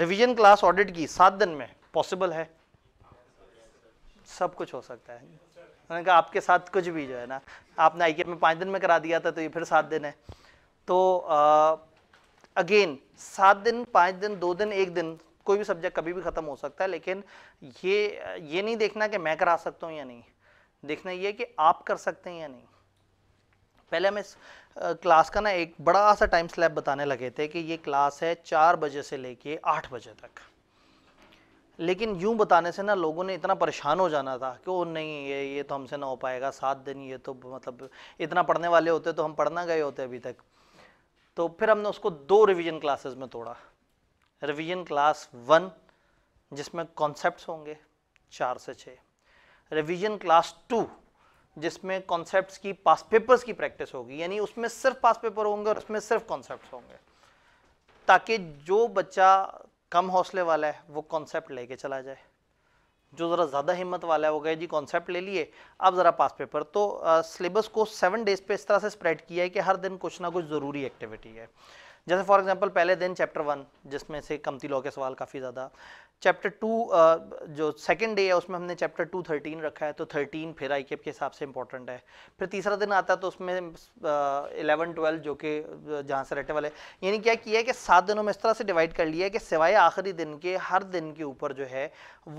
Revision class audit की सात दिन में पॉसिबल है सब कुछ हो सकता है उन्होंने कहा आपके साथ कुछ भी जो है ना आपने आई में पाँच दिन में करा दिया था तो ये फिर सात दिन है तो अगेन सात दिन पाँच दिन दो दिन एक दिन कोई भी सब्जेक्ट कभी भी ख़त्म हो सकता है लेकिन ये ये नहीं देखना कि मैं करा सकता हूँ या नहीं देखना ये कि आप कर सकते हैं या नहीं पहले हम इस क्लास का ना एक बड़ा सा टाइम स्लैब बताने लगे थे कि ये क्लास है चार बजे से लेके आठ बजे तक लेकिन यूँ बताने से ना लोगों ने इतना परेशान हो जाना था कि वो नहीं ये ये तो हमसे ना हो पाएगा सात दिन ये तो मतलब इतना पढ़ने वाले होते तो हम पढ़ना गए होते अभी तक तो फिर हमने उसको दो रिविज़न क्लासेज में तोड़ा रिविज़न क्लास वन जिसमें कॉन्सेप्ट होंगे चार से छः रिविज़न क्लास टू जिसमें कॉन्सेप्ट्स की पास पेपर्स की प्रैक्टिस होगी यानी उसमें सिर्फ पास पेपर होंगे और उसमें सिर्फ कॉन्सेप्ट होंगे ताकि जो बच्चा कम हौसले वाला है वो कॉन्सेप्ट लेके चला जाए जो ज़रा ज़्यादा हिम्मत वाला है वो गया जी कॉन्सेप्ट ले लिए अब ज़रा पास पेपर तो सिलेबस को सेवन डेज पे इस तरह से स्प्रेड किया है कि हर दिन कुछ ना कुछ ज़रूरी एक्टिविटी है जैसे फॉर एग्जांपल पहले दिन चैप्टर वन जिसमें से कमती लॉ के सवाल काफ़ी ज़्यादा चैप्टर टू uh, जो सेकंड डे है उसमें हमने चैप्टर टू थर्टीन रखा है तो थर्टीन फिर आई के हिसाब से इंपॉर्टेंट है फिर तीसरा दिन आता है तो उसमें इलेवन uh, ट्वेल्व जो कि uh, जहाँ से रटने वाले यानी क्या किया है कि सात दिनों में इस तरह से डिवाइड कर लिया है कि सिवाय आखिरी दिन के हर दिन के ऊपर जो है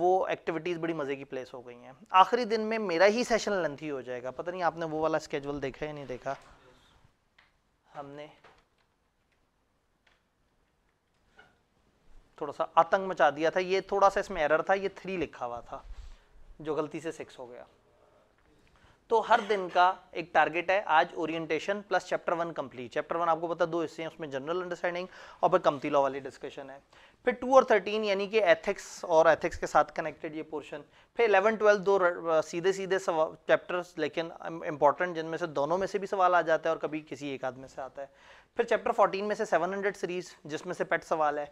वो एक्टिविटीज़ बड़ी मज़े की प्लेस हो गई हैं आखिरी दिन में मेरा ही सेशन लेंथी हो जाएगा पता नहीं आपने वो वाला स्केजल देखा या नहीं देखा हमने थोड़ा सा आतंक मचा दिया था ये थोड़ा सा इसमें एरर था ये थ्री लिखा हुआ था जो गलती से सिक्स हो गया तो हर दिन का एक टारगेट है आज orientation plus chapter one complete chapter one आपको पता दो हिस्से हैं उसमें जनरल अंडरस्टैंडिंग और फिर कमती लॉ वाली डिस्कशन है फिर टू और थर्टीन यानी कि एथिक्स और एथिक्स के साथ कनेक्टेड ये पोर्शन फिर इलेवन ट्वेल्व दो सीधे सीधे चैप्टर्स लेकिन इंपॉर्टेंट जिनमें से दोनों में से भी सवाल आ जाता है और कभी किसी एक आदमी से आता है फिर चैप्टर फोर्टीन में से सेवन हंड्रेड सीरीज जिसमें से पेट सवाल है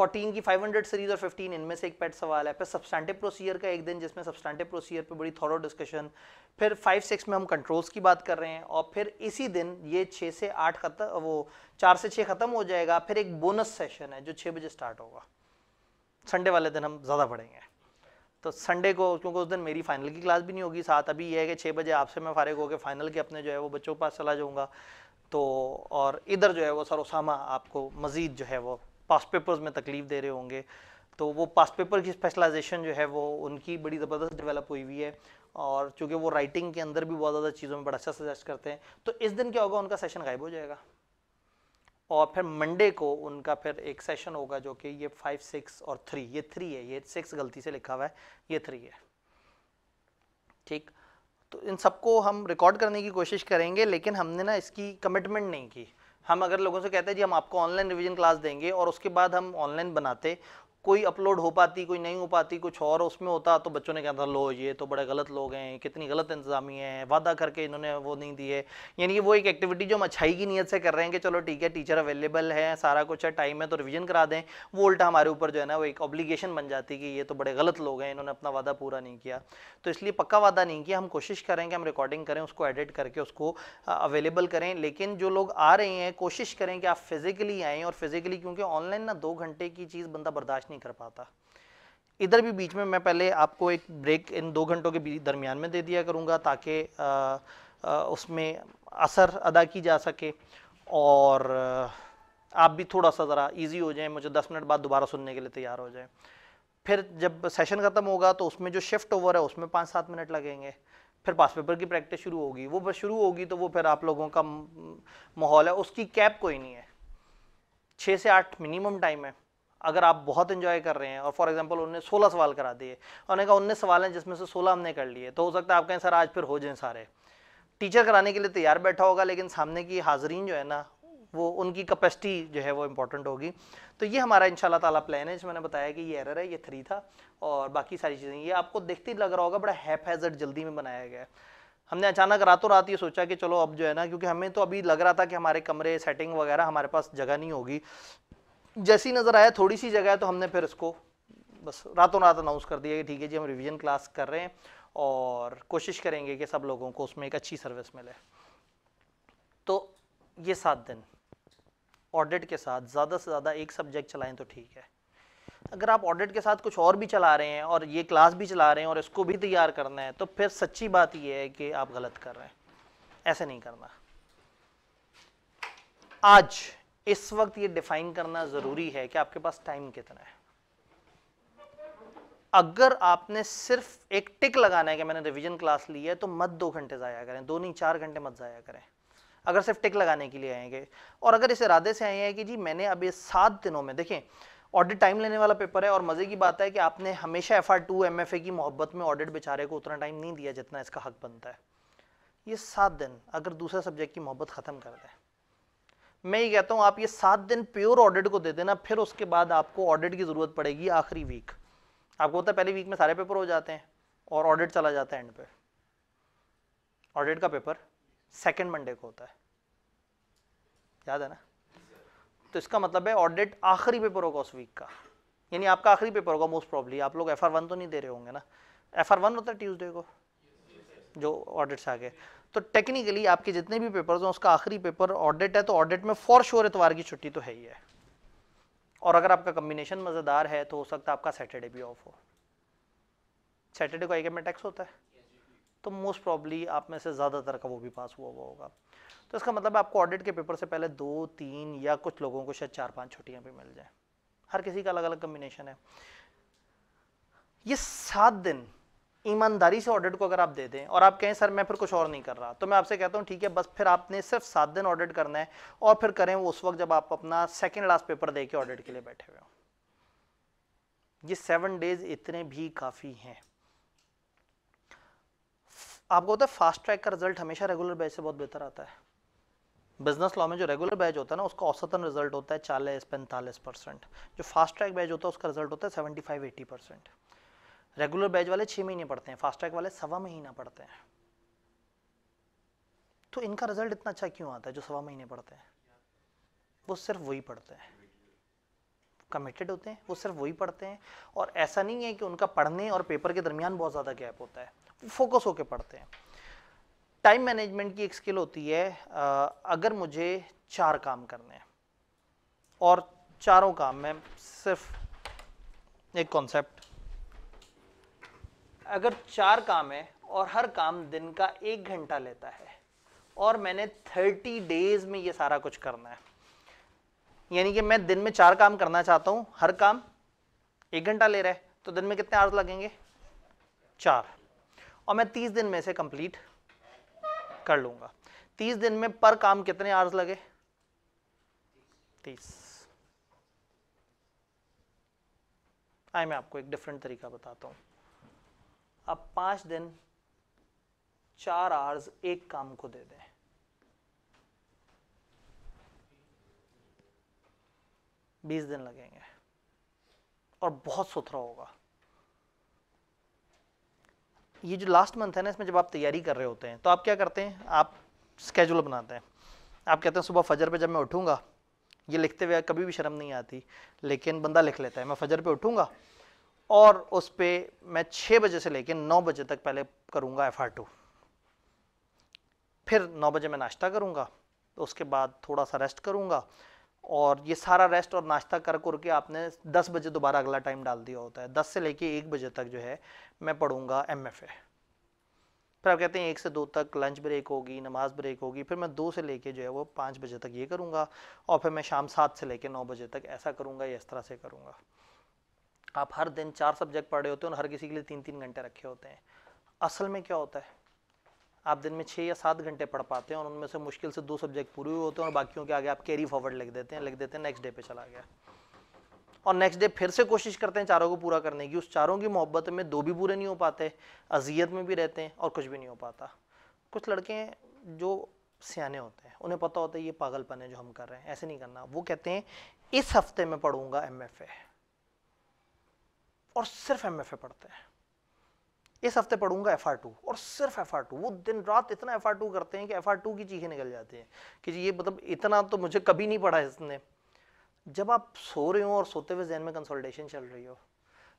14 की 500 सीरीज और 15 इनमें से एक पेट सवाल है फिर सब्सटेंटिव प्रोसीजर का एक दिन जिसमें सब्सटेंटिव प्रोसीजर पे बड़ी थॉरो डिस्कशन फिर 5 6 में हम कंट्रोल्स की बात कर रहे हैं और फिर इसी दिन ये 6 से 8 खत्म वो 4 से 6 ख़त्म हो जाएगा फिर एक बोनस सेशन है जो छः बजे स्टार्ट होगा संडे वाले दिन हम ज़्यादा पढ़ेंगे तो संडे को क्योंकि उस दिन मेरी फाइनल की क्लास भी नहीं होगी साथ अभी यह है कि छः बजे आपसे मैं फारिग होकर फाइनल के अपने जो है वो बच्चों के पास चला जाऊँगा तो और इधर जो है वो सर उसामा आपको मज़ीद जो है वो पास्ट पेपर्स में तकलीफ दे रहे होंगे तो वो पास्ट पेपर की स्पेशलाइजेशन जो है वो उनकी बड़ी ज़बरदस्त डेवलप हुई हुई है और चूँकि वो राइटिंग के अंदर भी बहुत ज़्यादा चीज़ों में बड़ा अच्छा सजेस्ट करते हैं तो इस दिन क्या होगा उनका सेशन गायब हो जाएगा और फिर मंडे को उनका फिर एक सेशन होगा जो कि ये फाइव सिक्स और थ्री ये थ्री है ये सिक्स गलती से लिखा हुआ है ये थ्री है ठीक तो इन सबको हम रिकॉर्ड करने की कोशिश करेंगे लेकिन हमने ना इसकी कमिटमेंट नहीं की हम अगर लोगों से कहते हैं जी हम आपको ऑनलाइन रिवीजन क्लास देंगे और उसके बाद हम ऑनलाइन बनाते कोई अपलोड हो पाती कोई नहीं हो पाती कुछ और उसमें होता तो बच्चों ने कहा था लो ये तो बड़े गलत लोग हैं कितनी गलत इंतजामी है वादा करके इन्होंने वो नहीं दिए है यानी कि वो एक एक्टिविटी जो हम अच्छाई की नीयत से कर रहे हैं कि चलो ठीक है टीचर अवेलेबल है सारा कुछ है टाइम है तो रिविजन करा दें वो उल्टा हमारे ऊपर जो है ना वो एक ऑब्लीगेशन बन जाती कि ये तो बड़े गलत लोग हैं इन्होंने अपना वादा पूरा नहीं किया तो इसलिए पक्का वादा नहीं किया हम कोशिश करें कि हम रिकॉर्डिंग करें उसको एडिट करके उसको अवेलेबल करें लेकिन जो लोग आ रहे हैं कोशिश करें कि आप फिज़िकली आएँ और फिज़िकली क्योंकि ऑनलाइन ना दो घंटे की चीज़ बंदा बर्दाश्त नहीं कर पाता इधर भी बीच में मैं पहले आपको एक ब्रेक इन दो घंटों के दरमियान में दे दिया करूँगा ताकि उसमें असर अदा की जा सके और आप भी थोड़ा सा ज़रा इजी हो जाए मुझे 10 मिनट बाद दोबारा सुनने के लिए तैयार हो जाए फिर जब सेशन ख़त्म होगा तो उसमें जो शिफ्ट ओवर है उसमें पाँच सात मिनट लगेंगे फिर पास पेपर की प्रैक्टिस शुरू होगी वो बस शुरू होगी तो वो फिर आप लोगों का माहौल है उसकी कैप कोई नहीं है छः से आठ मिनिमम टाइम है अगर आप बहुत इन्जॉय कर रहे हैं और फॉर एग्जाम्पल उन्होंने सोलह सवाल करा दिए उन्होंने कहा उन्नीस सवाल हैं जिसमें से सोलह हमने कर लिए तो हो सकता है आप कहें सर आज फिर हो जाए सारे टीचर कराने के लिए तैयार बैठा होगा लेकिन सामने की हाजरीन जो है ना वो उनकी कैपेसिटी जो है वो इम्पॉर्टेंट होगी तो ये हमारा इन ताला प्लान है जिसमें मैंने बताया कि ये एरर है ये थ्री था और बाकी सारी चीज़ें ये आपको देखते ही लग रहा होगा बड़ा हैप हैजर्ड जल्दी में बनाया गया है हमने अचानक रातों रात ये सोचा कि चलो अब जो है ना क्योंकि हमें तो अभी लग रहा था कि हमारे कमरे सेटिंग वगैरह हमारे पास जगह नहीं होगी जैसी नज़र आया थोड़ी सी जगह है तो हमने फिर इसको बस रातों रात अनाउंस कर दिया कि ठीक है जी हम रिवीजन क्लास कर रहे हैं और कोशिश करेंगे कि सब लोगों को उसमें एक अच्छी सर्विस मिले तो ये सात दिन ऑडिट के साथ ज़्यादा से ज़्यादा एक सब्जेक्ट चलाएं तो ठीक है अगर आप ऑडिट के साथ कुछ और भी चला रहे हैं और ये क्लास भी चला रहे हैं और इसको भी तैयार करना है तो फिर सच्ची बात यह है कि आप गलत कर रहे हैं ऐसे नहीं करना आज इस वक्त ये डिफाइन करना ज़रूरी है कि आपके पास टाइम कितना है अगर आपने सिर्फ एक टिक लगाना है कि मैंने रिवीजन क्लास ली है तो मत दो घंटे ज़ाया करें दो नहीं चार घंटे मत ज़ाया करें अगर सिर्फ टिक लगाने के लिए आएंगे और अगर इस इरादे से आए हैं कि जी मैंने अब ये सात दिनों में देखें ऑडिट टाइम लेने वाला पेपर है और मज़े की बात है कि आपने हमेशा F R two M F A की मोहब्बत में ऑडिट बेचारे को उतना टाइम नहीं दिया जितना इसका हक बनता है ये सात दिन अगर दूसरे सब्जेक्ट की मोहब्बत ख़त्म कर दें मैं ये कहता हूँ आप ये सात दिन प्योर ऑडिट को दे देना फिर उसके बाद आपको ऑडिट की ज़रूरत पड़ेगी आखिरी वीक आपको होता है पहले वीक में सारे पेपर हो जाते हैं और ऑडिट चला जाता है एंड पे ऑडिट का पेपर सेकेंड मंडे को होता है याद है ना तो इसका मतलब है ऑडिट आखिरी पेपर होगा उस वीक का यानी आपका आखिरी पेपर होगा मोस्ट प्रॉब्ली आप लोग एफ आर वन तो नहीं दे रहे होंगे ना एफ आर वन होता है ट्यूजडे को जो ऑडिट्स आ गए तो टेक्निकली आपके जितने भी पेपर्स हैं उसका आखिरी पेपर ऑडिट है तो ऑडिट में फॉर श्योर इतवार की छुट्टी तो है ही है और अगर आपका कम्बिनेशन मज़ेदार है तो हो सकता है आपका सैटरडे भी ऑफ हो सैटरडे को आई में टैक्स होता है तो मोस्ट प्रॉब्ली आप में से ज़्यादातर का वो भी पास हुआ हुआ होगा तो इसका मतलब आपको ऑडिट के पेपर से पहले दो तीन या कुछ लोगों को शायद चार पाँच छुट्टियाँ भी मिल जाएँ हर किसी का अलग अलग कम्बिनेशन है ये सात दिन ईमानदारी से ऑडिट को अगर आप दे दें और आप कहें सर मैं फिर कुछ और नहीं कर रहा तो मैं आपसे कहता हूं ठीक है बस फिर आपने सिर्फ सात दिन ऑडिट करना है और फिर करें उस वक्त जब आप अपना सेकेंड लास्ट पेपर दे के ऑडिट के लिए बैठे हुए हो ये सेवन डेज इतने भी काफ़ी हैं आपको होता है फास्ट ट्रैक का रिजल्ट हमेशा रेगुलर बैच से बहुत बेहतर आता है बिजनेस लॉ में जो रेगुलर बैच होता है ना उसका औसतन रिजल्ट होता है चालीस पैंतालीस परसेंट जो फास्ट ट्रैक बैच होता है उसका रिजल्ट होता है seventy five eighty percent regular batch वाले छः महीने पढ़ते हैं फास्टैग वाले सवा महीना पढ़ते हैं तो इनका रिजल्ट इतना अच्छा क्यों आता है जो सवा महीने पढ़ते हैं वो सिर्फ वही पढ़ते हैं कमिटेड होते हैं वो सिर्फ वही पढ़ते हैं और ऐसा नहीं है कि उनका पढ़ने और पेपर के दरमियान बहुत ज़्यादा गैप होता है वो फोकस होकर पढ़ते हैं टाइम मैनेजमेंट की एक स्किल होती है अगर मुझे चार काम करने हैं और चारों काम में सिर्फ एक कॉन्सेप्ट अगर चार काम है और हर काम दिन का एक घंटा लेता है और मैंने थर्टी डेज में ये सारा कुछ करना है यानी कि मैं दिन में चार काम करना चाहता हूँ हर काम एक घंटा ले रहा है तो दिन में कितने आवर्स लगेंगे चार और मैं तीस दिन में से कंप्लीट कर लूँगा तीस दिन में पर काम कितने आवर्स लगे तीस आई मैं आपको एक डिफरेंट तरीका बताता हूँ अब पांच दिन चार आवर्स एक काम को दे दें बीस दिन लगेंगे और बहुत सुथरा होगा ये जो लास्ट मंथ है ना इसमें जब आप तैयारी कर रहे होते हैं तो आप क्या करते हैं आप स्केड्यूल बनाते हैं आप कहते हैं सुबह फजर पे जब मैं उठूंगा ये लिखते हुए कभी भी शर्म नहीं आती लेकिन बंदा लिख लेता है मैं फजर पे उठूंगा और उस पर मैं छः बजे से लेकर नौ बजे तक पहले करूँगा एफ आर टू फिर नौ बजे मैं नाश्ता करूँगा तो उसके बाद थोड़ा सा रेस्ट करूँगा और ये सारा रेस्ट और नाश्ता कर कर के आपने दस बजे दोबारा अगला टाइम डाल दिया होता है दस से लेके एक बजे तक जो है मैं पढ़ूँगा एम एफ ए फिर आप कहते हैं एक से दो तक लंच ब्रेक होगी नमाज ब्रेक होगी फिर मैं दो से लेके जो है वो पाँच बजे तक ये करूँगा और फिर मैं शाम सात से लेके नौ बजे तक ऐसा करूँगा या इस तरह से करूँगा आप हर दिन चार सब्जेक्ट पढ़े होते हैं और हर किसी के लिए तीन तीन घंटे रखे होते हैं असल में क्या होता है आप दिन में छः या सात घंटे पढ़ पाते हैं और उनमें से मुश्किल से दो सब्जेक्ट पूरे हुए होते हैं और बाकियों के आगे आप कैरी फॉरवर्ड लिख देते हैं लिख देते हैं नेक्स्ट डे पे चला गया और नेक्स्ट डे फिर से कोशिश करते हैं चारों को पूरा करने की उस चारों की मोहब्बत में दो भी पूरे नहीं हो पाते अजियत में भी रहते हैं और कुछ भी नहीं हो पाता कुछ लड़के हैं जो सियाने होते हैं उन्हें पता होता है ये पागलपन है जो हम कर रहे हैं ऐसे नहीं करना वो कहते हैं इस हफ्ते में पढ़ूंगा एम एफ ए और सिर्फ एम एफ ए पढ़ते हैं इस हफ्ते पढ़ूंगा एफ आर टू और सिर्फ एफ आर टू वो दिन रात इतना एफ आर टू करते हैं कि एफ आर टू की चीखें निकल जाती हैं कि ये मतलब इतना तो मुझे कभी नहीं पढ़ा इसने जब आप सो रहे हो और सोते हुए जहन में कंसल्टेशन चल रही हो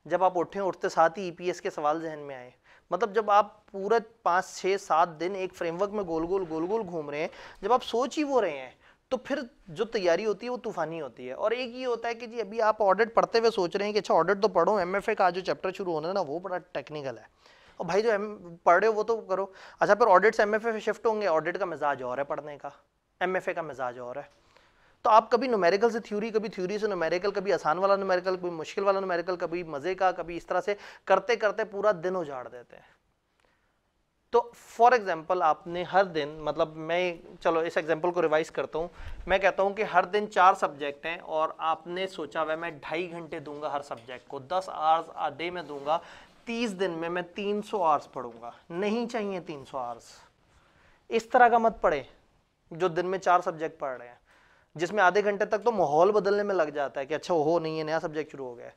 जब आप उठे उठते साथ ही ई e के सवाल जहन में आए मतलब जब आप पूरे पाँच छः सात दिन एक फ्रेमवर्क में गोल गोल गोल गोल घूम रहे हैं जब आप सोच ही वो रहे हैं तो फिर जो तैयारी होती है वो तूफानी होती है और एक ये होता है कि जी अभी आप ऑडिट पढ़ते हुए सोच रहे हैं कि अच्छा ऑडिट तो पढ़ो एम का जो चैप्टर शुरू होना है ना वो बड़ा टेक्निकल है और भाई जो एम पढ़ रहे हो वो तो करो अच्छा फिर ऑडिट से एम शिफ्ट होंगे ऑडिट का मिजाज और है पढ़ने का एम का मिजाज और है तो आप कभी नुमेरिकल से थ्योरी कभी थ्योरी से नुमेरिकल कभी आसान वाला नुमेरिकल कभी मुश्किल वाला नुमेरिकल कभी मज़े का कभी इस तरह से करते करते पूरा दिन उजाड़ देते हैं तो फॉर एग्जांपल आपने हर दिन मतलब मैं चलो इस एग्जांपल को रिवाइज करता हूँ मैं कहता हूँ कि हर दिन चार सब्जेक्ट हैं और आपने सोचा वह मैं ढाई घंटे दूंगा हर सब्जेक्ट को दस आवर्स आधे डे में दूंगा तीस दिन में मैं तीन सौ आवर्स पढ़ूंगा नहीं चाहिए तीन सौ आवर्स इस तरह का मत पढ़े जो दिन में चार सब्जेक्ट पढ़ रहे हैं जिसमें आधे घंटे तक तो माहौल बदलने में लग जाता है कि अच्छा हो नहीं है नया सब्जेक्ट शुरू हो गया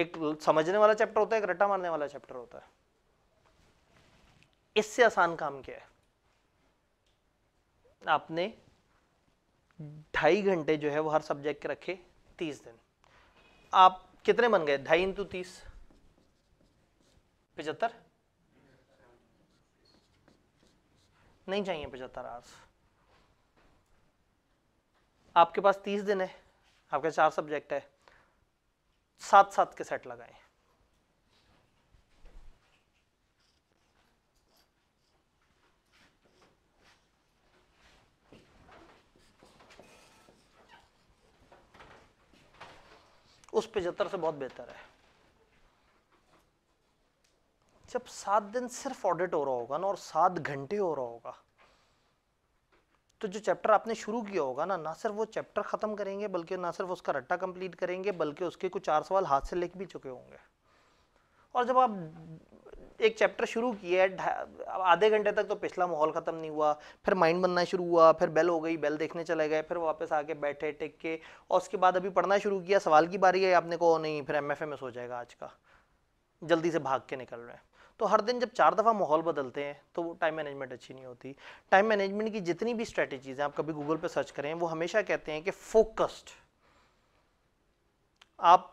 एक समझने वाला चैप्टर होता है एक रट्टा मारने वाला चैप्टर होता है इससे आसान काम क्या है आपने ढाई घंटे जो है वो हर सब्जेक्ट के रखे तीस दिन आप कितने बन गए ढाई इंटू तीस पचहत्तर नहीं चाहिए पचहत्तर आवर्स आपके पास तीस दिन है आपके चार सब्जेक्ट है सात सात के सेट लगाएं उस पिछहत्तर से बहुत बेहतर है जब सात दिन सिर्फ ऑडिट हो रहा होगा ना और सात घंटे हो रहा होगा तो जो चैप्टर आपने शुरू किया होगा ना ना सिर्फ वो चैप्टर ख़त्म करेंगे बल्कि ना सिर्फ उसका रट्टा कंप्लीट करेंगे बल्कि उसके कुछ चार सवाल हाथ से लिख भी चुके होंगे और जब आप एक चैप्टर शुरू किया है आधे घंटे तक तो पिछला माहौल ख़त्म नहीं हुआ फिर माइंड बनना शुरू हुआ फिर बेल हो गई बेल देखने चले गए फिर वापस आके बैठे टिक के और उसके बाद अभी पढ़ना शुरू किया सवाल की बारी है आपने को नहीं फिर एम एफ एम एस सो जाएगा आज का जल्दी से भाग के निकल रहे हैं तो हर दिन जब चार दफ़ा माहौल बदलते हैं तो वो टाइम मैनेजमेंट अच्छी नहीं होती टाइम मैनेजमेंट की जितनी भी स्ट्रैटेजीज हैं आप कभी गूगल पर सर्च करें वो हमेशा कहते हैं कि फोकस्ड आप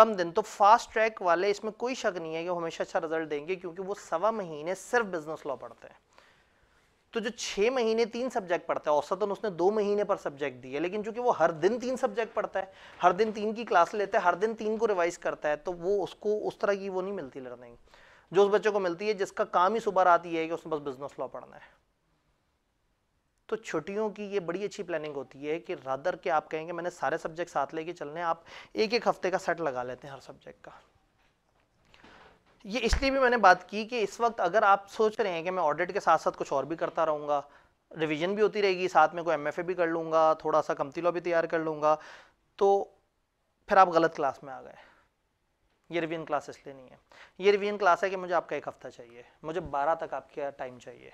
कम दिन तो फास्ट ट्रैक वाले इसमें कोई शक नहीं है कि वो हमेशा अच्छा रिजल्ट देंगे क्योंकि वो सवा महीने सिर्फ बिजनेस लॉ पढ़ते हैं तो जो छः महीने तीन सब्जेक्ट पढ़ता है औसतन उसने दो महीने पर सब्जेक्ट दिए लेकिन चूंकि वो हर दिन तीन सब्जेक्ट पढ़ता है हर दिन तीन की क्लास लेता है हर दिन तीन को रिवाइज करता है तो वो उसको उस तरह की वो नहीं मिलती लर्निंग जो उस बच्चे को मिलती है जिसका काम ही सुबह आती है कि उसने बस बिजनेस लॉ पढ़ना है तो छुट्टियों की ये बड़ी अच्छी प्लानिंग होती है कि रादर के आप कहेंगे मैंने सारे सब्जेक्ट साथ लेके चलने आप एक एक हफ्ते का सेट लगा लेते हैं हर सब्जेक्ट का ये इसलिए भी मैंने बात की कि इस वक्त अगर आप सोच रहे हैं कि मैं ऑडिट के साथ साथ कुछ और भी करता रहूँगा रिविजन भी होती रहेगी साथ में कोई एम भी कर लूँगा थोड़ा सा कमतिलो भी तैयार कर लूँगा तो फिर आप गलत क्लास में आ गए ये रिवीजन क्लास इसलिए नहीं है ये रिवीजन क्लास है कि मुझे आपका एक हफ्ता चाहिए मुझे बारह तक आपका टाइम चाहिए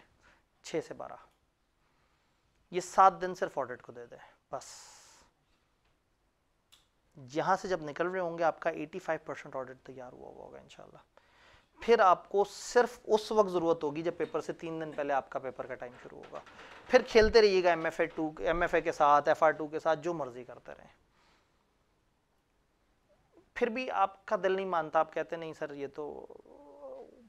छः से बारह ये सात दिन सिर्फ ऑडिट को दे दें बस जहां से जब निकल रहे होंगे आपका 85 परसेंट ऑडिट तैयार हुआ हुआ होगा इनशाला फिर आपको सिर्फ उस वक्त ज़रूरत होगी जब पेपर से तीन दिन पहले आपका पेपर का टाइम शुरू होगा फिर खेलते रहिएगा M F A two M F A के साथ एफ आर टू के साथ जो मर्जी करते रहें फिर भी आपका दिल नहीं मानता आप कहते नहीं सर ये तो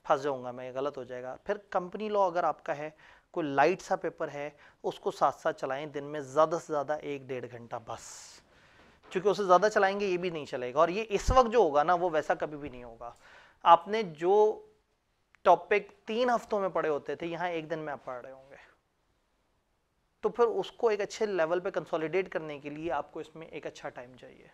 फंस जाऊंगा मैं गलत हो जाएगा फिर कंपनी लॉ अगर आपका है कोई लाइट सा पेपर है उसको साथ साथ चलाएं दिन में ज़्यादा से ज़्यादा एक डेढ़ घंटा बस क्योंकि उसे ज़्यादा चलाएंगे ये भी नहीं चलेगा और ये इस वक्त जो होगा ना वो वैसा कभी भी नहीं होगा आपने जो टॉपिक तीन हफ्तों में पढ़े होते थे यहाँ एक दिन में आप पढ़ रहे होंगे तो फिर उसको एक अच्छे लेवल पर कंसोलिडेट करने के लिए आपको इसमें एक अच्छा टाइम चाहिए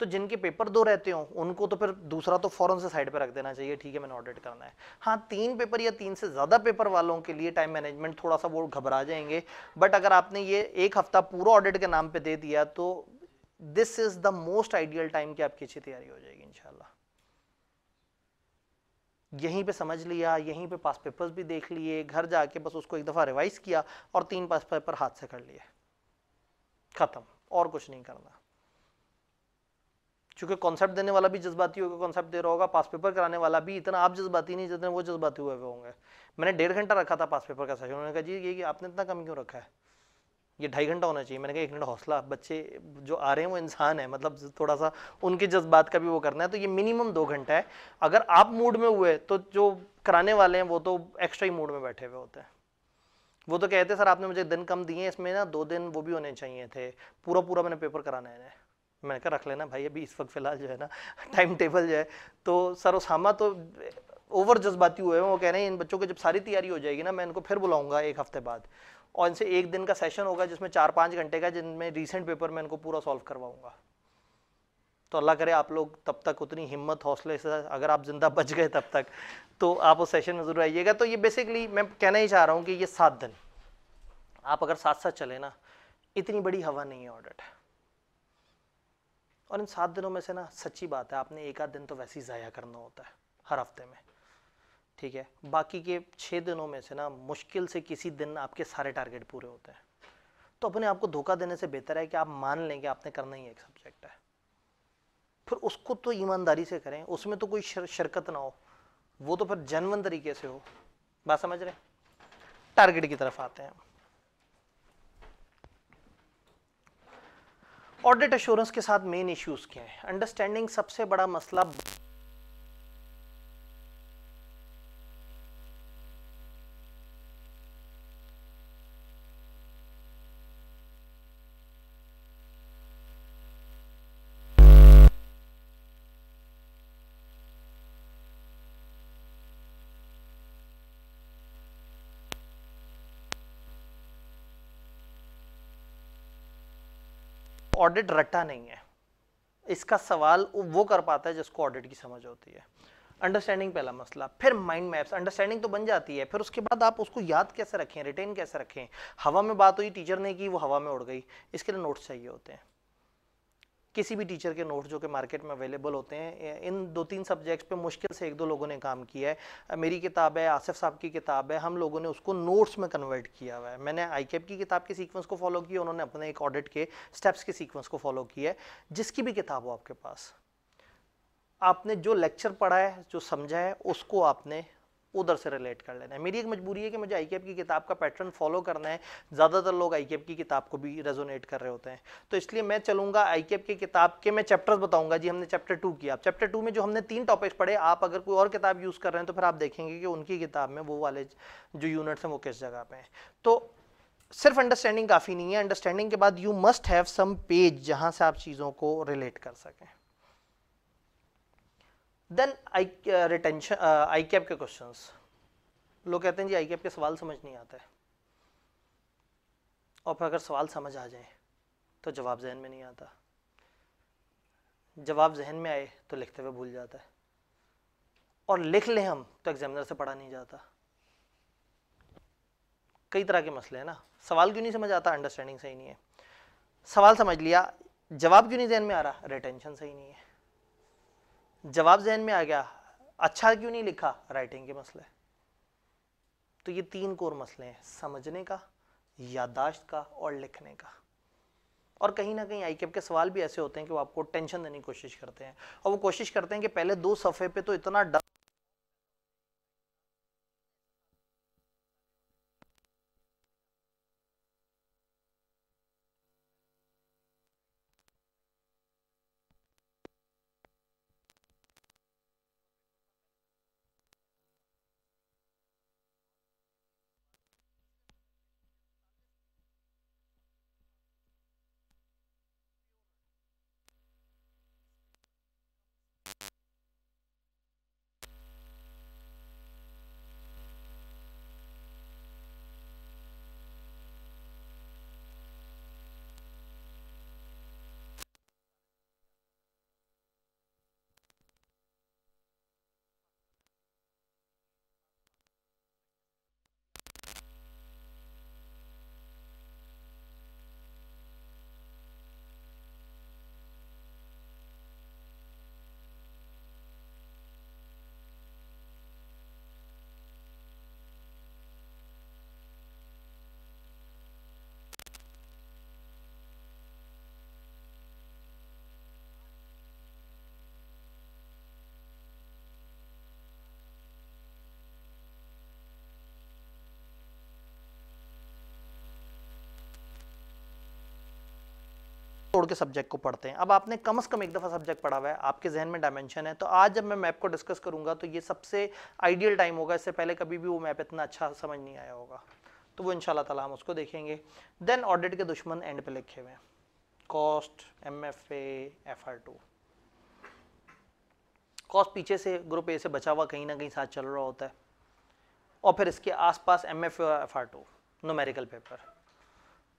तो जिनके पेपर दो रहते हो उनको तो फिर दूसरा तो फ़ौरन से साइड पर रख देना चाहिए ठीक है मैंने ऑडिट करना है हाँ तीन पेपर या तीन से ज़्यादा पेपर वालों के लिए टाइम मैनेजमेंट थोड़ा सा वो घबरा जाएंगे बट अगर आपने ये एक हफ्ता पूरा ऑडिट के नाम पे दे दिया तो this is the most ideal time की आपकी अच्छी तैयारी हो जाएगी इनशाला यहीं पे समझ लिया यहीं पे पास पेपर्स भी देख लिए घर जाके बस उसको एक दफ़ा रिवाइज किया और तीन पास पेपर हाथ से कर लिए ख़त्म और कुछ नहीं करना चूंकि कॉन्सेप्ट देने वाला भी जज्बाती होगा कॉन्सेप्ट दे रहा होगा पास पेपर कराने वाला भी इतना आप जज्बाती नहीं जितने वो जज्बाती हुए होंगे मैंने डेढ़ घंटा रखा था पास पेपर का सेशन उन्होंने कहा जी ये कि आपने इतना कम क्यों रखा है ये ढाई घंटा होना चाहिए मैंने कहा एक मिनट हौसला बच्चे जो आ रहे हैं वो इंसान है मतलब थोड़ा सा उनके जज्बात का भी वो करना है तो ये मिनिमम दो घंटा है अगर आप मूड में हुए तो जो कराने वाले हैं वो तो एक्स्ट्रा ही मूड में बैठे हुए होते हैं वो तो कहते हैं सर आपने मुझे दिन कम दिए इसमें ना दो दिन वो भी होने चाहिए थे पूरा पूरा मैंने पेपर कराना है मैंने कहा रख लेना भाई अभी इस वक्त फ़िलहाल जो है ना टाइम टेबल जो है तो सर उसामा तो ओवर जज्बाती हुए हैं वो कह रहे हैं इन बच्चों की जब सारी तैयारी हो जाएगी ना मैं इनको फिर बुलाऊंगा एक हफ्ते बाद और इनसे एक दिन का सेशन होगा जिसमें चार पाँच घंटे का जिनमें रिसेंट पेपर में इनको पूरा सॉल्व करवाऊंगा तो अल्लाह करे आप लोग तब तक उतनी हिम्मत हौसले से अगर आप ज़िंदा बच गए तब तक तो आप उस सेशन में ज़रूर आइएगा तो ये बेसिकली मैं कहना ही चाह रहा हूँ कि ये सात दिन आप अगर साथ साथ चले ना इतनी बड़ी हवा नहीं है ऑडिट और इन सात दिनों में से ना सच्ची बात है आपने एक आध दिन तो वैसे ही ज़ाया करना होता है हर हफ्ते में ठीक है बाकी के छः दिनों में से ना मुश्किल से किसी दिन आपके सारे टारगेट पूरे होते हैं तो अपने आप को धोखा देने से बेहतर है कि आप मान लें कि आपने करना ही एक सब्जेक्ट है फिर उसको तो ईमानदारी से करें उसमें तो कोई शर, शरकत ना हो वो तो फिर जनवन तरीके से हो बात समझ रहे टारगेट की तरफ आते हैं ऑडिट एश्योरेंस के साथ मेन इश्यूज क्या हैं अंडरस्टैंडिंग सबसे बड़ा मसला ऑडिट रटा नहीं है इसका सवाल वो कर पाता है जिसको ऑडिट की समझ होती है अंडरस्टैंडिंग पहला मसला फिर माइंड मैप्स अंडरस्टैंडिंग तो बन जाती है फिर उसके बाद आप उसको याद कैसे रखें रिटेन कैसे रखें हवा में बात हुई टीचर ने की वो हवा में उड़ गई इसके लिए नोट्स चाहिए होते हैं किसी भी टीचर के नोट्स जो कि मार्केट में अवेलेबल होते हैं इन दो तीन सब्जेक्ट्स पे मुश्किल से एक दो लोगों ने काम किया है मेरी किताब है आसिफ साहब की किताब है हम लोगों ने उसको नोट्स में कन्वर्ट किया हुआ है मैंने आई की किताब के सीक्वेंस को फॉलो किया उन्होंने अपने एक ऑडिट के स्टेप्स के सीक्वेंस को फॉलो किया है जिसकी भी किताब हो आपके पास आपने जो लेक्चर पढ़ा है जो समझा है उसको आपने उधर से रिलेट कर लेना है मेरी एक मजबूरी है कि मुझे आई की किताब का पैटर्न फॉलो करना है ज़्यादातर लोग आई की किताब को भी रेजोनेट कर रहे होते हैं तो इसलिए मैं चलूँगा आई की किताब के मैं चैप्टर्स बताऊँगा जी हमने चैप्टर टू किया चैप्टर टू में जो हमने तीन टॉपिक्स पढ़े आप अगर कोई और किताब यूज़ कर रहे हैं तो फिर आप देखेंगे कि उनकी किताब में वो वाले जो यूनिट्स हैं वो किस जगह पे हैं तो सिर्फ अंडरस्टैंडिंग काफ़ी नहीं है अंडरस्टैंडिंग के बाद you must have some page जहाँ से आप चीज़ों को रिलेट कर सकें then I retention I cap के क्वेश्चंस लोग कहते हैं जी आई कैप के सवाल समझ नहीं आता है और फिर अगर सवाल समझ आ जाए तो जवाब जहन में नहीं आता जवाब जहन में आए तो लिखते हुए भूल जाता है और लिख लें हम तो एग्जामिनर से पढ़ा नहीं जाता कई तरह के मसले हैं ना सवाल क्यों नहीं समझ आता अंडरस्टैंडिंग सही नहीं है सवाल समझ लिया जवाब क्यों नहीं जहन में आ रहा रिटेंशन सही नहीं है जवाब जहन में आ गया अच्छा क्यों नहीं लिखा राइटिंग के मसले तो ये तीन कोर मसले हैं समझने का यादाश्त का और लिखने का और कहीं ना कहीं आई के सवाल भी ऐसे होते हैं कि वो आपको टेंशन देने की कोशिश करते हैं और वो कोशिश करते हैं कि पहले दो सफ़े पे तो इतना डर तोड़ के सब्जेक्ट को पढ़ते हैं अब आपने कम से कम एक दफ़ा सब्जेक्ट पढ़ा हुआ है आपके जहन में डायमेंशन है तो आज जब मैं मैप को डिस्कस करूंगा तो ये सबसे आइडियल टाइम होगा इससे पहले कभी भी वो मैप इतना अच्छा समझ नहीं आया होगा तो वो इन ताला हम उसको देखेंगे देन ऑडिट के दुश्मन एंड पे लिखे हुए हैं cost M F F R two cost पीछे से ग्रुप ए से बचा हुआ कहीं ना कहीं साथ चल रहा होता है और फिर इसके आसपास M F F R two numerical paper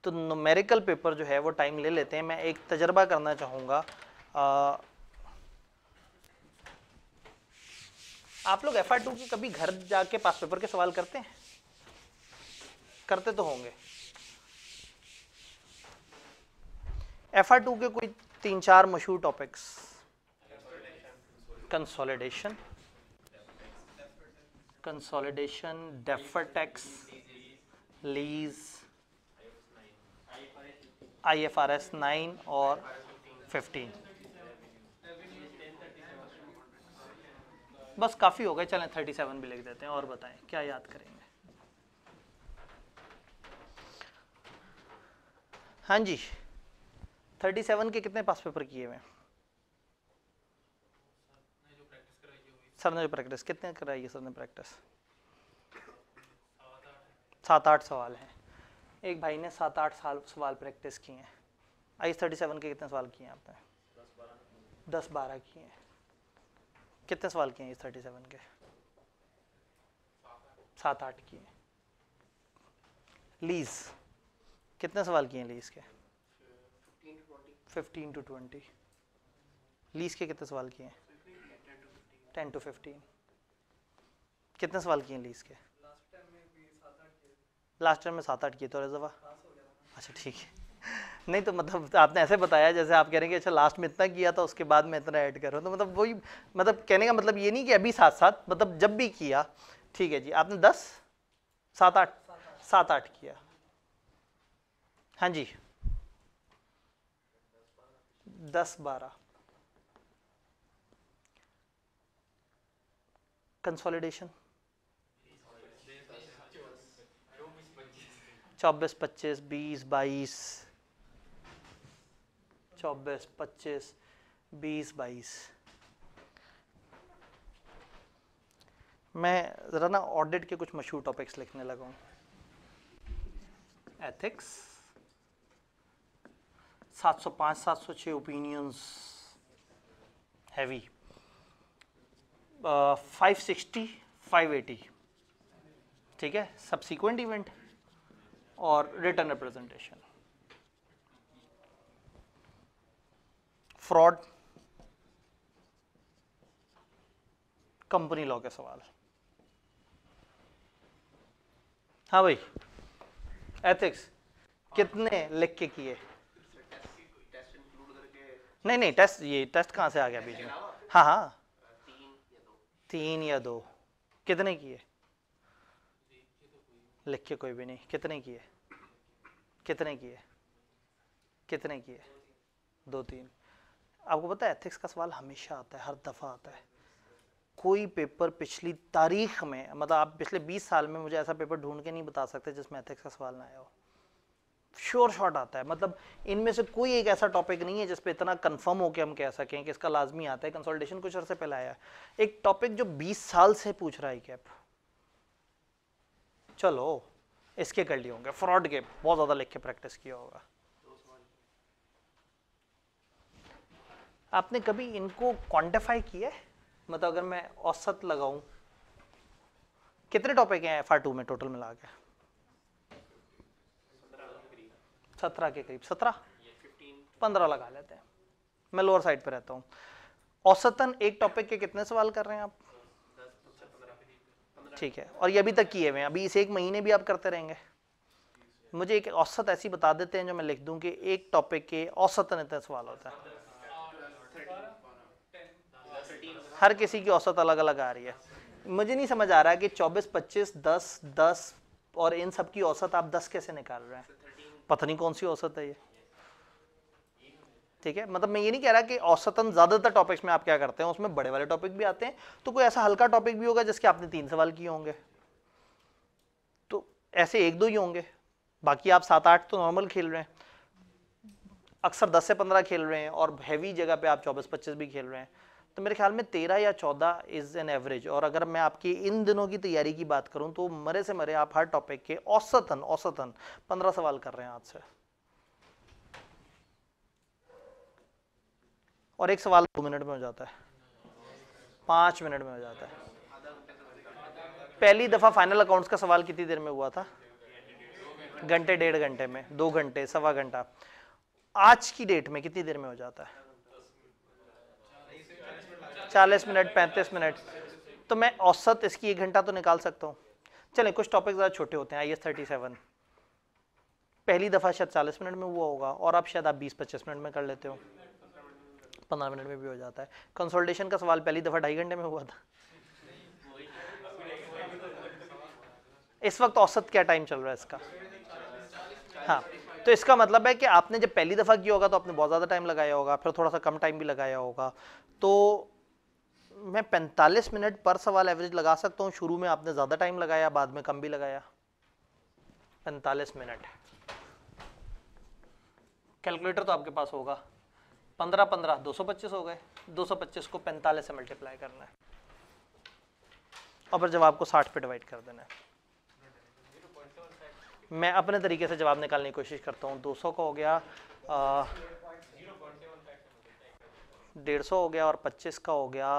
तो नोमेरिकल पेपर जो है वो टाइम ले लेते हैं मैं एक तजर्बा करना चाहूँगा आप लोग एफ आर टू के कभी घर जाके पास पेपर के सवाल करते हैं करते तो होंगे एफ आर टू के कोई तीन चार मशहूर topics consolidation consolidation defer tax lease I F R S nine और फिफ्टीन बस काफ़ी हो गए चलें थर्टी सेवन भी लिख देते हैं और बताएं क्या याद करेंगे हाँ जी थर्टी सेवन के कितने पास पेपर किए हुए सर ने जो प्रैक्टिस कितने कराई है सर ने प्रैक्टिस सात आठ सवाल हैं एक भाई ने सात आठ साल सवाल प्रैक्टिस किए हैं आई थर्टी सेवन के कितने सवाल किए हैं आपने दस बारह किए हैं कितने सवाल किए हैं आई थर्टी सेवन के सात आठ किए लीज कितने सवाल किए हैं लीज के फिफ्टीन टू ट्वेंटी लीज के कितने सवाल किए हैं टेन टू फिफ्टीन कितने सवाल किए हैं लीज के लास्ट टाइम में सात आठ किए तो रजवा अच्छा ठीक है नहीं तो मतलब आपने ऐसे बताया जैसे आप कह रहे हैं कि अच्छा लास्ट में इतना किया था उसके बाद मैं इतना ऐड कर रहा हूँ तो मतलब वही मतलब कहने का मतलब ये नहीं कि अभी साथ साथ मतलब जब भी किया ठीक है जी आपने दस सात आठ सात आठ किया हाँ जी दस बारह कंसोलिडेशन चौबीस पच्चीस बीस बाईस चौबीस पच्चीस बीस बाईस मैं ज़रा ना ऑडिट के कुछ मशहूर टॉपिक्स लिखने लगा हूँ एथिक्स 705 706 ओपिनियंस हैवी सिक्सटी 560 580 ठीक है subsequent event or return representation. Fraud company law के सवाल हाँ भाई एथिक्स कितने लिख के किए नहीं नहीं टेस्ट ये टेस्ट कहाँ से आ गया बीच में हाँ हाँ तीन या दो कितने किए लिख के कोई भी नहीं कितने किए कितने की है कितने की है दो तीन आपको पता है एथिक्स का सवाल हमेशा आता है हर दफ़ा आता है कोई पेपर पिछली तारीख में मतलब आप पिछले 20 साल में मुझे ऐसा पेपर ढूंढ के नहीं बता सकते जिसमें एथिक्स का सवाल ना आया हो श्योर शॉट आता है मतलब इनमें से कोई एक ऐसा टॉपिक नहीं है जिस पे इतना कंफर्म हो के हम कह सकें कि इसका लाजमी आता है कंसल्टेशन कुछ अरसे पहले आया एक टॉपिक जो 20 साल से पूछ रहा है कैप चलो इसके कर लिए होंगे फ्रॉड के बहुत ज़्यादा लिख के प्रैक्टिस किया होगा आपने कभी इनको क्वांटिफाई किया है मतलब अगर मैं औसत लगाऊं कितने टॉपिक हैं एफ टू में टोटल मिला के सत्रह के करीब सत्रह पंद्रह लगा लेते हैं मैं लोअर साइड पे रहता हूँ औसतन एक टॉपिक के कितने सवाल कर रहे हैं आप ठीक है और ये अभी तक किए हुए हैं अभी इसे एक महीने भी आप करते रहेंगे मुझे एक औसत ऐसी बता देते हैं जो मैं लिख दूं कि एक टॉपिक के औसतन इतने सवाल होता है हर किसी की औसत अलग अलग आ रही है मुझे नहीं समझ आ रहा कि 24, 25, 10, 10 और इन सब की औसत आप 10 कैसे निकाल रहे हैं पता नहीं कौन सी औसत है ये ठीक है मतलब मैं ये नहीं कह रहा कि औसतन ज़्यादातर टॉपिक्स में आप क्या करते हैं उसमें बड़े वाले टॉपिक भी आते हैं तो कोई ऐसा हल्का टॉपिक भी होगा जिसके आपने तीन सवाल किए होंगे तो ऐसे एक दो ही होंगे बाकी आप सात आठ तो नॉर्मल खेल रहे हैं अक्सर दस से पंद्रह खेल रहे हैं और हैवी जगह पर आप चौबीस पच्चीस भी खेल रहे हैं तो मेरे ख्याल में तेरह या चौदह इज़ एन एवरेज और अगर मैं आपकी इन दिनों की तैयारी की बात करूं तो मरे से मरे आप हर टॉपिक के औसतन औसतन पंद्रह सवाल कर रहे हैं आज से और एक सवाल दो मिनट में हो जाता है पाँच मिनट में हो जाता है पहली दफ़ा फाइनल अकाउंट्स का सवाल कितनी देर में हुआ था घंटे डेढ़ घंटे में दो घंटे सवा घंटा आज की डेट में कितनी देर में हो जाता है चालीस मिनट पैंतीस मिनट तो मैं औसत इसकी एक घंटा तो निकाल सकता हूँ चलें कुछ टॉपिक ज़्यादा छोटे होते हैं आई एस थर्टी सेवन पहली दफ़ा शायद चालीस मिनट में हुआ होगा और आप शायद आप बीस पच्चीस मिनट में कर लेते हो पंद्रह मिनट में भी हो जाता है कंसल्टेशन का सवाल पहली दफ़ा ढाई घंटे में हुआ था इस वक्त औसत क्या टाइम चल रहा है इसका हाँ तो इसका मतलब है कि आपने जब पहली दफ़ा किया होगा तो आपने बहुत ज़्यादा टाइम लगाया होगा फिर थोड़ा सा कम टाइम भी लगाया होगा तो मैं 45 मिनट पर सवाल एवरेज लगा सकता हूँ शुरू में आपने ज़्यादा टाइम लगाया बाद में कम भी लगाया 45 मिनट कैलकुलेटर तो आपके पास होगा पंद्रह पंद्रह दो सौ पच्चीस हो गए दो सौ पच्चीस को पैंतालीस से मल्टीप्लाई करना है और फिर जवाब को साठ पे डिवाइड कर देना है मैं अपने तरीके से जवाब निकालने की कोशिश करता हूँ दो सौ का हो गया डेढ़ सौ हो गया और पच्चीस का हो गया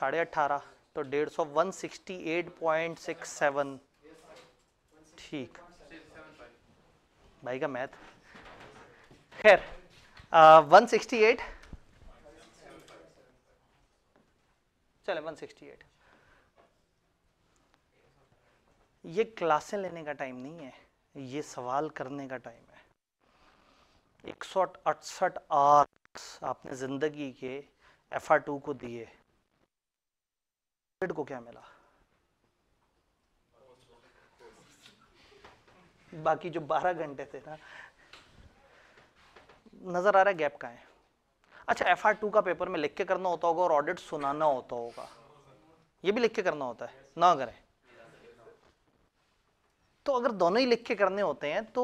साढ़े अट्ठारह तो डेढ़ सौ one sixty eight point six seven ठीक भाई का मैथ खैर वन सिक्सटी एट चले वन सिक्सटी एट ये क्लासें लेने का टाइम नहीं है ये सवाल करने का टाइम है एक सौ अड़सठ आर्स आपने ज़िंदगी के एफ आर टू को दिए को क्या मिला बाकी जो बारह घंटे थे ना नज़र आ रहा है गैप का है अच्छा एफ आर टू का पेपर में लिख के करना होता होगा और ऑडिट सुनाना होता होगा ये भी लिख के करना होता है ना करें तो अगर दोनों ही लिख के करने होते हैं तो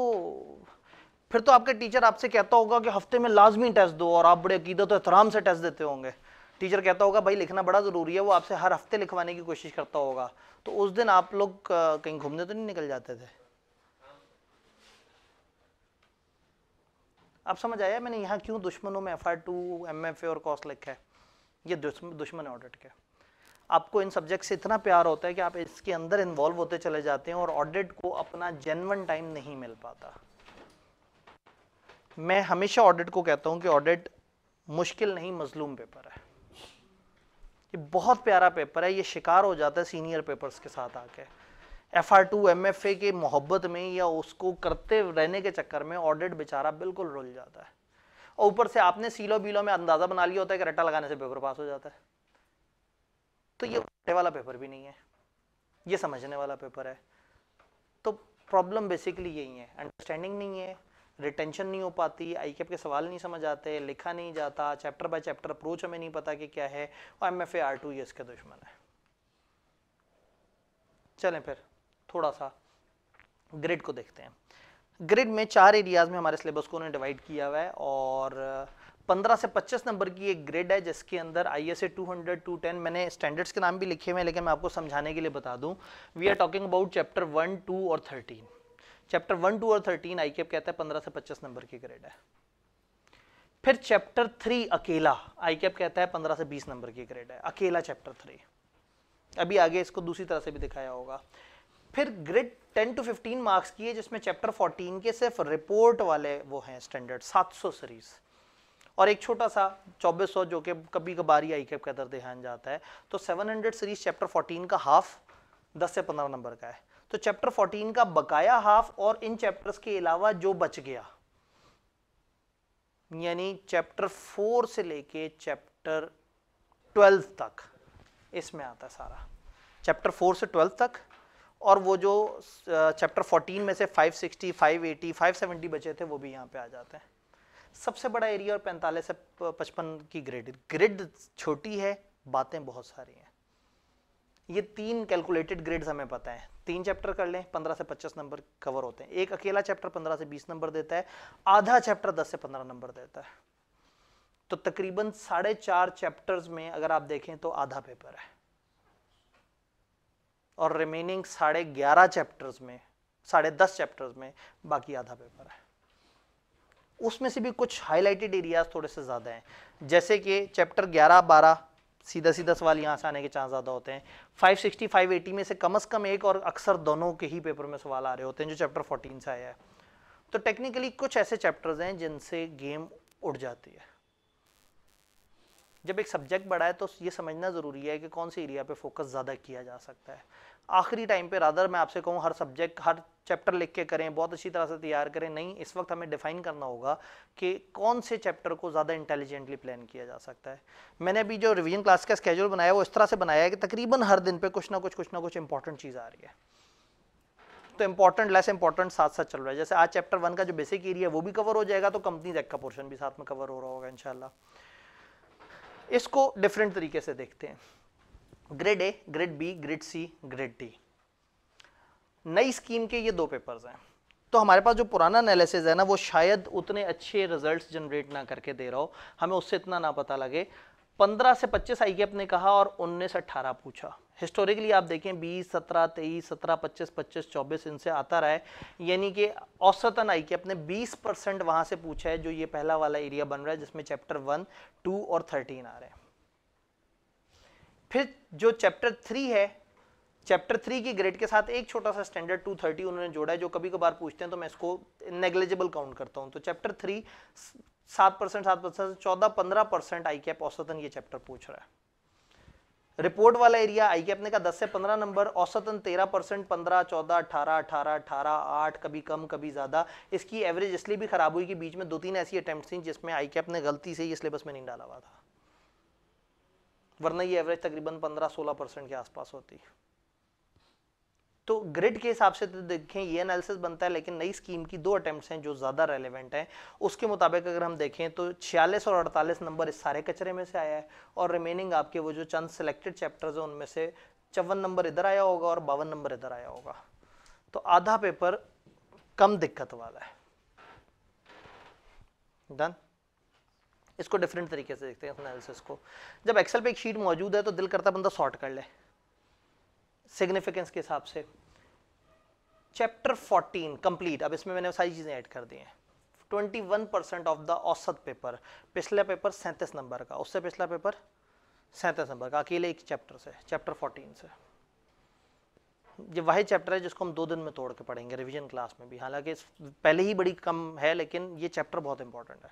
फिर तो आपका टीचर आपसे कहता होगा कि हफ्ते में लाजमी टेस्ट दो और आप बड़े अकीदत तो एहतराम से टेस्ट देते होंगे टीचर कहता होगा भाई लिखना बड़ा ज़रूरी है वो आपसे हर हफ्ते लिखवाने की कोशिश करता होगा तो उस दिन आप लोग कहीं घूमने तो नहीं निकल जाते थे आप समझ आया मैंने यहाँ क्यों दुश्मनों में F R two M F A और कॉस्ट लिखा है ये दुश्मन ऑडिट के आपको इन सब्जेक्ट से इतना प्यार होता है कि आप इसके अंदर इन्वॉल्व होते चले जाते हैं और ऑडिट को अपना जेनवन टाइम नहीं मिल पाता मैं हमेशा ऑडिट को कहता हूँ कि ऑडिट मुश्किल नहीं मजलूम पेपर है ये बहुत प्यारा पेपर है ये शिकार हो जाता है सीनियर पेपर्स के साथ आके F R two M F A के मोहब्बत में या उसको करते रहने के चक्कर में ऑडिट बेचारा बिल्कुल रुल जाता है और ऊपर से आपने सीलो बीलो में अंदाज़ा बना लिया होता है कि रट्टा लगाने से पेपर पास हो जाता है तो ये रट्टे वाला पेपर भी नहीं है ये समझने वाला पेपर है तो प्रॉब्लम बेसिकली यही है अंडरस्टैंडिंग नहीं है रिटेंशन नहीं हो पाती आई के सवाल नहीं समझ आते लिखा नहीं जाता चैप्टर बाय चैप्टर अप्रोच हमें नहीं पता कि क्या है और M F A R two ये इसका दुश्मन है चलें फिर थोड़ा सा ग्रिड को देखते हैं ग्रिड में चार एरियाज में हमारे सिलेबस को उन्होंने डिवाइड किया हुआ है और 15 से 25 नंबर की एक ग्रेड है जिसके अंदर I S A two hundred two ten मैंने स्टैंडर्ड्स के नाम भी लिखे हुए हैं लेकिन मैं आपको समझाने के लिए बता दूं we are talking about chapter one two और थर्टीन चैप्टर वन टू और थर्टीन आई कैप कहता है 15 से 25 नंबर की ग्रेड है फिर चैप्टर थ्री अकेला आई कैप कहता है पंद्रह से बीस नंबर की ग्रेड है अकेला चैप्टर थ्री अभी आगे इसको दूसरी तरह से भी दिखाया होगा फिर ग्रिड 10 टू 15 मार्क्स की है जिसमें चैप्टर 14 के सिर्फ रिपोर्ट वाले वो हैं स्टैंडर्ड 700 सीरीज और एक छोटा सा 2400 जो कि कभी कभार ही आई कैप का ध्यान जाता है तो 700 सीरीज चैप्टर 14 का हाफ 10 से 15 नंबर का है तो चैप्टर 14 का बकाया हाफ और इन चैप्टर्स के अलावा जो बच गया यानी चैप्टर फोर से लेके चैप्टर ट्वेल्व तक इसमें आता है सारा चैप्टर फोर से ट्वेल्थ तक और वो जो चैप्टर 14 में से 560, 580, 570 बचे थे वो भी यहाँ पे आ जाते हैं सबसे बड़ा एरिया और पैंतालीस से पचपन की ग्रिड ग्रिड छोटी है बातें बहुत सारी हैं ये तीन कैलकुलेटेड ग्रेड्स हमें पता है तीन चैप्टर कर लें 15 से 25 नंबर कवर होते हैं एक अकेला चैप्टर 15 से 20 नंबर देता है आधा चैप्टर 10 से 15 नंबर देता है तो तकरीबन साढ़े चार चैप्टर्स में अगर आप देखें तो आधा पेपर है और रिमेनिंग साढ़े ग्यारह चैप्टर्स में साढ़े दस चैप्टर्स में बाकी आधा पेपर है उसमें से भी कुछ हाईलाइटेड एरियाज थोड़े से ज़्यादा हैं जैसे कि चैप्टर 11, 12 सीधा सीधा सवाल यहाँ से आने के चांस ज़्यादा होते हैं 560, 580 में से कम अज़ कम एक और अक्सर दोनों के ही पेपर में सवाल आ रहे होते हैं जो चैप्टर 14 से आया है तो टेक्निकली कुछ ऐसे चैप्टर्स हैं जिनसे गेम उड़ जाती है जब एक सब्जेक्ट बढ़ा है तो ये समझना ज़रूरी है कि कौन से एरिया पे फोकस ज़्यादा किया जा सकता है आखिरी टाइम पे रादर मैं आपसे कहूँ हर सब्जेक्ट हर चैप्टर लिख के करें बहुत अच्छी तरह से तैयार करें नहीं इस वक्त हमें डिफ़ाइन करना होगा कि कौन से चैप्टर को ज़्यादा इंटेलिजेंटली प्लान किया जा सकता है मैंने अभी जो रिविजन क्लास का स्केजूल बनाया वो इस तरह से बनाया है कि तकरीबन हर दिन पर कुछ ना कुछ कुछ ना कुछ इंपॉर्टेंट चीज़ आ रही है तो इंपॉर्टेंट लेस इंपॉर्टेंट साथ साथ चल रहा है जैसे आज चैप्टर वन का जो बेसिक एरिया है वो भी कवर हो जाएगा तो कंपनी जैक का पोर्शन भी साथ में कवर हो रहा होगा इंशाल्लाह इसको डिफरेंट तरीके से देखते हैं grade A grade B grade C grade D नई स्कीम के ये दो पेपर्स हैं तो हमारे पास जो पुराना एनालिसिस है ना वो शायद उतने अच्छे रिजल्ट्स जनरेट ना करके दे रहा हो हमें उससे इतना ना पता लगे 15 से 25 आई के अपने कहा और 19 से 18 पूछा हिस्टोरिकली आप देखें बीस सत्रह तेईस सत्रह पच्चीस पच्चीस चौबीस इनसे आता रहा है यानी कि औसतन आई कि अपने बीस परसेंट वहाँ से पूछा है जो ये पहला वाला एरिया बन रहा है जिसमें चैप्टर वन टू और थर्टीन आ रहे हैं फिर जो चैप्टर थ्री है चैप्टर थ्री की ग्रेड के साथ एक छोटा सा स्टैंडर्ड टू थर्टी उन्होंने जोड़ा है जो कभी कभार पूछते हैं तो मैं इसको नेग्लेजेबल काउंट करता हूँ तो चैप्टर थ्री सात परसेंट सात परसेंट चौदह पंद्रह परसेंट आई कैप औसतन ये चैप्टर पूछ रहा है रिपोर्ट वाला एरिया आई कैप ने कहा 10 से 15 नंबर औसतन 13 परसेंट पंद्रह चौदह अठारह अठारह अठारह आठ कभी कम कभी ज़्यादा इसकी एवरेज इसलिए भी ख़राब हुई कि बीच में दो तीन ऐसी अटैम्प्ट थी जिसमें आई कैप ने गलती से ये सिलेबस में नहीं डाला हुआ था वरना ये एवरेज तकरीबन पंद्रह सोलह परसेंट के आसपास होती तो ग्रिड के हिसाब से तो देखें ये एनालिसिस बनता है लेकिन नई स्कीम की दो अटैम्प्ट हैं जो ज़्यादा रेलिवेंट हैं उसके मुताबिक अगर हम देखें तो छियालीस और अड़तालीस नंबर इस सारे कचरे में से आया है और रिमेनिंग आपके वो जो चंद सेलेक्टेड चैप्टर्स हैं उनमें से चौवन नंबर इधर आया होगा और बावन नंबर इधर आया होगा तो आधा पेपर कम दिक्कत वाला है डन इसको डिफरेंट तरीके से देखते हैं एनालिसिस को जब एक्सेल पे एक शीट मौजूद है तो दिल करता बंदा सॉर्ट कर ले सिग्निफिकेंस के हिसाब से चैप्टर 14 कंप्लीट अब इसमें मैंने सारी चीज़ें ऐड कर दी हैं 21 परसेंट ऑफ द औसत पेपर पिछला पेपर सैंतीस नंबर का उससे पिछला पेपर सैंतीस नंबर का अकेले एक चैप्टर से चैप्टर 14 से ये वही चैप्टर है जिसको हम दो दिन में तोड़ के पढ़ेंगे रिविजन क्लास में भी हालांकि पहले ही बड़ी कम है लेकिन ये चैप्टर बहुत इंपॉर्टेंट है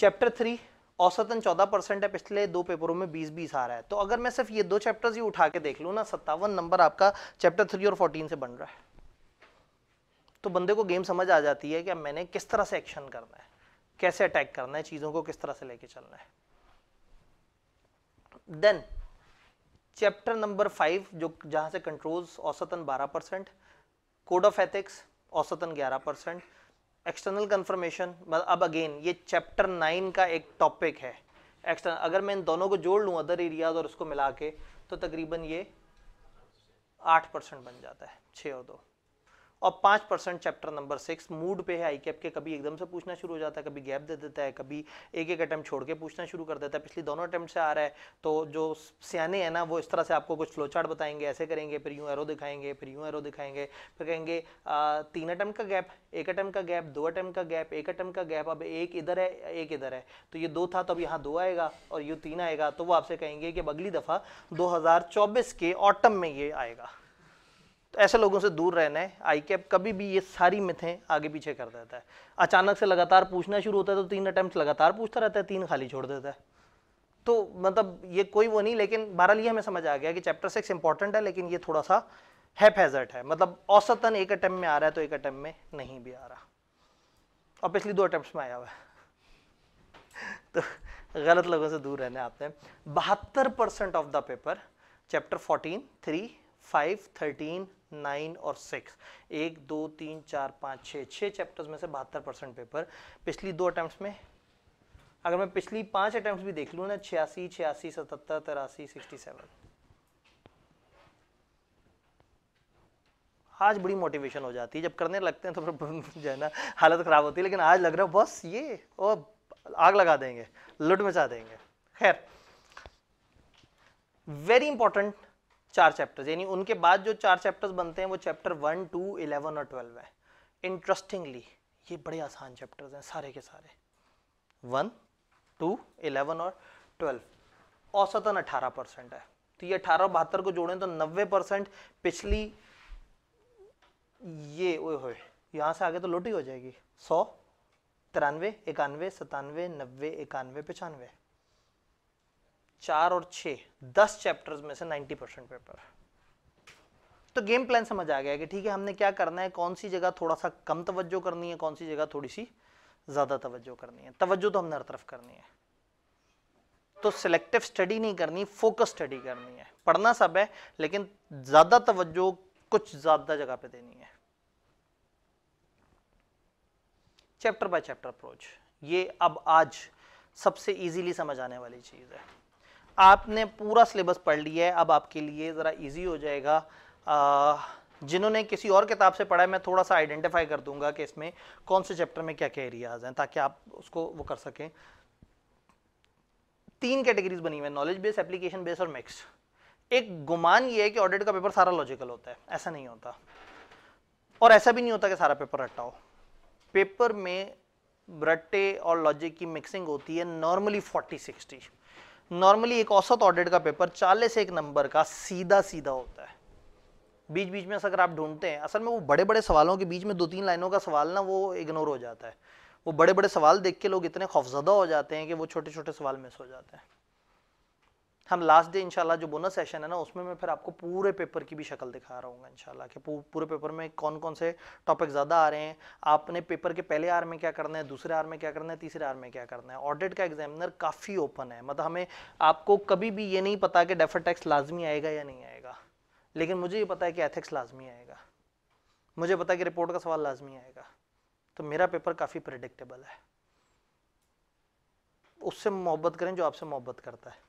चैप्टर थ्री औसतन 14 परसेंट है पिछले दो पेपरों में 20 बीस आ रहा है तो अगर मैं सिर्फ ये दो चैप्टर्स ही उठा के देख लूँ ना सत्तावन नंबर आपका चैप्टर थ्री और फोर्टीन से बन रहा है तो बंदे को गेम समझ आ जाती है कि मैंने किस तरह से एक्शन करना है कैसे अटैक करना है चीज़ों को किस तरह से लेके चलना है देन चैप्टर नंबर फाइव जो जहाँ से कंट्रोल्स औसतन 12 परसेंट कोड ऑफ एथिक्स औसतन 11 परसेंट एक्सटर्नल मतलब कन्फर्मेशन अब अगेन ये चैप्टर नाइन का एक टॉपिक है एक्सटर्नल अगर मैं इन दोनों को जोड़ लूँ अदर एरियाज और उसको मिला के तो तकरीबन ये आठ परसेंट बन जाता है छः और दो और पाँच percent chapter number six mood पे है आई कैप के कभी एकदम से पूछना शुरू हो जाता है कभी गैप दे देता है कभी एक एक अटैम्प्ट छोड़ के पूछना शुरू कर देता है पिछली दोनों अटैम्प्ट से आ रहा है तो जो सियाने हैं ना वो इस तरह से आपको कुछ फ्लोचार्ट बताएंगे ऐसे करेंगे फिर यूँ एरो दिखाएंगे फिर यूँ एरो दिखाएंगे फिर कहेंगे आ, तीन अटैम्प का गैप एक अटैम्प का गैप दो अटैम्प का गैप एक अटैम्प का गैप अब एक इधर है एक इधर है तो ये दो था तो अब यहाँ दो आएगा और यू तीन आएगा तो वो आपसे कहेंगे कि अब अगली दफ़ा दो के ऑटम में ये आएगा ऐसे लोगों से दूर रहना है आई कैप कभी भी ये सारी मिथें आगे पीछे कर देता है अचानक से लगातार पूछना शुरू होता है तो तीन अटैम्प्ट लगातार पूछता रहता है तीन खाली छोड़ देता है तो मतलब ये कोई वो नहीं लेकिन बहरहाल ये हमें समझ आ गया कि चैप्टर सिक्स इंपॉर्टेंट है लेकिन ये थोड़ा सा हैफेजर्ट है मतलब औसतन एक अटैम्प्ट में आ रहा है तो एक अटैम्प में नहीं भी आ रहा और पिछली दो अटैम्प्ट में आया हुआ है तो गलत लोगों से दूर रहना आपने बहत्तर percent of the paper chapter fourteen three five thirteen nine और सिक्स एक दो तीन चार पाँच छः छः चैप्टर्स में से बहत्तर परसेंट पेपर पिछली दो अटैम्प्ट में अगर मैं पिछली पाँच अटैम्प्ट भी देख लूँ ना छियासी छियासी सतहत्तर तिरासी सिक्सटी सेवन आज बड़ी मोटिवेशन हो जाती है जब करने लगते हैं तो फिर जो है ना हालत ख़राब होती है लेकिन आज लग रहा है बस ये और आग लगा देंगे लुट मचा देंगे खैर वेरी इंपॉर्टेंट चार चैप्टर्स यानी उनके बाद जो चार चैप्टर्स बनते हैं वो चैप्टर वन टू इलेवन और ट्वेल्व है इंटरेस्टिंगली ये बड़े आसान चैप्टर्स हैं सारे के सारे वन टू इलेवन और ट्वेल्व औसतन अठारह परसेंट है तो ये अठारह बहत्तर को जोड़ें तो नब्बे परसेंट पिछली ये ओए होए यहाँ से आगे तो लोटी हो जाएगी सौ तिरानवे इक्यानवे सतानवे नब्बे इक्यानवे पचानवे चार और छः दस चैप्टर्स में से नाइन्टी परसेंट पेपर तो गेम प्लान समझ आ गया कि ठीक है हमने क्या करना है कौन सी जगह थोड़ा सा कम तवज्जो करनी है कौन सी जगह थोड़ी सी ज़्यादा तवज्जो करनी है तवज्जो तो हमने हर तरफ करनी है तो सिलेक्टिव स्टडी नहीं करनी फोकस स्टडी करनी है पढ़ना सब है लेकिन ज़्यादा तवज्जो कुछ ज़्यादा जगह पे देनी है चैप्टर बाय चैप्टर अप्रोच ये अब आज सबसे इजीली समझ आने वाली चीज़ है आपने पूरा सिलेबस पढ़ लिया है अब आपके लिए ज़रा इजी हो जाएगा जिन्होंने किसी और किताब से पढ़ा है मैं थोड़ा सा आइडेंटिफाई कर दूंगा कि इसमें कौन से चैप्टर में क्या क्या एरियाज हैं ताकि आप उसको वो कर सकें तीन कैटेगरीज बनी हुई है नॉलेज बेस एप्लीकेशन बेस और मिक्स एक गुमान ये है कि ऑडिट का पेपर सारा लॉजिकल होता है ऐसा नहीं होता और ऐसा भी नहीं होता कि सारा पेपर रट्टा हो पेपर में रट्टे और लॉजिक की मिक्सिंग होती है नॉर्मली फोर्टी सिक्सटी नॉर्मली एक औसत ऑडिट का पेपर चालीस एक नंबर का सीधा सीधा होता है बीच बीच में अगर आप ढूंढते हैं असल में वो बड़े बड़े सवालों के बीच में दो तीन लाइनों का सवाल ना वो इग्नोर हो जाता है वो बड़े बड़े सवाल देख के लोग इतने खौफजदा हो जाते हैं कि वो छोटे छोटे सवाल मिस हो जाते हैं हम लास्ट डे इंशाल्लाह जो बोनस सेशन है ना उसमें मैं फिर आपको पूरे पेपर की भी शक्ल दिखा रहा हूँ इंशाल्लाह कि पूरे पेपर में कौन कौन से टॉपिक ज़्यादा आ रहे हैं आपने पेपर के पहले आर में क्या करना है दूसरे आर में क्या करना है तीसरे आर में क्या करना है ऑडिट का एग्जामिनर काफ़ी ओपन है मतलब हमें आपको कभी भी ये नहीं पता कि डेफर टैक्स लाजमी आएगा या नहीं आएगा लेकिन मुझे ये पता है कि एथिक्स लाजमी आएगा मुझे पता है कि रिपोर्ट का सवाल लाजमी आएगा तो मेरा पेपर काफ़ी प्रडिक्टेबल है उससे मोहब्बत करें जो आपसे मोहब्बत करता है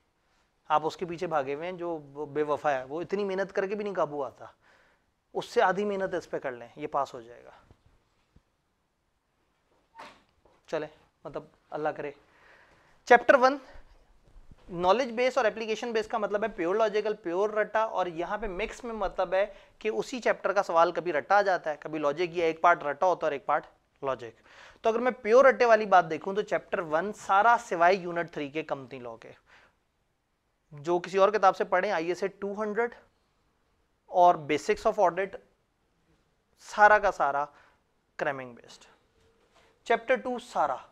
आप उसके पीछे भागे हुए हैं जो बेवफा है वो इतनी मेहनत करके भी नहीं काबू आता उससे आधी मेहनत इस पर कर लें ये पास हो जाएगा चले मतलब अल्लाह करे चैप्टर वन नॉलेज बेस और एप्लीकेशन बेस का मतलब है प्योर लॉजिकल प्योर रट्टा और यहाँ पे मिक्स में मतलब है कि उसी चैप्टर का सवाल कभी रट्टा आ जाता है कभी लॉजिक या एक पार्ट रट्टा होता है और एक पार्ट लॉजिक तो अगर मैं प्योर रट्टे वाली बात देखूँ तो चैप्टर वन सारा सिवाय यूनिट थ्री के कंपनी लॉ के जो किसी और किताब से पढ़ें I S A two hundred और बेसिक्स ऑफ ऑडिट सारा का सारा क्रैमिंग बेस्ड चैप्टर टू सारा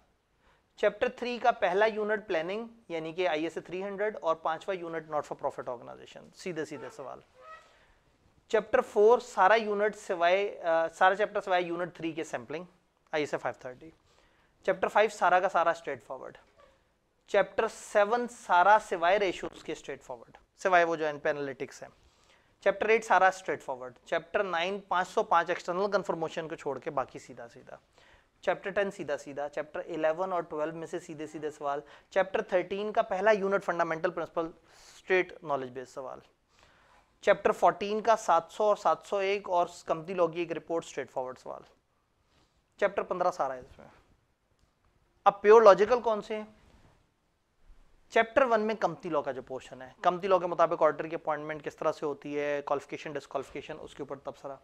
चैप्टर थ्री का पहला यूनिट प्लानिंग यानी कि I S A three hundred और पांचवा unit not for profit organisation सीधे सीधे सवाल चैप्टर फोर सारा यूनिट सिवाय सारा चैप्टर सिवाय यूनिट थ्री के sampling I S A five thirty chapter five सारा का सारा स्ट्रेट फॉरवर्ड चैप्टर सेवन सारा सिवाय रेशियोज के स्ट्रेट फॉरवर्ड सिवाय वो जो एन पेनालिटिक्स है चैप्टर एट सारा स्ट्रेट फॉरवर्ड चैप्टर नाइन पाँच सौ पाँच एक्सटर्नल कन्फर्मेशन को छोड़ के बाकी सीधा सीधा चैप्टर टेन सीधा सीधा चैप्टर इलेवन और ट्वेल्व में से सीधे सीधे सवाल चैप्टर थर्टीन का पहला unit fundamental principle straight knowledge based सवाल चैप्टर फोर्टीन का सात सौ और सात सौ एक और कंपनी लॉगी एक रिपोर्ट स्ट्रेट फॉरवर्ड सवाल चैप्टर पंद्रह सारा है इसमें अब प्योर लॉजिकल कौन से हैं चैप्टर वन में कमती लॉ का जो पोर्शन है कमती लॉ के मुताबिक ऑर्डर की अपॉइंटमेंट किस तरह से होती है क्वालिफिकेशन डिस्कालिफिकेशन उसके ऊपर तब सरा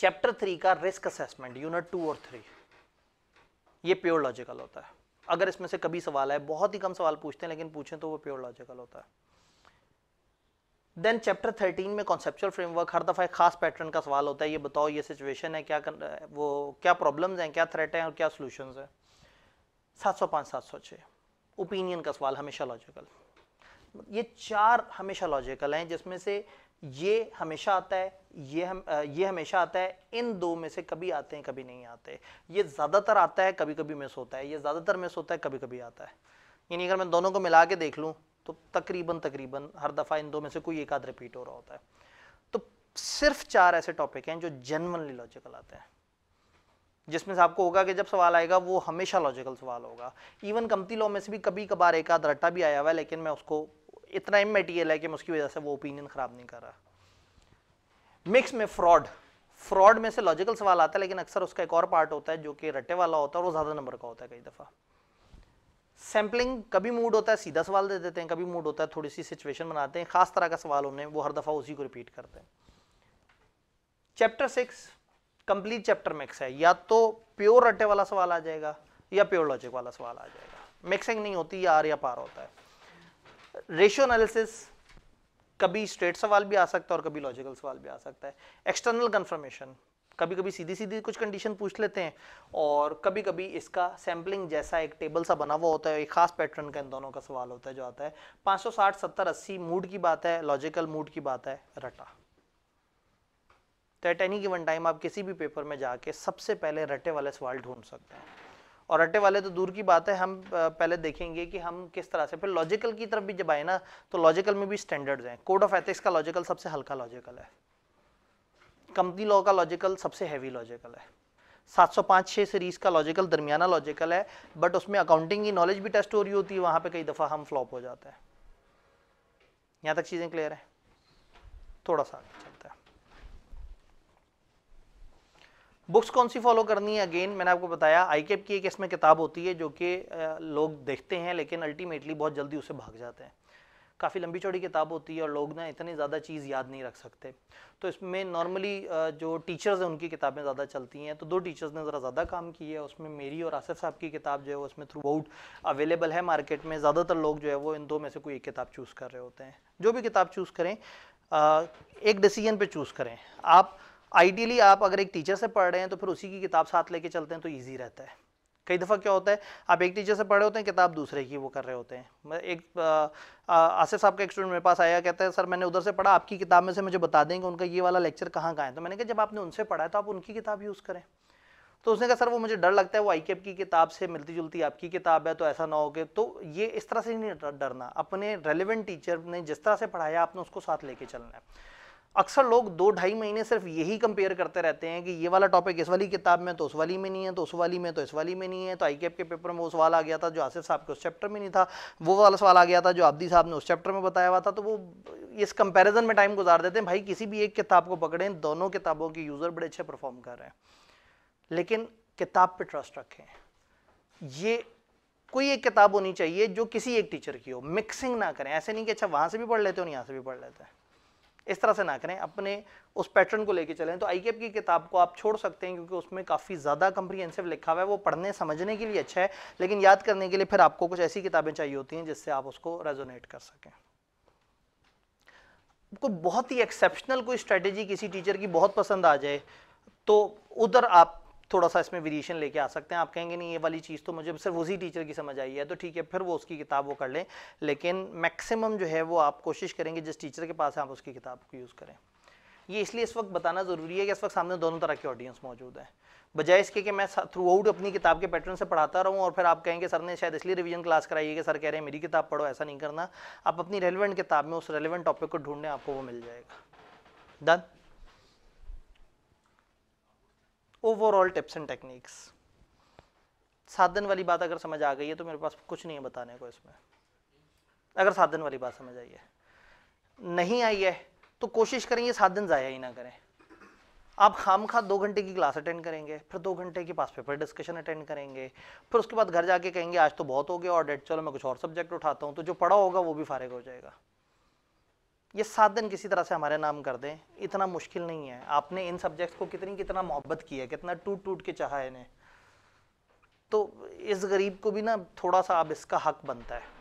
चैप्टर थ्री का रिस्क असेसमेंट यूनिट टू और थ्री ये प्योर लॉजिकल होता है अगर इसमें से कभी सवाल है बहुत ही कम सवाल पूछते हैं लेकिन पूछें तो वो प्योर लॉजिकल होता है देन चैप्टर थर्टीन में कॉन्सेप्चुअल फ्रेमवर्क हर दफ़ा एक खास पैटर्न का सवाल होता है ये बताओ ये सिचुएशन है क्या वो क्या प्रॉब्लम्स हैं क्या थ्रेट हैं और क्या सोल्यूशन है सात सौ पांच सात सौ छः ओपिनियन का सवाल हमेशा लॉजिकल ये चार हमेशा लॉजिकल हैं जिसमें से ये हमेशा आता है ये हम ये हमेशा आता है इन दो में से कभी आते हैं कभी नहीं आते ये ज़्यादातर आता है कभी कभी मिस होता है ये ज़्यादातर मिस होता है कभी कभी आता है यानी अगर मैं दोनों को मिला के देख लूँ तो तकरीबन तकरीबन हर दफ़ा इन दो में से कोई एक आध रिपीट हो रहा होता है तो सिर्फ चार ऐसे टॉपिक हैं जो जनरली लॉजिकल आते हैं जिसमें से आपको होगा कि जब सवाल आएगा वो हमेशा लॉजिकल सवाल होगा इवन कमती लॉ में से भी कभी कभार एक आध रट्टा भी आया हुआ है लेकिन मैं उसको इतना इमेटीरियल है कि मैं उसकी वजह से वो ओपिनियन ख़राब नहीं कर रहा मिक्स में फ्रॉड फ्रॉड में से लॉजिकल सवाल आता है लेकिन अक्सर उसका एक और पार्ट होता है जो कि रट्टे वाला होता है और वो ज़्यादा नंबर का होता है कई दफ़ा सैम्पलिंग कभी मूड होता है सीधा सवाल दे देते हैं कभी मूड होता है थोड़ी सी सिचुएशन बनाते हैं खास तरह का सवाल उन्हें वो हर दफ़ा उसी को रिपीट करते हैं chapter six complete chapter mix है या तो प्योर रटे वाला सवाल आ जाएगा या प्योर लॉजिक वाला सवाल आ जाएगा मिक्सिंग नहीं होती या आर या पार होता है रेशियो एनालिसिस कभी स्ट्रेट सवाल भी आ सकता है और कभी लॉजिकल सवाल भी आ सकता है एक्सटर्नल कन्फर्मेशन कभी कभी सीधी सीधी कुछ कंडीशन पूछ लेते हैं और कभी कभी इसका सैम्पलिंग जैसा एक टेबल सा बना हुआ होता है एक खास पैटर्न का इन दोनों का सवाल होता है जो आता है 560 70 80 मूड की बात है लॉजिकल मूड की बात है रटा तो एट एनी गिवन टाइम आप किसी भी पेपर में जाके सबसे पहले रटे वाले सवाल ढूंढ सकते हैं और रटे वाले तो दूर की बात है हम पहले देखेंगे कि हम किस तरह से फिर लॉजिकल की तरफ भी जब आए ना तो लॉजिकल में भी स्टैंडर्ड्स हैं कोड ऑफ एथिक्स का लॉजिकल सबसे हल्का लॉजिकल है कंपनी लॉ का लॉजिकल सबसे हैवी लॉजिकल है 705 सौ सीरीज का लॉजिकल दरमियाना लॉजिकल है बट उसमें अकाउंटिंग की नॉलेज भी टेस्ट हो रही होती है वहाँ पर कई दफ़ा हम फ्लॉप हो जाते हैं यहाँ तक चीज़ें क्लियर हैं थोड़ा सा बुक्स कौन सी फॉलो करनी है अगेन मैंने आपको बताया आई कैप की एक इसमें किताब होती है जो कि लोग देखते हैं लेकिन अल्टीमेटली बहुत जल्दी उसे भाग जाते हैं काफ़ी लंबी चौड़ी किताब होती है और लोग ना इतनी ज़्यादा चीज़ याद नहीं रख सकते तो इसमें नॉर्मली जो टीचर्स हैं उनकी किताबें ज़्यादा चलती हैं तो दो टीचर्स ने ज़रा ज़्यादा काम की है उसमें मेरी और आसिफ साहब की किताब जो है वो इसमें थ्रू आउट अवेलेबल है मार्केट में ज़्यादातर लोग जो है वो इन दो में से कोई एक किताब चूज़ कर रहे होते हैं जो भी किताब चूज़ करें एक डिसीजन पर चूज़ करें आप आइडियली आप अगर एक टीचर से पढ़ रहे हैं तो फिर उसी की किताब साथ लेके चलते हैं तो ईजी रहता है कई दफ़ा क्या होता है आप एक टीचर से पढ़ रहे होते हैं किताब दूसरे की वो कर रहे होते हैं मैं एक आसिफ साहब का एक स्टूडेंट मेरे पास आया कहता है सर मैंने उधर से पढ़ा आपकी किताब में से मुझे बता दें कि उनका ये वाला लेक्चर कहाँ का है तो मैंने कहा जब आपने उनसे पढ़ा है तो आप उनकी किताब यूज़ करें तो उसने कहा सर वो मुझे डर लगता है वो आई की किताब से मिलती जुलती आपकी किताब है तो ऐसा ना हो कि तो ये इस तरह से नहीं डरना अपने रेलिवेंट टीचर ने जिस तरह से पढ़ाया आपने उसको साथ लेके चलना है अक्सर लोग दो ढाई महीने सिर्फ यही कंपेयर करते रहते हैं कि ये वाला टॉपिक इस वाली किताब में तो उस वाली में नहीं है तो उस वाली में तो इस वाली में नहीं है तो आई के पेपर में वो सवाल आ गया था जो आसिफ साहब के उस चैप्टर में नहीं था वो वाला सवाल आ गया था जो आबदी साहब ने उस चैप्टर में बताया हुआ था तो वो इस कंपेरिजन में टाइम गुजार देते हैं भाई किसी भी एक किताब को पकड़ें दोनों किताबों के यूज़र बड़े अच्छे परफॉर्म कर रहे हैं लेकिन किताब पर ट्रस्ट रखें ये कोई एक किताब होनी चाहिए जो किसी एक टीचर की हो मिक्सिंग ना करें ऐसे नहीं कि अच्छा वहाँ से भी पढ़ लेते हो यहाँ से भी पढ़ लेते हैं इस तरह से ना करें अपने उस पैटर्न को लेके चलें तो आई की किताब को आप छोड़ सकते हैं क्योंकि उसमें काफ़ी ज़्यादा कम्प्रीहेंसिव लिखा हुआ है वो पढ़ने समझने के लिए अच्छा है लेकिन याद करने के लिए फिर आपको कुछ ऐसी किताबें चाहिए होती हैं जिससे आप उसको रेजोनेट कर सकें को बहुत ही एक्सेप्शनल कोई स्ट्रेटेजी किसी टीचर की बहुत पसंद आ जाए तो उधर आप थोड़ा सा इसमें वेरिएशन लेके आ सकते हैं आप कहेंगे नहीं ये वाली चीज़ तो मुझे सिर्फ उसी टीचर की समझ आई है तो ठीक है फिर वो उसकी किताब वो कर लें लेकिन मैक्सिमम जो है वो आप कोशिश करेंगे जिस टीचर के पास है आप उसकी किताब को यूज़ करें ये इसलिए इस वक्त बताना ज़रूरी है कि इस वक्त सामने दोनों तरह के ऑडियंस मौजूद है बजाय इसके कि मैं थ्रू आउट अपनी किताब के पैटर्न से पढ़ाता रहूं और फिर आप कहेंगे सर ने शायद इसलिए रिवीजन क्लास कराई है कि सर कह रहे हैं मेरी किताब पढ़ो ऐसा नहीं करना आप अपनी रेलिवेंट किताब में उस रेलिवेंट टॉपिक को ढूंढने आपको वो मिल जाएगा done overall tips and techniques सात दिन वाली बात अगर समझ आ गई है तो मेरे पास कुछ नहीं है बताने को इसमें अगर सात दिन वाली बात समझ आई है नहीं आई है तो कोशिश करें ये सात दिन ज़ाया ही ना करें आप खाम खा दो घंटे की क्लास अटेंड करेंगे फिर दो घंटे के पास पेपर डिस्कशन अटेंड करेंगे फिर उसके बाद घर जाके कहेंगे आज तो बहुत हो गया और डेट चलो मैं कुछ और सब्जेक्ट उठाता हूँ तो जो पढ़ा होगा वो भी फारिग हो जाएगा ये सात दिन किसी तरह से हमारे नाम कर दें इतना मुश्किल नहीं है आपने इन सब्जेक्ट्स को कितनी कितना मोहब्बत की है कितना टूट टूट के चाहा है इन्हें तो इस गरीब को भी ना थोड़ा सा अब इसका हक बनता है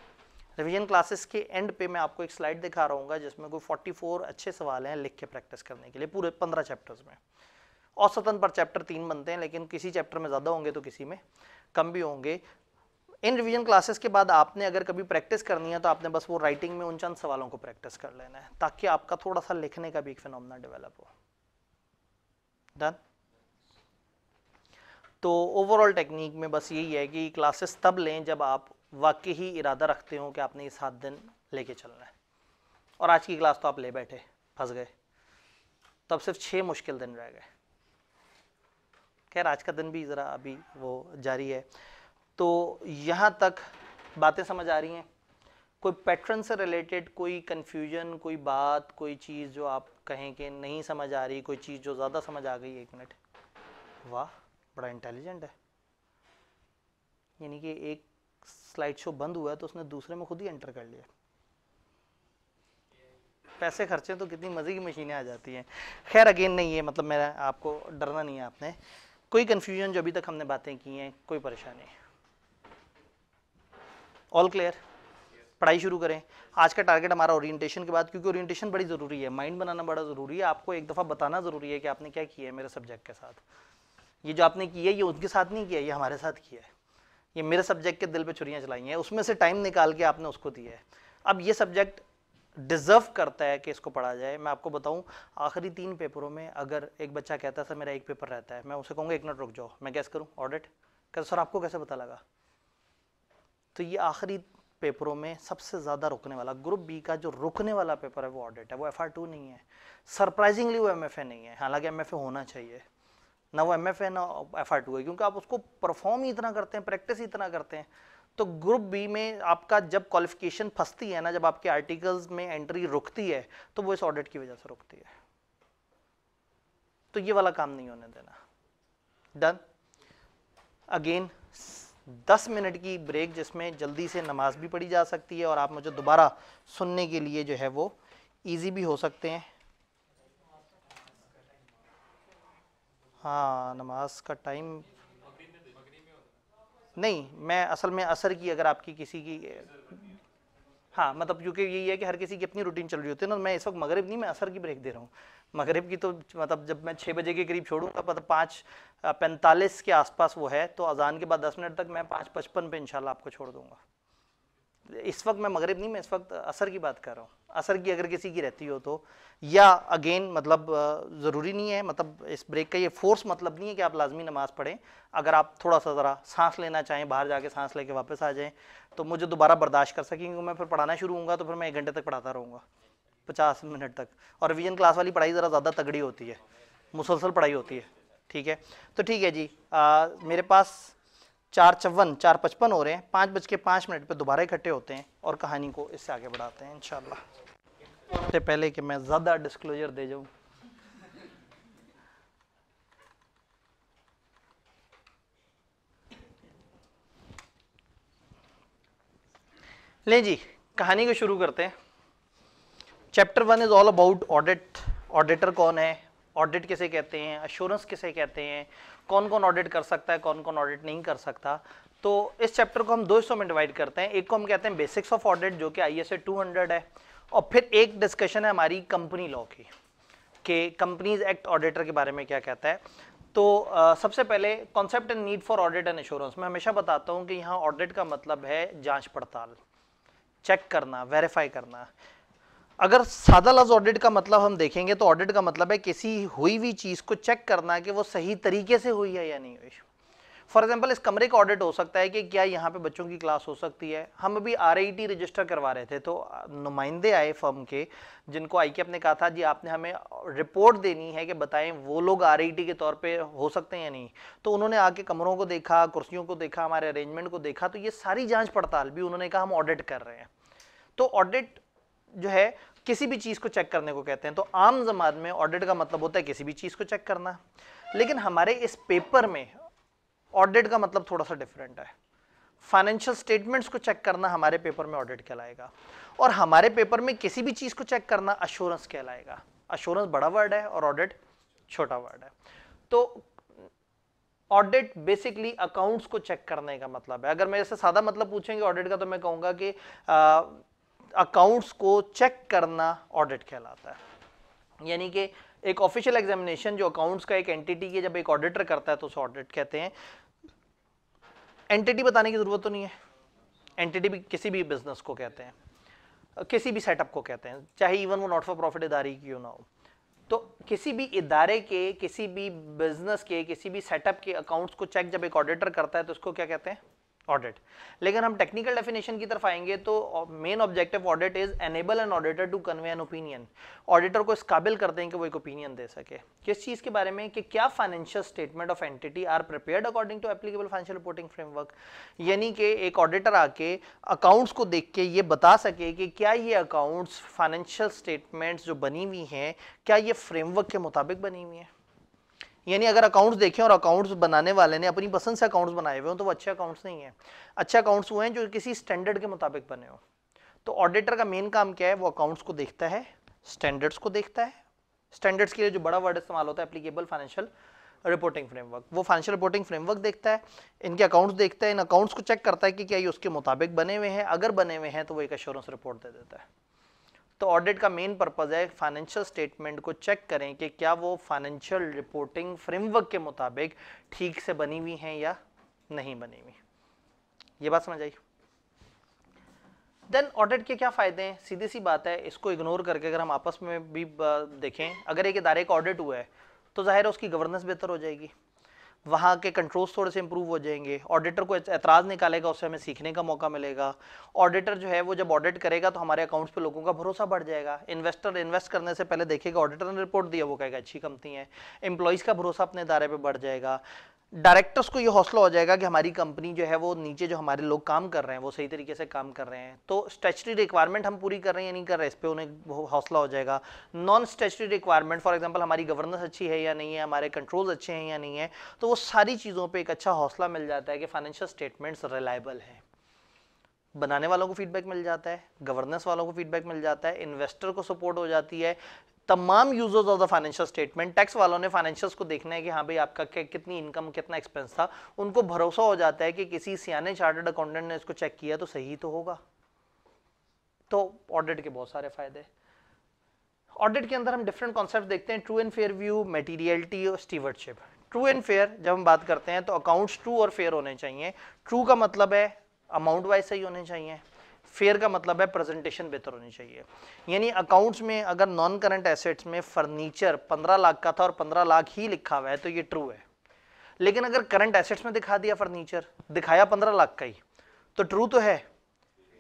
रिवीजन क्लासेस के एंड पे मैं आपको एक स्लाइड दिखा रहा हूँ जिसमें कोई 44 अच्छे सवाल हैं लिख के प्रैक्टिस करने के लिए पूरे 15 चैप्टर्स में औसतन पर चैप्टर तीन बनते हैं लेकिन किसी चैप्टर में ज़्यादा होंगे तो किसी में कम भी होंगे इन रिवीजन क्लासेस के बाद आपने अगर कभी प्रैक्टिस करनी है तो आपने बस वो राइटिंग में उन चंद सवालों को प्रैक्टिस कर लेना है ताकि आपका थोड़ा सा लिखने का भी एक फिनोमिना डेवलप हो डन तो ओवरऑल टेक्निक में बस यही है कि क्लासेस तब लें जब आप वाकई ही इरादा रखते हो कि आपने ये सात दिन लेके चलना है और आज की क्लास तो आप ले बैठे फंस गए तब सिर्फ छः मुश्किल दिन रह गए खैर आज का दिन भी ज़रा अभी वो जारी है तो यहाँ तक बातें समझ आ रही हैं कोई पैटर्न से रिलेटेड कोई कन्फ्यूजन कोई बात कोई चीज़ जो आप कहें कि नहीं समझ आ रही कोई चीज़ जो ज़्यादा समझ आ गई एक मिनट वाह बड़ा इंटेलिजेंट है यानी कि एक स्लाइड शो बंद हुआ है तो उसने दूसरे में खुद ही एंटर कर लिया पैसे खर्चे तो कितनी मज़े की मशीनें आ जाती हैं खैर अगेन नहीं है मतलब मेरा आपको डरना नहीं है आपने कोई कन्फ्यूजन जो अभी तक हमने बातें की हैं कोई परेशानी है ऑल क्लियर पढ़ाई शुरू करें आज का टारगेट हमारा ओरिएंटेशन के बाद क्योंकि ओरिएंटेशन बड़ी ज़रूरी है माइंड बनाना बड़ा ज़रूरी है आपको एक दफ़ा बताना ज़रूरी है कि आपने क्या किया है मेरे सब्जेक्ट के साथ ये जो आपने किया है ये उनके साथ नहीं किया ये हमारे साथ किया है ये मेरे सब्जेक्ट के दिल पे छुरियाँ चलाई हैं उसमें से टाइम निकाल के आपने उसको दिया है अब ये सब्जेक्ट डिज़र्व करता है कि इसको पढ़ा जाए मैं आपको बताऊं आखिरी तीन पेपरों में अगर एक बच्चा कहता है सर मेरा एक पेपर रहता है मैं उसे कहूँगा एक मिनट रुक जाओ मैं कैसे करूँ ऑडिट कैसे सर आपको कैसे पता लगा तो ये आखिरी पेपरों में सबसे ज़्यादा रुकने वाला ग्रुप बी का जो रुकने वाला पेपर है वो ऑडिट है वो एफ आर टू नहीं है सरप्राइजिंगली वो एम एफ ए नहीं है हालांकि एम होना चाहिए ना वो एम एफ ए ना एफ आर टू है क्योंकि आप उसको परफॉर्म ही इतना करते हैं प्रैक्टिस इतना करते हैं तो ग्रुप बी में आपका जब क्वालिफिकेशन फंसती है ना जब आपके आर्टिकल्स में एंट्री रुकती है तो वो इस ऑडिट की वजह से रुकती है तो ये वाला काम नहीं होने देना डन अगेन दस मिनट की ब्रेक जिसमें जल्दी से नमाज भी पढ़ी जा सकती है और आप मुझे दोबारा सुनने के लिए जो है वो ईजी भी हो सकते हैं हाँ नमाज का टाइम नहीं मैं असल में असर की अगर आपकी किसी की हाँ मतलब क्योंकि यही है कि हर किसी की अपनी रूटीन चल रही होती है ना तो मैं इस वक्त मगरब नहीं मैं असर की ब्रेक दे रहा हूँ मगरब की तो मतलब जब मैं छः बजे के करीब छोड़ूंगा मतलब पाँच पैंतालीस के आसपास वो है तो अजान के बाद दस मिनट तक मैं पाँच पचपन पे इनशाला आपको छोड़ दूंगा इस वक्त मैं मगरब नहीं मैं इस वक्त असर की बात कर रहा हूँ असर की अगर किसी की रहती हो तो या अगेन मतलब ज़रूरी नहीं है मतलब इस ब्रेक का ये फोर्स मतलब नहीं है कि आप लाजमी नमाज़ पढ़ें अगर आप थोड़ा सा ज़रा सांस लेना चाहें बाहर जाके सांस लेके वापस आ जाएं तो मुझे दोबारा बर्दाश्त कर सकें क्योंकि मैं फिर पढ़ाना शुरू हूँ तो फिर मैं एक घंटे तक पढ़ाता रहूँगा पचास मिनट तक और रिविज़न क्लास वाली पढ़ाई ज़रा ज़्यादा तगड़ी होती है मुसलसल पढ़ाई होती है ठीक है तो ठीक है जी आ, मेरे पास चार चौवन चार पचपन हो रहे हैं पाँच बज के पाँच मिनट पर दोबारा इकट्ठे होते हैं और कहानी को इससे आगे बढ़ाते हैं इनशाला सबसे पहले कि मैं ज़्यादा डिस्क्लोजर दे जाऊँ ले जी कहानी को शुरू करते हैं chapter one is all about audit auditor कौन है ऑडिट किसे कहते हैं अश्योरेंस किसे कहते हैं कौन कौन ऑडिट कर सकता है कौन कौन ऑडिट नहीं कर सकता तो इस चैप्टर को हम दो हिस्सों में डिवाइड करते हैं एक को हम कहते हैं बेसिक्स ऑफ ऑडिट जो कि आई एस है और फिर एक डिस्कशन है हमारी कंपनी लॉ की कि कंपनीज एक्ट ऑडिटर के बारे में क्या कहता है तो आ, सबसे पहले concept and need for audit and insurance मैं हमेशा बताता हूँ कि यहाँ ऑडिट का मतलब है जांच पड़ताल चेक करना वेरीफाई करना अगर सादा लफ्ज ऑडिट का मतलब हम देखेंगे तो ऑडिट का मतलब है किसी हुई हुई चीज़ को चेक करना कि वो सही तरीके से हुई है या नहीं हुई फॉर एग्जाम्पल इस कमरे का ऑडिट हो सकता है कि क्या यहाँ पे बच्चों की क्लास हो सकती है हम अभी आर रजिस्टर करवा रहे थे तो नुमाइंदे आए फर्म के जिनको आई के ने कहा था जी आपने हमें रिपोर्ट देनी है कि बताएं वो लोग आर के तौर पे हो सकते हैं या नहीं तो उन्होंने आके कमरों को देखा कुर्सियों को देखा हमारे अरेंजमेंट को देखा तो ये सारी जाँच पड़ताल भी उन्होंने कहा हम ऑडिट कर रहे हैं तो ऑडिट जो है किसी भी चीज़ को चेक करने को कहते हैं तो आम जमात में ऑडिट का मतलब होता है किसी भी चीज़ को चेक करना लेकिन हमारे इस पेपर में ऑडिट का मतलब थोड़ा सा डिफरेंट है फाइनेंशियल स्टेटमेंट्स को चेक करना हमारे पेपर में ऑडिट कहलाएगा और हमारे पेपर में किसी भी चीज़ को चेक करना अश्योरेंस कहलाएगा अश्योरेंस बड़ा वर्ड है और ऑडिट छोटा वर्ड है तो ऑडिट बेसिकली अकाउंट्स को चेक करने का मतलब है अगर मेरे से सादा मतलब पूछेंगे ऑडिट का तो मैं कहूँगा कि आ, अकाउंट्स को चेक करना ऑडिट कहलाता है यानी कि एक ऑफिशियल एग्जामिनेशन जो अकाउंट्स का एक एंटिटी की जब एक ऑडिटर करता है तो उसे ऑडिट कहते हैं एंटिटी बताने की ज़रूरत तो नहीं है एंटिटी भी किसी भी बिजनेस को कहते हैं किसी भी सेटअप को कहते हैं चाहे इवन वो नॉट फॉर प्रॉफिट इदारे क्यों ना हो तो किसी भी इदारे के किसी भी बिजनेस के किसी भी सेटअप के अकाउंट्स को चेक जब एक ऑडिटर करता है तो उसको क्या कहते हैं ऑडिट लेकिन हम टेक्निकल डेफिनेशन की तरफ आएंगे तो main objective audit is enable an auditor to convey an opinion auditor को इस काबिल करते हैं कि वो एक ओपिनियन दे सके किस चीज़ के बारे में कि क्या financial statement of entity are prepare according to applicable financial reporting framework यानी कि एक ऑडिटर आके अकाउंट्स को देख के ये बता सके कि क्या ये अकाउंट्स फाइनेंशियल स्टेटमेंट्स जो बनी हुई हैं क्या ये फ्रेमवर्क के मुताबिक बनी हुई हैं यानी अगर अकाउंट्स देखें और अकाउंट्स बनाने वाले ने अपनी पसंद से अकाउंट्स बनाए हुए हों तो वो अच्छे अकाउंट्स नहीं हैं अच्छे अकाउंट्स वो हैं जो किसी स्टैंडर्ड के मुताबिक बने हों तो ऑडिटर का मेन काम क्या है वो अकाउंट्स को देखता है स्टैंडर्ड्स को देखता है स्टैंडर्ड्स के लिए जो बड़ा वर्ड इस्तेमाल होता है एप्लीकेबल फाइनेंशियल रिपोर्टिंग फ्रेमवर्क वो फाइनेंशियल रिपोर्टिंग फ्रेमवर्क देखता है इनके अकाउंट्स देखता है इन अकाउंट्स को चेक करता है कि क्या ये उसके मुताबिक बने हुए हैं अगर बने हुए हैं तो वो एक अश्योरेंस रिपोर्ट दे देता है तो ऑडिट का मेन पर्पज़ है फाइनेंशियल स्टेटमेंट को चेक करें कि क्या वो फाइनेंशियल रिपोर्टिंग फ्रेमवर्क के मुताबिक ठीक से बनी हुई हैं या नहीं बनी हुई ये बात समझ आई देन ऑडिट के क्या फ़ायदे हैं सीधी सी बात है इसको इग्नोर करके अगर हम आपस में भी देखें अगर एक इदारे का ऑडिट हुआ है तो ज़ाहिर है उसकी गवर्नेंस बेहतर हो जाएगी वहाँ के कंट्रोल्स थोड़े से इम्प्रूव हो जाएंगे ऑडिटर को एतराज़ निकालेगा उससे हमें सीखने का मौका मिलेगा ऑडिटर जो है वो जब ऑडिट करेगा तो हमारे अकाउंट्स पे लोगों का भरोसा बढ़ जाएगा इन्वेस्टर इन्वेस्ट करने से पहले देखेगा ऑडिटर ने रिपोर्ट दिया वो कहेगा अच्छी कंपनी है एम्प्लॉयज़ का भरोसा अपने दायरे पर बढ़ जाएगा डायरेक्टर्स को ये हौसला हो जाएगा कि हमारी कंपनी जो है वो नीचे जो हमारे लोग काम कर रहे हैं वो सही तरीके से काम कर रहे हैं तो स्टेचरी रिक्वायरमेंट हम पूरी कर रहे हैं या नहीं कर रहे हैं इस पर उन्हें हौसला हो जाएगा non statutory requirement for example हमारी गवर्नेंस अच्छी है या नहीं है हमारे कंट्रोल्स अच्छे हैं या नहीं है तो वो सारी चीज़ों पर एक अच्छा हौसला मिल जाता है कि फाइनेंशियल स्टेटमेंट्स रिलायबल हैं बनाने वालों को फीडबैक मिल जाता है गवर्नेंस वालों को फीडबैक मिल जाता है इन्वेस्टर को सपोर्ट हो जाती है तमाम users of the financial statement tax वालों ने फाइनेंशियल्स को देखना है कि हाँ भाई आपका कितनी इनकम कितना एक्सपेंस था उनको भरोसा हो जाता है कि किसी सियाने चार्टर्ड अकाउंटेंट ने इसको चेक किया तो सही तो होगा तो ऑडिट के बहुत सारे फायदे ऑडिट के अंदर हम डिफरेंट कॉन्सेप्ट देखते हैं true and fair view materiality और स्टीवर्डशिप ट्रू एंड फेयर जब हम बात करते हैं तो अकाउंट्स ट्रू और फेयर होने चाहिए ट्रू का मतलब है अमाउंट वाइज सही होने चाहिए फेयर का मतलब है प्रेजेंटेशन बेहतर होनी चाहिए यानी अकाउंट्स में अगर नॉन करंट एसेट्स में फर्नीचर 15 लाख का था और 15 लाख ही लिखा हुआ है तो ये ट्रू है लेकिन अगर करंट एसेट्स में दिखा दिया फर्नीचर दिखाया 15 लाख का ही तो ट्रू तो है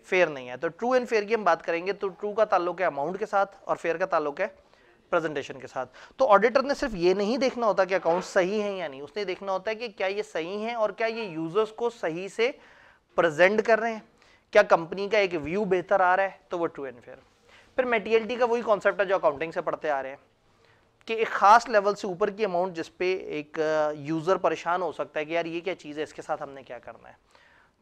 फेयर नहीं है तो ट्रू एंड फेयर की हम बात करेंगे तो ट्रू का ताल्लुक है अमाउंट के साथ और फेयर का ताल्लुक है प्रेजेंटेशन के साथ तो ऑडिटर ने सिर्फ ये नहीं देखना होता कि अकाउंट सही है या नहीं उसने देखना होता है कि क्या ये सही है और क्या ये यूजर्स को सही से प्रेजेंट कर रहे हैं क्या कंपनी का एक व्यू बेहतर आ रहा है तो वो ट्रू एंड फेयर फिर मेटीएलटी का वही कॉन्सेप्ट है जो अकाउंटिंग से पढ़ते आ रहे हैं कि एक ख़ास लेवल से ऊपर की अमाउंट जिस पे एक यूज़र uh, परेशान हो सकता है कि यार ये क्या चीज़ है इसके साथ हमने क्या करना है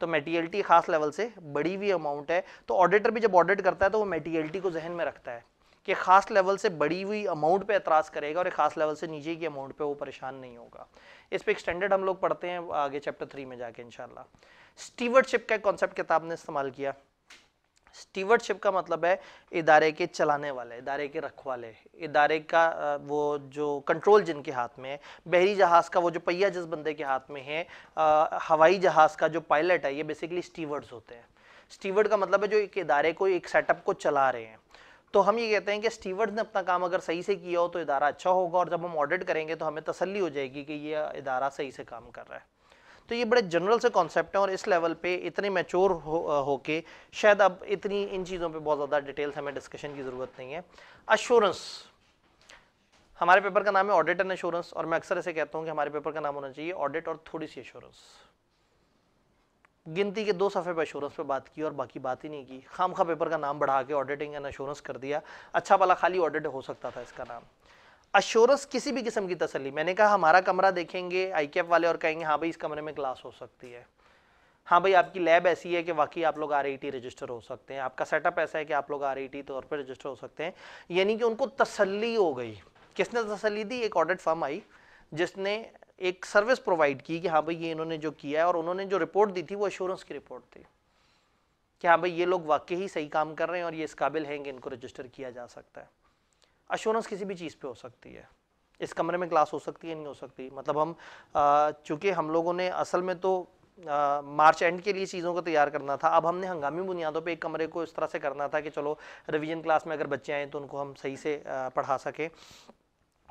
तो मेटीएलिटी ख़ास लेवल से बड़ी हुई अमाउंट है तो ऑडिटर भी जब ऑडिट करता है तो वो मेटीएलिटी को जहन में रखता है कि ख़ास लेवल से बड़ी हुई अमाउंट पे एतराज़ करेगा और एक ख़ास लेवल से नीचे की अमाउंट पे वो परेशान नहीं होगा इस पर एक्सटेंडेड हम लोग पढ़ते हैं आगे चैप्टर थ्री में जाके इनशाला स्टीवर्डशिप का कॉन्सेप्ट किताब ने इस्तेमाल किया स्टीवर्डशिप का मतलब है इदारे के चलाने वाले इदारे के रखवाले इदारे का वो जो कंट्रोल जिनके हाथ में है बहरी जहाज़ का वो जो पहिया जिस बंदे के हाथ में है हवाई जहाज़ का जो पायलट है ये बेसिकली स्टीवर्ड्स होते हैं स्टीवर्ड का मतलब है जो एक इदारे को एक सेटअप को चला रहे हैं तो हम ये कहते हैं कि स्टीवर्ड ने अपना काम अगर सही से किया हो तो इदारा अच्छा होगा और जब हम ऑडिट करेंगे तो हमें तसली हो जाएगी कि ये इदारा सही से काम कर रहा है तो ये बड़े जनरल से कॉन्सेप्ट हैं और इस लेवल पे इतने मैच्योर हो होके शायद अब इतनी इन चीज़ों पे बहुत ज़्यादा डिटेल्स हमें डिस्कशन की ज़रूरत नहीं है अश्योरेंस हमारे पेपर का नाम है ऑडिट एंड एश्योरेंस और मैं अक्सर ऐसे कहता हूँ कि हमारे पेपर का नाम होना चाहिए ऑडिट और थोड़ी सी एश्योरेंस गिनती के दो सफ़े पर एश्योरेंस पर बात की और बाकी बात ही नहीं की खाम खा पेपर का नाम बढ़ा के ऑडिटिंग एंड एश्योरेंस कर दिया अच्छा वाला खाली ऑडिट हो सकता था इसका नाम अश्योरेंस किसी भी किस्म की तसली मैंने कहा हमारा कमरा देखेंगे आई वाले और कहेंगे हाँ भाई इस कमरे में क्लास हो सकती है हाँ भाई आपकी लैब ऐसी है कि वाकई आप लोग आर रजिस्टर हो सकते हैं आपका सेटअप ऐसा है कि आप लोग आर तौर पर रजिस्टर हो सकते हैं यानी कि उनको तसली हो गई किसने तसली दी एक ऑडिट फर्म आई जिसने एक सर्विस प्रोवाइड की कि हाँ भाई ये इन्होंने जो किया है और उन्होंने जो रिपोर्ट दी थी वो एश्योरेंस की रिपोर्ट थी कि हाँ भाई ये लोग वाकई ही सही काम कर रहे हैं और ये इस काबिल हैं कि इनको रजिस्टर किया जा सकता है अश्योरेंस किसी भी चीज़ पे हो सकती है इस कमरे में क्लास हो सकती है नहीं हो सकती मतलब हम चूँकि हम लोगों ने असल में तो आ, मार्च एंड के लिए चीज़ों को तैयार करना था अब हमने हंगामी बुनियादों पे एक कमरे को इस तरह से करना था कि चलो रिवीजन क्लास में अगर बच्चे आएँ तो उनको हम सही से आ, पढ़ा सकें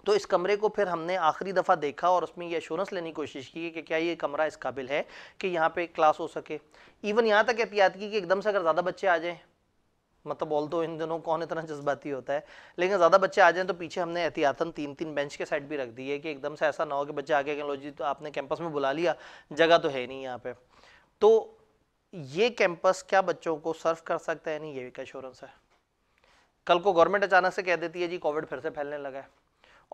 तो इस कमरे को फिर हमने आखिरी दफ़ा देखा और उसमें ये एश्योरेंस लेने की कोशिश की कि क्या ये कमरा इस काबिल है कि यहाँ पे क्लास हो सके इवन यहाँ तक एहतियात की कि एकदम से अगर ज़्यादा बच्चे आ जाएँ मतलब बोल तो इन दिनों कौन इतना जज्बाती होता है लेकिन ज़्यादा बच्चे आ जाएँ तो पीछे हमने एहतियातन तीन तीन बेंच के साइड भी रख दी है कि एकदम से ऐसा ना हो कि बच्चे आगे कहें लो जी तो आपने कैंपस में बुला लिया जगह तो है नहीं यहाँ पर तो ये कैंपस क्या बच्चों को सर्व कर सकता है नहीं ये एक एश्योरेंस है कल को गवर्नमेंट अचानक से कह देती है जी कोविड फिर से फैलने लगा है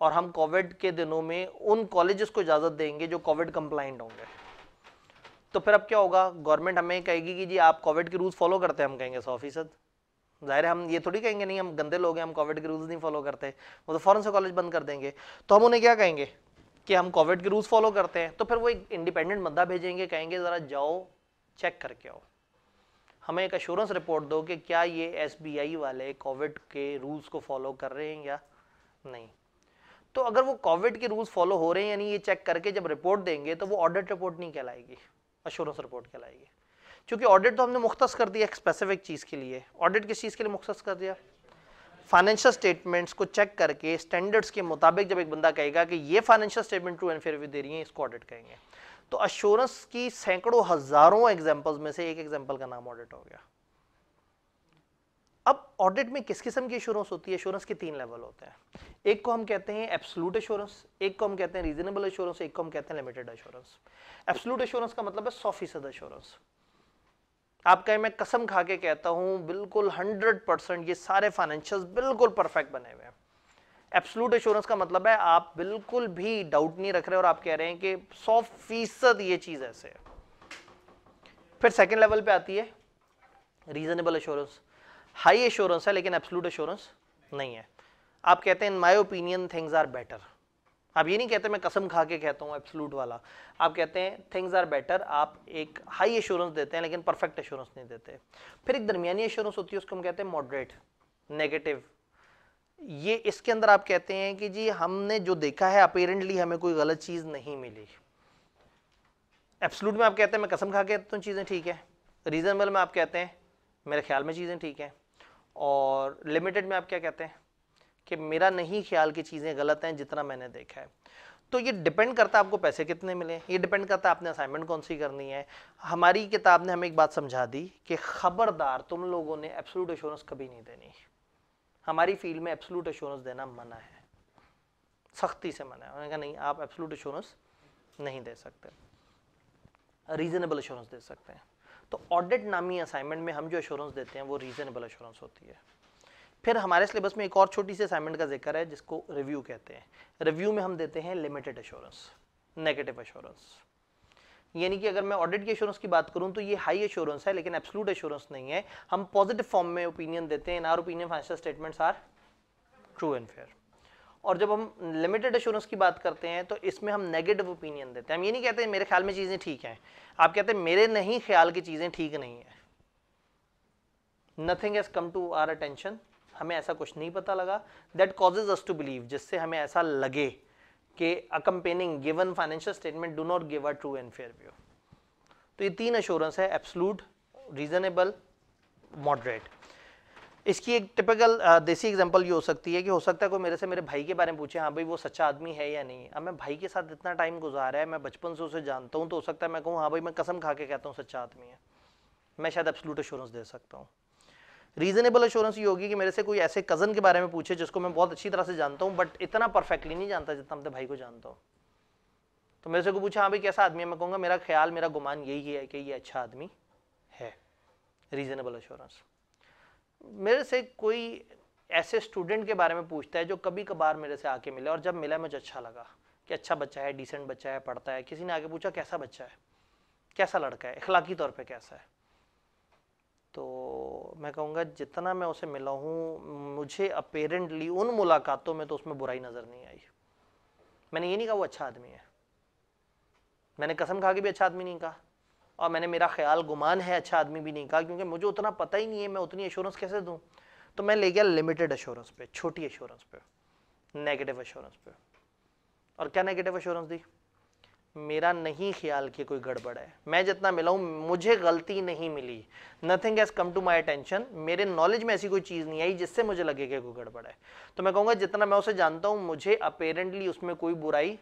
और हम कोविड के दिनों में उन कॉलेजेस को इजाज़त देंगे जो कोविड कंप्लाइंट होंगे तो फिर अब क्या होगा गवर्नमेंट हमें कहेगी कि जी आप कोविड के रूल्स फॉलो करते हैं हम कहेंगे सौ फीसद जाहिर हम ये थोड़ी कहेंगे नहीं हम गंदे लोग हैं हम कोविड के रूल्स नहीं फॉलो करते वो तो फ़ौरन से कॉलेज बंद कर देंगे तो हम उन्हें क्या कहेंगे कि हम कोविड के रूल्स फॉलो करते हैं तो फिर वो एक इंडिपेंडेंट मुद्दा भेजेंगे कहेंगे ज़रा जाओ चेक करके आओ हमें एक अश्योरेंस रिपोर्ट दो कि क्या ये एस वाले कोविड के रूल्स को फॉलो कर रहे हैं या नहीं तो अगर वो कोविड के रूल्स फॉलो हो रहे हैं यानी ये चेक करके जब रिपोर्ट देंगे तो वो ऑडिट रिपोर्ट नहीं कहलाएगी अश्योरेंस रिपोर्ट कहलाएगी क्योंकि ऑडिट तो हमने मुख्तस कर दिया एक स्पेसिफिक चीज़ के लिए ऑडिट किस चीज़ के लिए मुख्तस कर दिया फाइनेंशियल स्टेटमेंट्स को चेक करके स्टैंडर्ड्स के मुताबिक जब एक बंदा कहेगा कि ये financial statement true and fair भी दे रही है इसको ऑडिट कहेंगे तो अश्योरेंस की सैकड़ों हज़ारों एग्जाम्पल्स में से एक एग्जाम्पल का नाम ऑडिट हो गया अब ऑडिट में किस किस्म की एश्योरेंस होती है एश्योरेंस के तीन लेवल होते हैं एक को हम कहते हैं एब्सोलूट एश्योरेंस एक को हम कहते हैं रीजनेबल एश्योरेंस एक को हम कहते हैं लिमिटेड एश्योरेंस एब्सोलूट एश्योरेंस का मतलब है सौ फीसद एश्योरेंस कहें मैं कसम खा के कहता हूं बिल्कुल हंड्रेड परसेंट ये सारे फाइनेंशियल बिल्कुल परफेक्ट बने हुए हैं एब्सोलूट एश्योरेंस का मतलब है आप बिल्कुल भी डाउट नहीं रख रहे और आप कह रहे हैं कि सौ फीसद ये चीज़ ऐसे है फिर सेकेंड लेवल पे आती है रीजनेबल एश्योरेंस हाई एश्योरेंस है लेकिन एब्सोल्यूट एश्योरेंस नहीं है आप कहते हैं in my opinion things are better आप ये नहीं कहते मैं कसम खा के कहता हूँ एब्सोल्यूट वाला आप कहते हैं थिंग्स आर बेटर आप एक हाई एश्योरेंस देते हैं लेकिन परफेक्ट एश्योरेंस नहीं देते फिर एक दरमियानी एश्योरेंस होती है उसको हम कहते हैं मॉडरेट नेगेटिव ये इसके अंदर आप कहते हैं कि जी हमने जो देखा है अपेरेंटली हमें कोई गलत चीज़ नहीं मिली एब्सलूट में आप कहते हैं मैं कसम खा के तो चीज़ें ठीक है रीज़नेबल में आप कहते हैं मेरे ख्याल में चीज़ें ठीक हैं और लिमिटेड में आप क्या कहते हैं कि मेरा नहीं ख्याल की चीज़ें गलत हैं जितना मैंने देखा है तो ये डिपेंड करता है आपको पैसे कितने मिले ये डिपेंड करता है आपने असाइनमेंट कौन सी करनी है हमारी किताब ने हमें एक बात समझा दी कि ख़बरदार तुम लोगों ने एब्सोलूट एश्योरेंस कभी नहीं देनी हमारी फील्ड में एब्सोलूट एश्योरेंस देना मना है सख्ती से मना है उन्होंने कहा नहीं आप एब्सोलूट एश्योरेंस नहीं दे सकते रीज़नेबल एश्योरेंस दे सकते हैं तो ऑडिट नामी असाइनमेंट में हम जो एश्योरेंस देते हैं वो रीजनेबल एश्योरेंस होती है फिर हमारे सिलेबस में एक और छोटी सी असाइनमेंट का जिक्र है जिसको रिव्यू कहते हैं रिव्यू में हम देते हैं लिमिटेड एश्योरेंस नेगेटिव एश्योरेंस यानी कि अगर मैं ऑडिट के एश्योरेंस की बात करूं तो ये हाई एश्योरेंस है लेकिन एब्सोलूट एश्योरेंस नहीं है हम पॉजिटिव फॉर्म में ओपिनियन देते हैं in our opinion financial statements are true and fair और जब हम लिमिटेड एश्योरेंस की बात करते हैं तो इसमें हम नेगेटिव ओपिनियन देते हैं हम ये नहीं कहते मेरे ख्याल में चीज़ें ठीक हैं आप कहते हैं मेरे नहीं ख्याल की चीज़ें ठीक नहीं है nothing has come to our attention हमें ऐसा कुछ नहीं पता लगा that causes us to believe जिससे हमें ऐसा लगे कि accompanying given financial statement do not give a true and fair view तो ये तीन एश्योरेंस है एब्सलूट रीजनेबल मॉडरेट इसकी एक टिपिकल देसी एग्जांपल ये हो सकती है कि हो सकता है कोई मेरे से मेरे भाई के बारे में पूछे हाँ भाई वो सच्चा आदमी है या नहीं अब मैं भाई के साथ इतना टाइम गुजार है मैं बचपन से उसे जानता हूँ तो हो सकता है मैं कहूँ हाँ भाई मैं कसम खा के कहता हूँ सच्चा आदमी है मैं शायद एब्सलूट एश्योरेंस दे सकता हूँ रीजनेबल एश्योरेंस ये होगी कि मेरे से कोई ऐसे कज़न के बारे में पूछे जिसको मैं बहुत अच्छी तरह से जानता हूँ बट इतना परफेक्टली नहीं जानता जितना अपने भाई को जानता हूँ तो मेरे से कोई पूछा हाँ भाई कैसा आदमी है मैं कहूँगा मेरा ख्याल मेरा गुमान यही है कि ये अच्छा आदमी है रीजनेबल एश्योरेंस मेरे से कोई ऐसे स्टूडेंट के बारे में पूछता है जो कभी कभार मेरे से आके मिले और जब मिला मुझे अच्छा लगा कि अच्छा बच्चा है डिसेंट बच्चा है पढ़ता है किसी ने आके पूछा कैसा बच्चा है कैसा लड़का है इखलाकी तौर पर कैसा है तो मैं कहूँगा जितना मैं उसे मिला हूँ मुझे अपेरेंटली उन मुलाकातों में तो उसमें बुराई नज़र नहीं आई मैंने ये नहीं कहा वो अच्छा आदमी है मैंने कसम खा के भी अच्छा आदमी नहीं कहा और मैंने मेरा ख्याल गुमान है अच्छा आदमी भी नहीं कहा क्योंकि मुझे उतना पता ही नहीं है मैं उतनी एश्योरेंस कैसे दूँ तो मैं ले गया लिमिटेड एश्योरेंस पे छोटी एश्योरेंस पे नेगेटिव एश्योरेंस पे और क्या नेगेटिव एश्योरेंस दी मेरा नहीं ख्याल कि कोई गड़बड़ है मैं जितना मिला हूँ मुझे गलती नहीं मिली nothing has come to my attention मेरे नॉलेज में ऐसी कोई चीज़ नहीं आई जिससे मुझे लगे कि कोई गड़बड़ है तो मैं कहूँगा जितना मैं उसे जानता हूँ मुझे अपेरेंटली उसमें कोई बुराई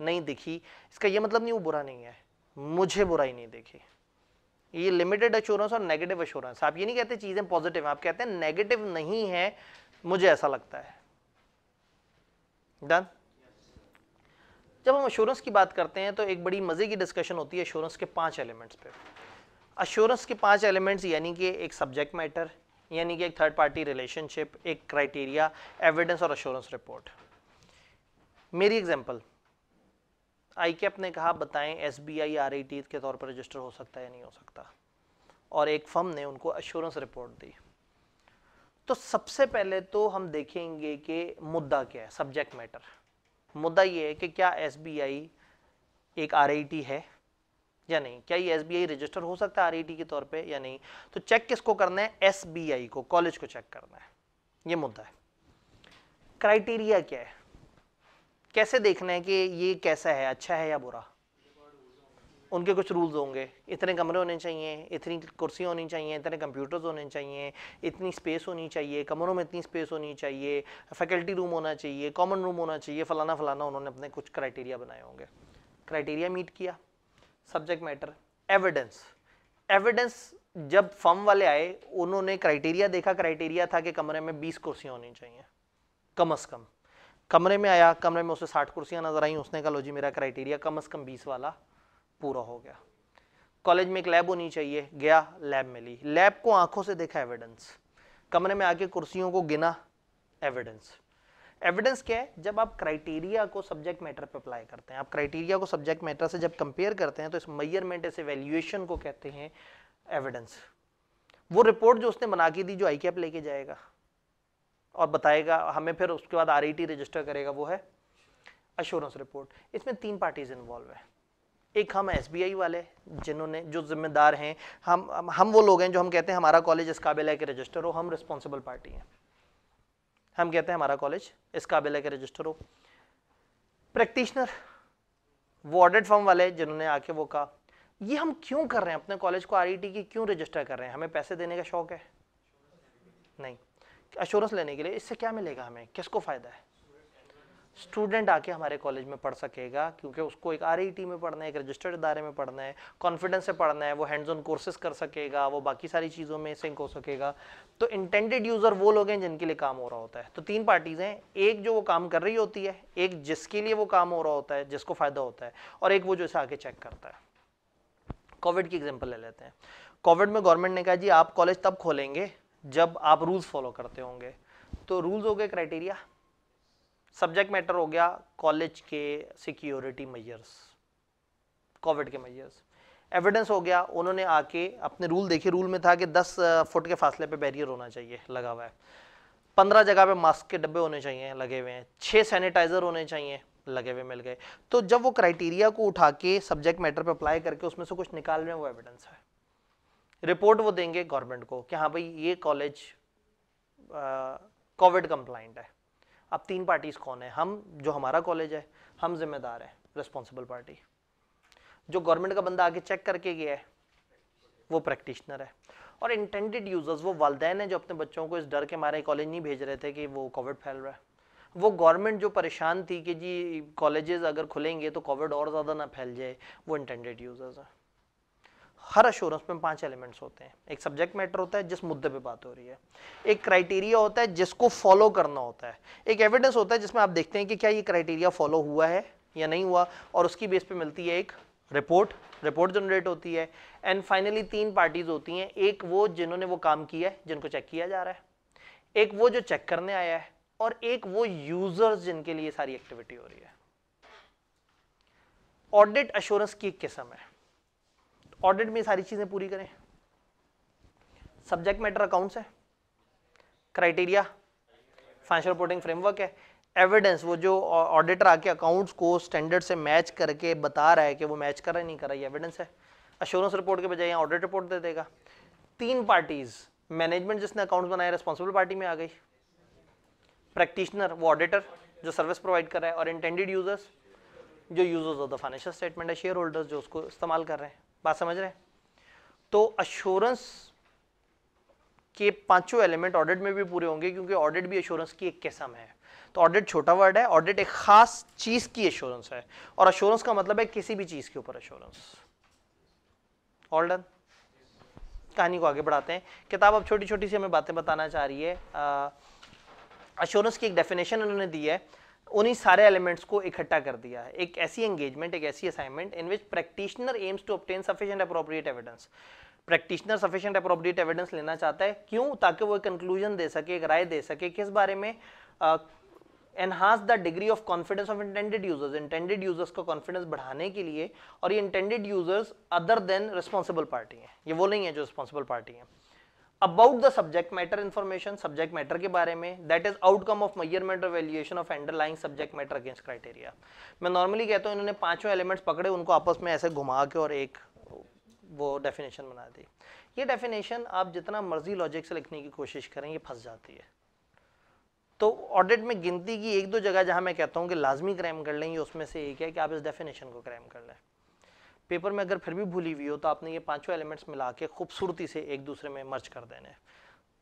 नहीं दिखी इसका यह मतलब नहीं वो बुरा नहीं है मुझे बुराई नहीं देखी ये लिमिटेड अश्योरेंस और नेगेटिव अश्योरेंस आप ये नहीं कहते चीज़ें पॉजिटिव आप कहते हैं नेगेटिव नहीं है मुझे ऐसा लगता है डन जब हम अश्योरेंस की बात करते हैं तो एक बड़ी मज़े की डिस्कशन होती है अश्योरेंस के पांच एलिमेंट्स पे अश्योरेंस के पांच एलिमेंट्स यानी कि एक सब्जेक्ट मैटर यानी कि एक थर्ड पार्टी रिलेशनशिप एक क्राइटेरिया एविडेंस और अश्योरेंस रिपोर्ट मेरी एग्जांपल आई कैप ने कहा बताएं S B I R I T के तौर पर रजिस्टर हो सकता है या नहीं हो सकता और एक फर्म ने उनको अश्योरेंस रिपोर्ट दी तो सबसे पहले तो हम देखेंगे कि मुद्दा क्या है सब्जेक्ट मैटर मुद्दा ये है कि क्या एस बी आई एक आर आई टी है या नहीं क्या ये एस बी आई रजिस्टर हो सकता है आर आई टी के तौर पे या नहीं तो चेक किसको करना है एस बी आई को कॉलेज को चेक करना है ये मुद्दा है क्राइटेरिया क्या है कैसे देखना है कि ये कैसा है अच्छा है या बुरा उनके कुछ रूल्स होंगे इतने कमरे होने चाहिए इतनी कुर्सियाँ होनी चाहिए इतने कंप्यूटर्स होने चाहिए इतनी स्पेस होनी चाहिए कमरों में इतनी स्पेस होनी चाहिए फैकल्टी रूम होना चाहिए कॉमन रूम होना चाहिए फ़लाना फ़लाना उन्होंने अपने कुछ क्राइटेरिया बनाए होंगे क्राइटेरिया मीट किया सब्जेक्ट मैटर एविडेंस एविडेंस जब फर्म वाले आए उन्होंने क्राइटेरिया देखा क्राइटेरिया था कि कमरे में बीस कुर्सियाँ होनी चाहिए कम अज़ कम कमरे में आया कमरे में उसे साठ कुर्सियाँ नजर आई उसने कहा लो जी मेरा क्राइटेरिया कम अज़ कम बीस वाला पूरा हो गया कॉलेज में एक लैब होनी चाहिए गया लैब मिली लैब को आंखों से देखा एविडेंस कमरे में आके कुर्सियों को गिना एविडेंस एविडेंस क्या है जब आप क्राइटेरिया को सब्जेक्ट मैटर पर अप्लाई करते हैं आप क्राइटेरिया को सब्जेक्ट मैटर से जब कंपेयर करते हैं तो इस मैयरमेंट इस वैल्यूएशन को कहते हैं एविडेंस वो रिपोर्ट जो उसने बना के दी जो आई कैप लेके जाएगा और बताएगा हमें फिर उसके बाद आर रजिस्टर e करेगा वो है अश्योरेंस रिपोर्ट इसमें तीन पार्टीज इन्वॉल्व है एक हम एस वाले जिन्होंने जो जिम्मेदार हैं हम हम वो लोग हैं जो हम कहते हैं हमारा कॉलेज इस काबिल है कि रजिस्टर हो हम रिस्पॉन्सिबल पार्टी हैं हम कहते हैं हमारा कॉलेज इस काबिल है कि रजिस्टर हो प्रैक्टिशनर वो ऑडिट फॉर्म वाले जिन्होंने आके वो कहा ये हम क्यों कर रहे हैं अपने कॉलेज को आर e की क्यों रजिस्टर कर रहे हैं हमें पैसे देने का शौक है नहीं अश्योरेंस लेने के लिए इससे क्या मिलेगा हमें किसको फ़ायदा है स्टूडेंट आके हमारे कॉलेज में पढ़ सकेगा क्योंकि उसको एक आर में पढ़ना है एक रजिस्टर्ड इदारे में पढ़ना है कॉन्फिडेंस से पढ़ना है वो हैंड्स ऑन कोर्सेज कर सकेगा वो बाकी सारी चीज़ों में सिंक हो सकेगा तो इंटेंडेड यूज़र वो लोग हैं जिनके लिए काम हो रहा होता है तो तीन पार्टीज़ हैं एक जो वो काम कर रही होती है एक जिसके लिए वो काम हो रहा होता है जिसको फ़ायदा होता है और एक वो जो इसे आके चेक करता है कोविड की एग्जाम्पल ले लेते हैं कोविड में गवर्नमेंट ने कहा जी आप कॉलेज तब खोलेंगे जब आप रूल्स फॉलो करते होंगे तो रूल्स हो गए क्राइटेरिया सब्जेक्ट मैटर हो गया कॉलेज के सिक्योरिटी मैयर्स कोविड के मैयर्स एविडेंस हो गया उन्होंने आके अपने रूल देखे रूल में था कि 10 फुट के फासले पे बैरियर होना चाहिए लगा हुआ है पंद्रह जगह पे मास्क के डब्बे होने चाहिए लगे हुए हैं छः सैनिटाइजर होने चाहिए लगे हुए मिल गए तो जब वो क्राइटेरिया को उठा के सब्जेक्ट मैटर पे अप्लाई करके उसमें से कुछ निकाल रहे हैं वो एविडेंस है रिपोर्ट वो देंगे गवर्नमेंट को कि हाँ भाई ये कॉलेज कोविड कंप्लाइंट है अब तीन पार्टीज कौन है हम जो हमारा कॉलेज है हम जिम्मेदार हैं रिस्पॉन्सिबल पार्टी जो गवर्नमेंट का बंदा आके चेक करके गया है वो प्रैक्टिशनर है और इंटेंडेड यूज़र्स वो वालदेन हैं जो अपने बच्चों को इस डर के मारे कॉलेज नहीं भेज रहे थे कि वो कोविड फैल रहा है वो गवर्नमेंट जो परेशान थी कि जी कॉलेजेस अगर खुलेंगे तो कोविड और ज़्यादा ना फैल जाए वो इंटेंडेड यूज़र्स हैं हर अश्योरेंस में पांच एलिमेंट्स होते हैं एक सब्जेक्ट मैटर होता है जिस मुद्दे पे बात हो रही है एक क्राइटेरिया होता है जिसको फॉलो करना होता है एक एविडेंस होता है जिसमें आप देखते हैं कि क्या ये क्राइटेरिया फॉलो हुआ है या नहीं हुआ और उसकी बेस पे मिलती है एक रिपोर्ट रिपोर्ट जनरेट होती है एंड फाइनली तीन पार्टीज होती हैं एक वो जिन्होंने वो काम किया है जिनको चेक किया जा रहा है एक वो जो चेक करने आया है और एक वो यूजर्स जिनके लिए सारी एक्टिविटी हो रही है ऑडिट अश्योरेंस की एक किस्म है ऑडिट में सारी चीज़ें पूरी करें सब्जेक्ट मैटर अकाउंट्स है क्राइटेरिया फाइनेंशियल रिपोर्टिंग फ्रेमवर्क है एविडेंस वो जो ऑडिटर आके अकाउंट्स को स्टैंडर्ड से मैच करके बता रहा है कि वो मैच कर रहा है नहीं कर रहा है एविडेंस है अश्योरेंस रिपोर्ट के बजाय ऑडिट रिपोर्ट दे देगा तीन पार्टीज मैनेजमेंट जिसने अकाउंट्स बनाए रिस्पॉन्सिबल पार्टी में आ गई प्रैक्टिशनर वो ऑडिटर जो सर्विस प्रोवाइड कर रहा है और इंटेंडेड यूजर्स जो users of the financial statement है शेयर होल्डर्स जो उसको इस्तेमाल कर रहे हैं बात समझ रहे हैं तो अश्योरेंस के पांचों एलिमेंट ऑडिट में भी पूरे होंगे क्योंकि ऑडिट भी अश्योरेंस की एक किस्म है तो ऑडिट छोटा वर्ड है ऑडिट एक खास चीज की अश्योरेंस है और अश्योरेंस का मतलब है किसी भी चीज के ऊपर अश्योरेंस ऑल डन कहानी को आगे बढ़ाते हैं किताब अब छोटी छोटी सी हमें बातें बताना चाह रही है अश्योरेंस की एक डेफिनेशन उन्होंने दी है उन्हीं सारे एलिमेंट्स को इकट्ठा कर दिया है एक ऐसी एंगेजमेंट एक ऐसी assignment in which practitioner aims to obtain sufficient appropriate evidence practitioner sufficient appropriate evidence लेना चाहता है क्यों ताकि वो एक कंक्लूजन दे सके एक राय दे सके किस बारे में enhance the degree of confidence of intended users intended users का कॉन्फिडेंस बढ़ाने के लिए और ये intended users other than responsible party हैं ये वो नहीं है जो रिस्पॉन्सिबल पार्टी हैं about the subject matter information subject matter के बारे में that is outcome of measurement valuation of underlying subject matter against criteria मैं नॉर्मली कहता हूँ इन्होंने पांचों एलिमेंट्स पकड़े उनको आपस में ऐसे घुमा के और एक वो डेफिनेशन बना दी ये डेफिनेशन आप जितना मर्जी लॉजिक से लिखने की कोशिश करें ये फंस जाती है तो ऑडिट में गिनती की एक दो जगह जहाँ मैं कहता हूँ कि लाजमी क्राइम कर लें ये उसमें से एक है कि आप इस डेफिनेशन को क्राइम कर लें पेपर में अगर फिर भी भूली हुई हो तो आपने ये पांचों एलिमेंट्स मिला के खूबसूरती से एक दूसरे में मर्ज कर देने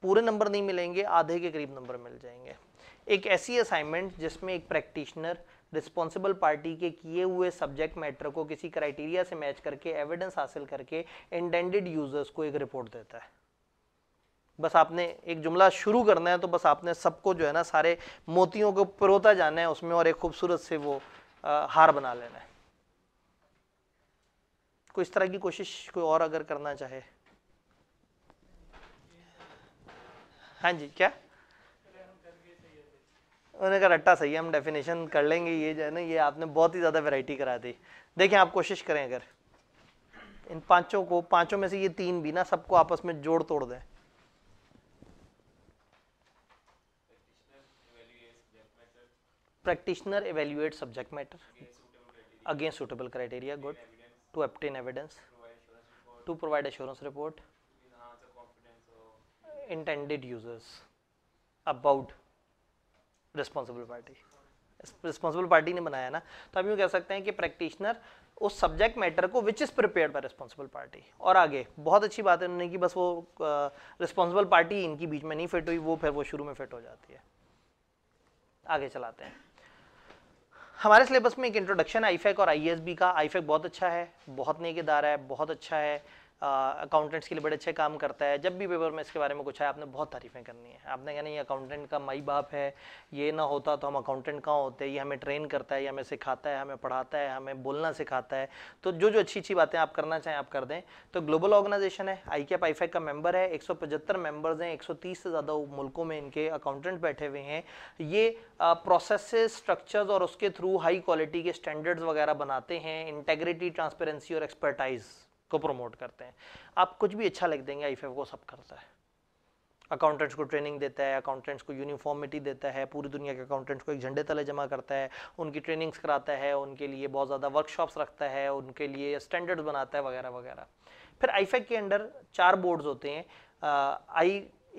पूरे नंबर नहीं मिलेंगे आधे के करीब नंबर मिल जाएंगे एक ऐसी असाइनमेंट जिसमें एक प्रैक्टिशनर रिस्पॉन्सिबल पार्टी के किए हुए सब्जेक्ट मैटर को किसी क्राइटेरिया से मैच करके एविडेंस हासिल करके इंटेंडेड यूजर्स को एक रिपोर्ट देता है बस आपने एक जुमला शुरू करना है तो बस आपने सबको जो है ना सारे मोतियों को परोता जाना है उसमें और एक खूबसूरत से वो आ, हार बना लेना है कोई इस तरह की कोशिश कोई और अगर करना चाहे हाँ जी क्या उन्होंने कहा रट्टा सही है हम डेफिनेशन कर लेंगे ये जो है ना ये आपने बहुत ही ज़्यादा वैरायटी करा दी देखें आप कोशिश करें अगर इन पांचों को पांचों में से ये तीन भी ना सबको आपस में जोड़ तोड़ दें practitioner evaluate subject matter against suitable criteria good to obtain evidence provide to provide assurance report intended users about responsible party responsible party ने बनाया ना तो hum यूँ कह सकते हैं कि प्रैक्टिशनर उस सब्जेक्ट मैटर को which is prepare by responsible party और आगे बहुत अच्छी बात है उन्होंने कि बस वो रिस्पॉन्सिबल पार्टी इनकी बीच में नहीं फिट हुई वो फिर वो शुरू में फिट हो जाती है आगे चलाते हैं हमारे सिलेबस में एक इंट्रोडक्शन है आईफेक e और आईएसबी e का आईफेक e बहुत अच्छा है बहुत नेकेदार है बहुत अच्छा है अकाउंटेंट्स के लिए बड़े अच्छे काम करता है जब भी पेपर में इसके बारे में कुछ है आपने बहुत तारीफ़ें करनी है आपने कहना ये अकाउंटेंट का माई बाप है ये ना होता तो हम अकाउंटेंट कहाँ होते ये हमें ट्रेन करता है ये हमें सिखाता है हमें पढ़ाता है हमें बोलना सिखाता है तो जो जो अच्छी अच्छी बातें आप करना चाहें आप कर दें तो ग्लोबल ऑर्गेनाइजेशन है आई के पाईफेक का मेम्बर है एक मेंबर्स हैं तीस से ज़्यादा मुल्कों में इनके अकाउंटेंट बैठे हुए हैं ये प्रोसेस स्ट्रक्चर्स और उसके थ्रू हाई क्वालिटी के स्टैंडर्ड्स वगैरह बनाते हैं इंटेग्रिटी ट्रांसपेरेंसी और एक्सपर्टाइज़ उसको प्रमोट करते हैं आप कुछ भी अच्छा लिख देंगे आई को सब करता है अकाउंटेंट्स को ट्रेनिंग देता है अकाउंटेंट्स को यूनिफॉर्मिटी देता है पूरी दुनिया के अकाउंटेंट्स को एक झंडे तले जमा करता है उनकी ट्रेनिंग्स कराता है उनके लिए बहुत ज़्यादा वर्कशॉप्स रखता है उनके लिए स्टैंडर्ड्स बनाता है वगैरह वगैरह फिर आई के अंडर चार बोर्ड्स होते हैं I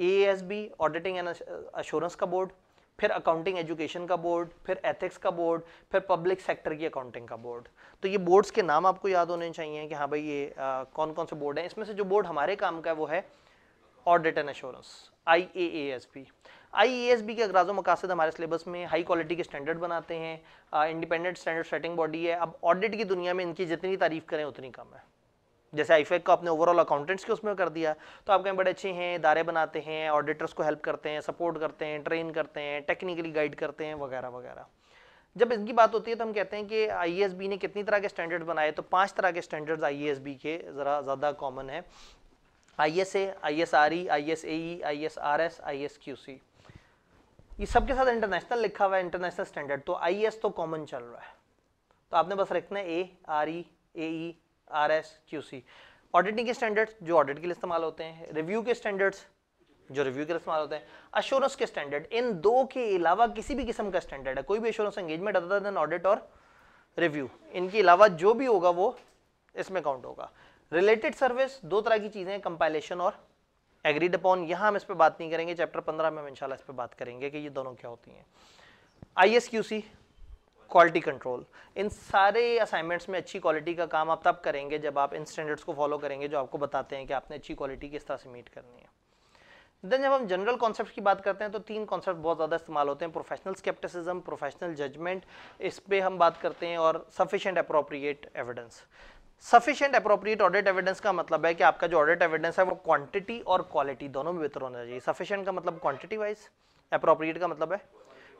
A S B auditing and assurance का बोर्ड फिर अकाउंटिंग एजुकेशन का बोर्ड फिर एथिक्स का बोर्ड फिर पब्लिक सेक्टर की अकाउंटिंग का बोर्ड तो ये बोर्ड्स के नाम आपको याद होने चाहिए कि हाँ भाई ये आ, कौन कौन से बोर्ड हैं इसमें से जो बोर्ड हमारे काम का है वो है audit and assurance I A A S B I A S B के अगराज मकासद हमारे सिलेबस में हाई क्वालिटी के स्टैंडर्ड बनाते हैं इंडिपेंडेंट स्टैंडर्ड सेटिंग बॉडी है अब ऑडिट की दुनिया में इनकी जितनी तारीफ करें उतनी कम है जैसे आईफेक को अपने ओवरऑल अकाउंटेंट्स के उसमें कर दिया तो आप कहीं बड़े अच्छे हैं इदारे बनाते हैं ऑडिटर्स को हेल्प करते हैं सपोर्ट करते हैं ट्रेन करते हैं टेक्निकली गाइड करते हैं वगैरह वगैरह जब इनकी बात होती है तो हम कहते हैं कि आई ने कितनी तरह के स्टैंडर्ड बनाए तो पाँच तरह के स्टैंडर्ड आई के ज़रा ज़्यादा कॉमन है I S A I S R E I S A E I S R S I S Q C ये सबके साथ इंटरनेशनल लिखा हुआ है इंटरनेशनल स्टैंडर्ड तो आई एस तो कॉमन चल रहा है तो आपने बस रखना है A R E A E R S Q C auditing के स्टैंडर्ड्स जो ऑडिट के लिए इस्तेमाल होते हैं रिव्यू के स्टैंडर्ड्स जो रिव्यू के लिए इस्तेमाल होते हैं अश्योरेंस के स्टैंडर्ड इन दो के अलावा किसी भी किस्म का स्टैंडर्ड है कोई भी assurance engagement other than audit और रिव्यू इनके अलावा जो भी होगा वो इसमें काउंट होगा रिलेटेड सर्विस दो तरह की चीज़ें कंपाइलेशन और एग्रीड अपॉन यहाँ हम इस पर बात नहीं करेंगे चैप्टर पंद्रह में हम इंशाल्लाह इस पर बात करेंगे कि ये दोनों क्या होती हैं I S Q C quality control इन सारे असाइनमेंट्स में अच्छी क्वालिटी का काम आप तब करेंगे जब आप इन स्टैंडर्ड्स को फॉलो करेंगे जो आपको बताते हैं कि आपने अच्छी क्वालिटी किस तरह से मीट करनी है देन जब हम जनरल कॉन्सेप्ट की बात करते हैं तो तीन कॉन्सेप्ट बहुत ज़्यादा इस्तेमाल होते हैं प्रोफेशनल स्केप्टिसिज्म प्रोफेशनल जजमेंट इस पर हम बात करते हैं और sufficient appropriate evidence sufficient appropriate audit evidence का मतलब है कि आपका जो ऑडिट एविडेंस है वो क्वांटिटी और क्वालिटी दोनों में बेहतर होना चाहिए सफिशेंट का मतलब क्वांटिटी वाइज अप्रोप्रिएट का मतलब है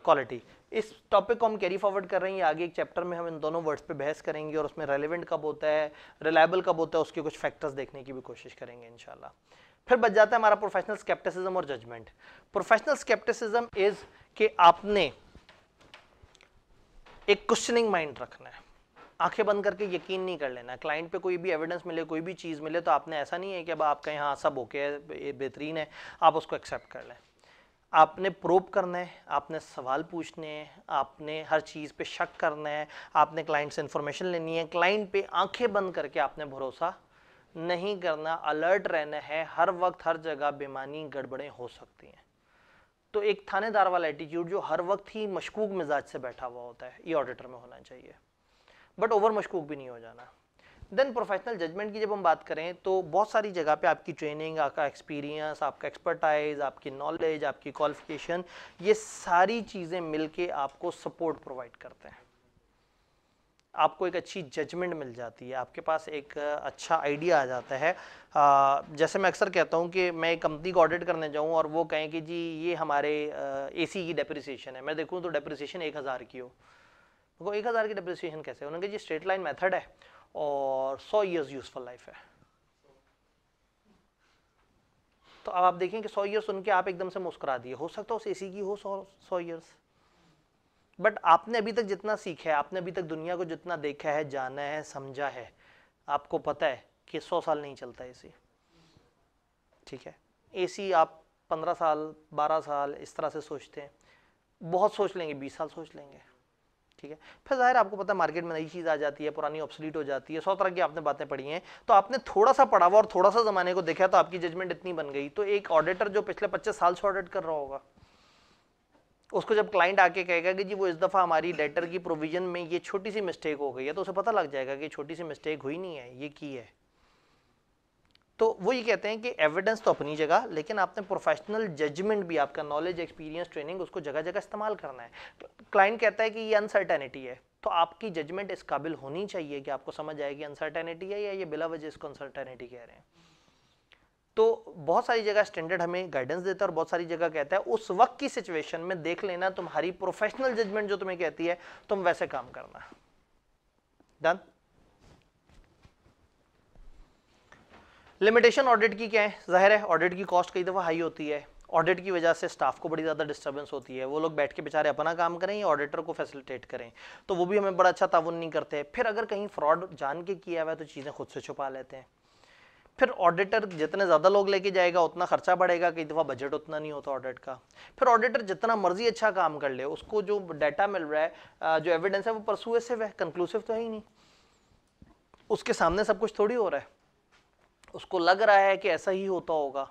क्वालिटी इस टॉपिक को हम कैरी फॉरवर्ड कर रहे हैं आगे एक चैप्टर में हम इन दोनों वर्ड्स पे बहस करेंगे और उसमें रेलिवेंट कब होता है रिलायबल कब होता है उसके कुछ फैक्टर्स देखने की भी कोशिश करेंगे इनशाला फिर बच जाता है हमारा प्रोफेशनल स्केप्टिसिज्म और जजमेंट प्रोफेशनल स्केप्टिसिज्म इज कि आपने एक क्वेश्चनिंग माइंड रखना है आंखें बंद करके यकीन नहीं कर लेना क्लाइंट पे कोई भी एविडेंस मिले कोई भी चीज़ मिले तो आपने ऐसा नहीं है कि अब आपका यहाँ सब ओके है बेहतरीन है आप उसको एक्सेप्ट कर लें आपने प्रोप करना है आपने सवाल पूछने हैं आपने हर चीज़ पे शक करना है आपने क्लाइंट से इंफॉर्मेशन लेनी है क्लाइंट पे आंखें बंद करके आपने भरोसा नहीं करना अलर्ट रहना है हर वक्त हर जगह बेमानी गड़बड़ें हो सकती हैं तो एक थानेदार वाला एटीट्यूड जो हर वक्त ही मशकूक मिजाज से बैठा हुआ होता है ये ऑडिटर में होना चाहिए बट ओवर मशकूक भी नहीं हो जाना देन प्रोफेशनल जजमेंट की जब हम बात करें तो बहुत सारी जगह पे आपकी ट्रेनिंग आपका एक्सपीरियंस आपका एक्सपर्टाइज आपकी नॉलेज आपकी क्वालिफिकेशन ये सारी चीज़ें मिलके आपको सपोर्ट प्रोवाइड करते हैं आपको एक अच्छी जजमेंट मिल जाती है आपके पास एक अच्छा आइडिया आ जाता है आ, जैसे मैं अक्सर कहता हूँ कि मैं एक कंपनी को ऑडिट करने जाऊँ और वो कहें कि जी ये हमारे ए सी की डेप्रिसिएशन है मैं देखूँ तो डेप्रिसिएशन एक हज़ार की हो देखो एक हज़ार की डिप्रिसिएशन कैसे उन्होंने जी स्ट्रेट लाइन मेथड है और सौ ईयर्स यूजफुल लाइफ है तो अब आप देखें कि सौ ईयर्स उनके आप एकदम से मुस्कुरा दिए हो सकता है उस एसी की हो सौ सौ ईयर्स बट आपने अभी तक जितना सीखा है आपने अभी तक दुनिया को जितना देखा है जाना है समझा है आपको पता है कि सौ साल नहीं चलता एसी ठीक है एसी आप पंद्रह साल बारह साल इस तरह से सोचते हैं बहुत सोच लेंगे बीस साल सोच लेंगे ठीक है फिर जाहिर आपको पता है मार्केट में नई चीज़ आ जाती है पुरानी ऑप्सलीट हो जाती है सौ तरह की आपने बातें पढ़ी हैं तो आपने थोड़ा सा पढ़ा हुआ और थोड़ा सा ज़माने को देखा तो आपकी जजमेंट इतनी बन गई तो एक ऑडिटर जो पिछले पच्चीस साल से ऑडिट कर रहा होगा उसको जब क्लाइंट आके कहेगा कि जी वो इस दफ़ा हमारी लेटर की प्रोविज़न में ये छोटी सी मिस्टेक हो गई है तो उसे पता लग जाएगा कि छोटी सी मिस्टेक हुई नहीं है ये की है तो वो ये कहते हैं कि एविडेंस तो अपनी जगह लेकिन आपने प्रोफेशनल जजमेंट भी आपका नॉलेज एक्सपीरियंस ट्रेनिंग उसको जगह जगह इस्तेमाल करना है क्लाइंट तो कहता है कि ये अनसर्टेनिटी है तो आपकी जजमेंट इस काबिल होनी चाहिए कि आपको समझ आए कि अनसर्टेनिटी है या ये बिला वजह इसको अनसर्टेनिटी कह रहे हैं तो बहुत सारी जगह स्टैंडर्ड हमें गाइडेंस देता है और बहुत सारी जगह कहता है उस वक्त की सिचुएशन में देख लेना तुम्हारी प्रोफेशनल जजमेंट जो तुम्हें कहती है तुम वैसे काम करना डन लिमिटेशन ऑडिट की क्या है जाहिर है ऑडिट की कॉस्ट कई दफ़ा हाई होती है ऑडिट की वजह से स्टाफ को बड़ी ज़्यादा डिस्टर्बेंस होती है वो लोग बैठ के बेचारे अपना काम करें या ऑडिटर को फैसिलिटेट करें तो वो भी हमें बड़ा अच्छा ताउन नहीं करते हैं फिर अगर कहीं फ्रॉड जान के किया हुआ है तो चीज़ें खुद से छुपा लेते हैं फिर ऑडिटर जितने ज़्यादा लोग लेके जाएगा उतना खर्चा बढ़ेगा कई दफ़ा बजट उतना नहीं होता ऑडिट का फिर ऑडिटर जितना मर्जी अच्छा काम कर ले उसको जो डाटा मिल रहा है जो एविडेंस है वो परसुएसिव है कंक्लूसिव तो है ही नहीं उसके सामने सब कुछ थोड़ी हो रहा है उसको लग रहा है कि ऐसा ही होता होगा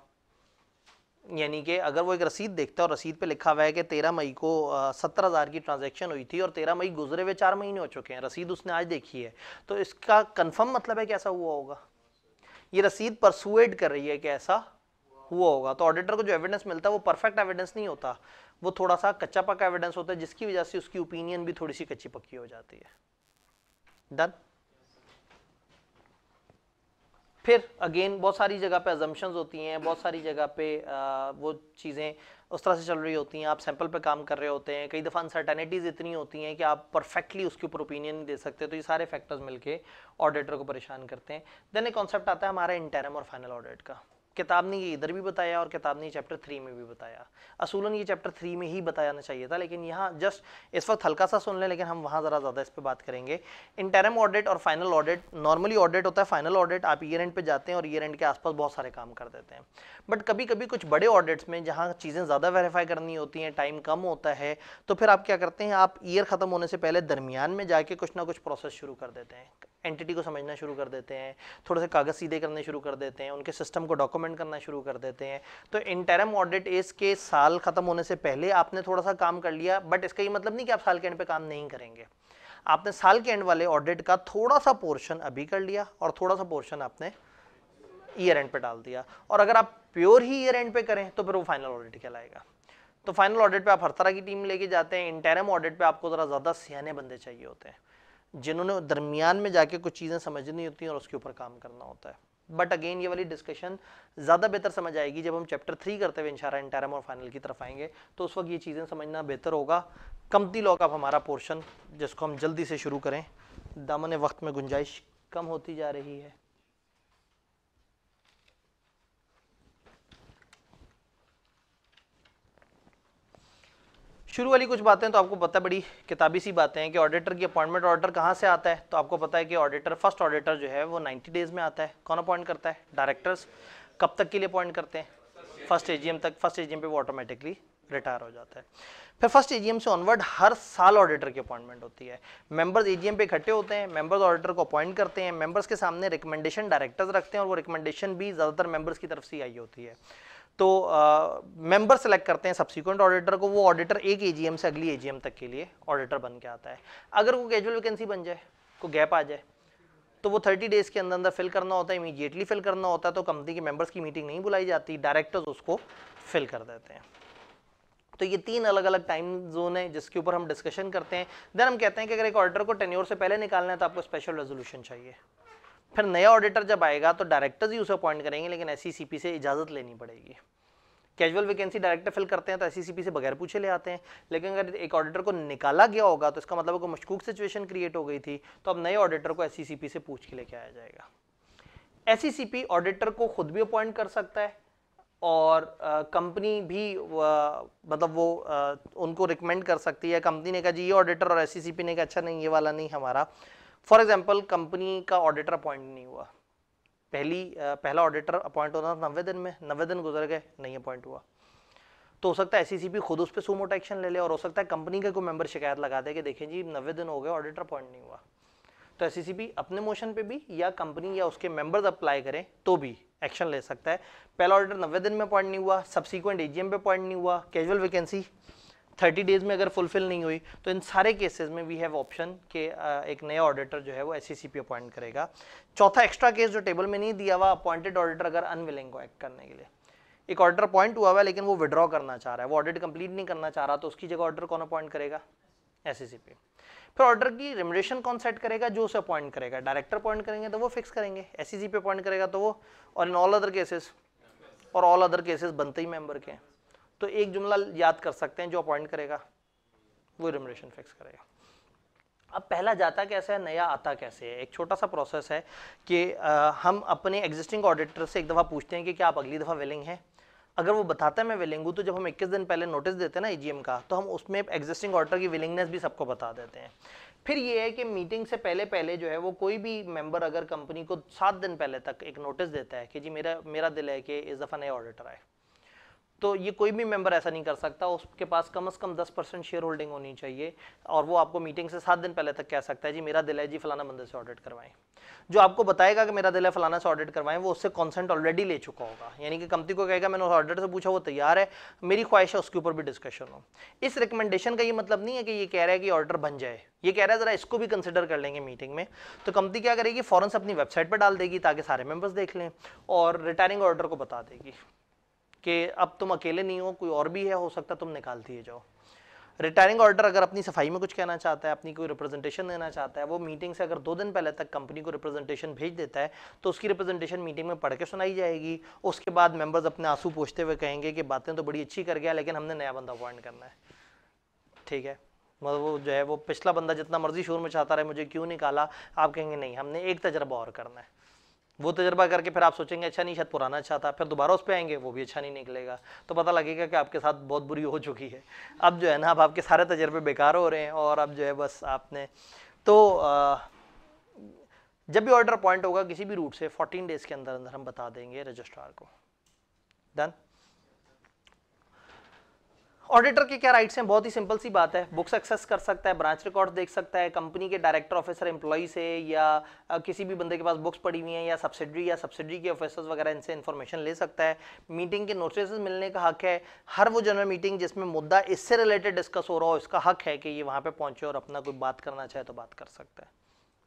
यानी कि अगर वो एक रसीद देखता है और रसीद पे लिखा हुआ है कि तेरह मई को सत्रह हज़ार की ट्रांजैक्शन हुई थी और तेरह मई गुजरे हुए चार महीने हो चुके हैं रसीद उसने आज देखी है तो इसका कंफर्म मतलब है कि ऐसा हुआ होगा ये रसीद परसुएड कर रही है कि ऐसा हुआ होगा तो ऑडिटर को जो एविडेंस मिलता है वो परफेक्ट एविडेंस नहीं होता वो थोड़ा सा कच्चा पक्का एविडेंस होता है जिसकी वजह से उसकी ओपिनियन भी थोड़ी सी कच्ची पक्की हो जाती है डन फिर अगेन बहुत सारी जगह पे अजम्पन्स होती हैं बहुत सारी जगह पे आ, वो चीज़ें उस तरह से चल रही होती हैं आप सैंपल पे काम कर रहे होते हैं कई दफ़ा अनसर्टेनिटीज़ इतनी होती हैं कि आप परफेक्टली उसके ऊपर ओपिनियन नहीं दे सकते तो ये सारे फैक्टर्स मिलके ऑडिटर को परेशान करते हैं देन एक कॉन्सेप्ट आता है हमारा इंटरम और फाइनल ऑडिट का किताब ने ये इधर भी बताया और किताब ने चैप्टर थ्री में भी बताया असूलन ये चैप्टर थ्री में ही ना चाहिए था लेकिन यहाँ जस्ट इस वक्त हल्का सा सुन लें लेकिन हम वहाँ ज़रा ज़्यादा इस पर बात करेंगे इंटरम ऑडिट और फाइनल ऑडिट नॉर्मली ऑडिट होता है फाइनल ऑडिट आप ईयर एंड पे जाते हैं और ईयर एंड के आसपास बहुत सारे काम कर देते हैं बट कभी कभी कुछ बड़े ऑडिट्स में जहाँ चीज़ें ज़्यादा वेरीफाई करनी होती हैं टाइम कम होता है तो फिर आप क्या करते हैं आप ईयर ख़त्म होने से पहले दरमियान में जाके कुछ ना कुछ प्रोसेस शुरू कर देते हैं एंटिटी को समझना शुरू कर देते हैं थोड़े से कागज़ सीधे करने शुरू कर देते हैं उनके सिस्टम को डॉक्यूमेंट करना शुरू कर देते हैं तो इंटरम ऑडिट इस के साल ख़त्म होने से पहले आपने थोड़ा सा काम कर लिया बट इसका ये मतलब नहीं कि आप साल के एंड पे काम नहीं करेंगे आपने साल के एंड वाले ऑडिट का थोड़ा सा पोर्शन अभी कर लिया और थोड़ा सा पोर्शन आपने ईयर एंड पे डाल दिया और अगर आप प्योर ही ईयर एंड पे करें तो फिर वो फाइनल ऑडिट कहलाएगा तो फाइनल ऑडिट पे आप हर तरह की टीम लेके जाते हैं इंटरम ऑडिट पे आपको ज़रा ज़्यादा सियाने बंदे चाहिए होते हैं जिन्होंने दरमियान में जाके कुछ चीज़ें समझनी होती हैं और उसके ऊपर काम करना होता है बट अगेन ये वाली डिस्कशन ज़्यादा बेहतर समझ आएगी जब हम चैप्टर थ्री करते हुए इंशारा इंटारम और फाइनल की तरफ आएंगे तो उस वक्त ये चीज़ें समझना बेहतर होगा कमती लॉकअप हमारा पोर्शन जिसको हम जल्दी से शुरू करें दामन वक्त में गुंजाइश कम होती जा रही है शुरू वाली कुछ बातें तो आपको पता बड़ी किताबी सी बातें हैं कि ऑडिटर की अपॉइंटमेंट ऑर्डर कहाँ से आता है तो आपको पता है कि ऑडिटर फर्स्ट ऑडिटर जो है वो 90 डेज़ में आता है कौन अपॉइंट करता है डायरेक्टर्स कब तक के लिए अपॉइंट करते हैं फर्स्ट ए तक फर्स्ट ए पे वो ऑटोमेटिकली रिटायर हो जाता है फिर फर्स्ट ए से ऑनवर्ड हर साल ऑडिटर की अपॉइंटमेंट होती है मेंबर्स एजीएम पे इकट्ठे होते हैं मेंबर्स ऑडिटर को अपॉइंट करते हैं मेंबर्स के सामने रिकमेंडेशन डायरेक्टर्स रखते हैं और वो रिकमेंडेशन भी ज़्यादातर मेंबर्स की तरफ से आई होती है तो मेंबर सेलेक्ट करते हैं सब्सिक्वेंट ऑडिटर को वो ऑडिटर एक एजीएम से अगली एजीएम तक के लिए ऑडिटर बन के आता है अगर वो कैजुअल वैकेंसी बन जाए को गैप आ जाए तो वो 30 डेज के अंदर अंदर फिल करना होता है इमीडिएटली फिल करना होता है तो कंपनी के मेंबर्स की मीटिंग नहीं बुलाई जाती डायरेक्टर्स उसको फिल कर देते हैं तो ये तीन अलग अलग टाइम जोन है जिसके ऊपर हम डिस्कशन करते हैं देन हम कहते हैं कि अगर एक ऑर्डर को टेन्योर से पहले निकालना है तो आपको स्पेशल रेजोल्यूशन चाहिए फिर नया ऑडिटर जब आएगा तो डायरेक्टर्स ही उसे अपॉइंट करेंगे लेकिन एस e से इजाज़त लेनी पड़ेगी कैजुअल वैकेंसी डायरेक्टर फिल करते हैं तो एस e से बगैर पूछे ले आते हैं लेकिन अगर एक ऑडिटर को निकाला गया होगा तो इसका मतलब मशकूक सिचुएशन क्रिएट हो गई थी तो अब नए ऑडिटर को एस e से पूछ के लेके आया जाएगा एस ऑडिटर को खुद भी अपॉइंट कर सकता है और कंपनी भी मतलब वो आ, उनको रिकमेंड कर सकती है कंपनी ने कहा जी ये ऑडिटर और एस ने कहा अच्छा नहीं ये वाला नहीं हमारा फॉर एग्जाम्पल कंपनी का ऑडिटर अपॉइंट नहीं हुआ पहली पहला ऑडिटर अपॉइंट होना नब्बे दिन में नब्बे दिन गुजर गए नहीं अपॉइंट हुआ तो हो सकता है एस e खुद उस पर सुमोट एक्शन ले ले और हो सकता है कंपनी का कोई मेंबर शिकायत लगा दे कि देखें जी नब्बे दिन हो गए ऑडिटर अपॉइंट नहीं हुआ तो एस e अपने मोशन पे भी या कंपनी या उसके मेंबर्स अप्लाई करें तो भी एक्शन ले सकता है पहला ऑडिटर नब्बे दिन में अपॉइंट नहीं हुआ सब्सिक्वेंट एजीएम पे अपॉइंट नहीं हुआ कैजुअल वैकेंसी थर्टी डेज में अगर फुलफिल नहीं हुई तो इन सारे केसेस में वी हैव ऑप्शन के uh, एक नया ऑडिटर जो है वो एस अपॉइंट e करेगा चौथा एक्स्ट्रा केस जो टेबल में नहीं दिया हुआ अपॉइंटेड ऑडिटर अगर अनविलिंग को एक्ट करने के लिए एक ऑर्डर अपॉइंट हुआ हुआ है लेकिन वो विड्रॉ करना चाह रहा है वो ऑडिट कंप्लीट नहीं करना चाह रहा तो उसकी जगह ऑर्डर कौन अपॉइंट करेगा एस e फिर ऑर्डर की रेमोडेशन कौन सेट करेगा जो उसे अपॉइंट करेगा डायरेक्टर अपॉइंट करेंगे तो वो फिक्स करेंगे एस पे अपॉइंट करेगा तो वो और इन ऑल अदर केसेस और ऑल अदर केसेस बनते ही मेंबर के हैं तो एक जुमला याद कर सकते हैं जो अपॉइंट करेगा वो रेमोरेशन फिक्स करेगा अब पहला जाता कैसे है नया आता कैसे है एक छोटा सा प्रोसेस है कि आ, हम अपने एग्जिस्टिंग ऑडिटर से एक दफ़ा पूछते हैं कि क्या आप अगली दफ़ा विलिंग हैं अगर वो बताता है मैं विलिंग हूँ तो जब हम 21 दिन पहले नोटिस देते हैं ना ई e का तो हम उसमें एग्जिस्टिंग ऑर्डर की विलिंगनेस भी सबको बता देते हैं फिर ये है कि मीटिंग से पहले पहले जो है वो कोई भी मेम्बर अगर कंपनी को सात दिन पहले तक एक नोटिस देता है कि जी मेरा मेरा दिल है कि इस दफ़ा नया ऑडिटर आए तो ये कोई भी मेंबर ऐसा नहीं कर सकता उसके पास कम से कम 10 परसेंट शेयर होल्डिंग होनी चाहिए और वो आपको मीटिंग से सात दिन पहले तक कह सकता है जी मेरा दिल है जी फलाना बंदे से ऑडिट करवाएं जो आपको बताएगा कि मेरा दिल है फलाना से ऑडिट करवाएं वो उससे कॉन्सेंट ऑलरेडी ले चुका होगा यानी कि कंपनी को कहेगा मैंने उस ऑर्डर से पूछा वो तैयार है मेरी ख्वाहिश है उसके ऊपर भी डिस्कशन हो इस रिकमेंडेशन का ये मतलब नहीं है कि ये कह रहा है कि ऑर्डर बन जाए ये कह रहा है जरा इसको भी कंसिडर कर लेंगे मीटिंग में तो कंपनी क्या करेगी फॉरन से अपनी वेबसाइट पर डाल देगी ताकि सारे मेंबर्स देख लें और रिटर्निंग ऑर्डर को बता देगी कि अब तुम अकेले नहीं हो कोई और भी है हो सकता तुम निकाल दिए जाओ रिटायरिंग ऑर्डर अगर अपनी सफाई में कुछ कहना चाहता है अपनी कोई रिप्रेजेंटेशन देना चाहता है वो मीटिंग से अगर दो दिन पहले तक कंपनी को रिप्रेजेंटेशन भेज देता है तो उसकी रिप्रेजेंटेशन मीटिंग में पढ़ के सुनाई जाएगी उसके बाद मेंबर्स अपने आंसू पूछते हुए कहेंगे कि बातें तो बड़ी अच्छी कर गया लेकिन हमने नया बंदा अपॉइंट करना है ठीक है मतलब वो जो है वो पिछला बंदा जितना मर्जी शोर में चाहता रहे मुझे क्यों निकाला आप कहेंगे नहीं हमने एक तजर्बा और करना है वो तजर्बा करके फिर आप सोचेंगे अच्छा नहीं शायद पुराना अच्छा था फिर दोबारा उस पर आएंगे वो भी अच्छा नहीं निकलेगा तो पता लगेगा कि आपके साथ बहुत बुरी हो चुकी है अब जो है ना अब आपके सारे तजर्बे बेकार हो रहे हैं और अब जो है बस आपने तो आ, जब भी ऑर्डर अपॉइंट होगा किसी भी रूट से 14 डेज़ के अंदर अंदर हम बता देंगे रजिस्ट्रार को डन ऑडिटर के क्या राइट्स हैं बहुत ही सिंपल सी बात है बुक्स एक्सेस कर सकता है ब्रांच रिकॉर्ड देख सकता है कंपनी के डायरेक्टर ऑफिसर एम्प्लॉई से या किसी भी बंदे के पास बुक्स पड़ी हुई हैं या सब्सिडी या सब्सिडी के ऑफिसर्स वगैरह इनसे इन्फॉर्मेशन ले सकता है मीटिंग के नोटिस मिलने का हक है हर वो जनरल मीटिंग जिसमें मुद्दा इससे रिलेटेड डिस्कस हो रहा हो इसका हक है कि ये वहाँ पर पहुँचे और अपना कोई बात करना चाहे तो बात कर सकता है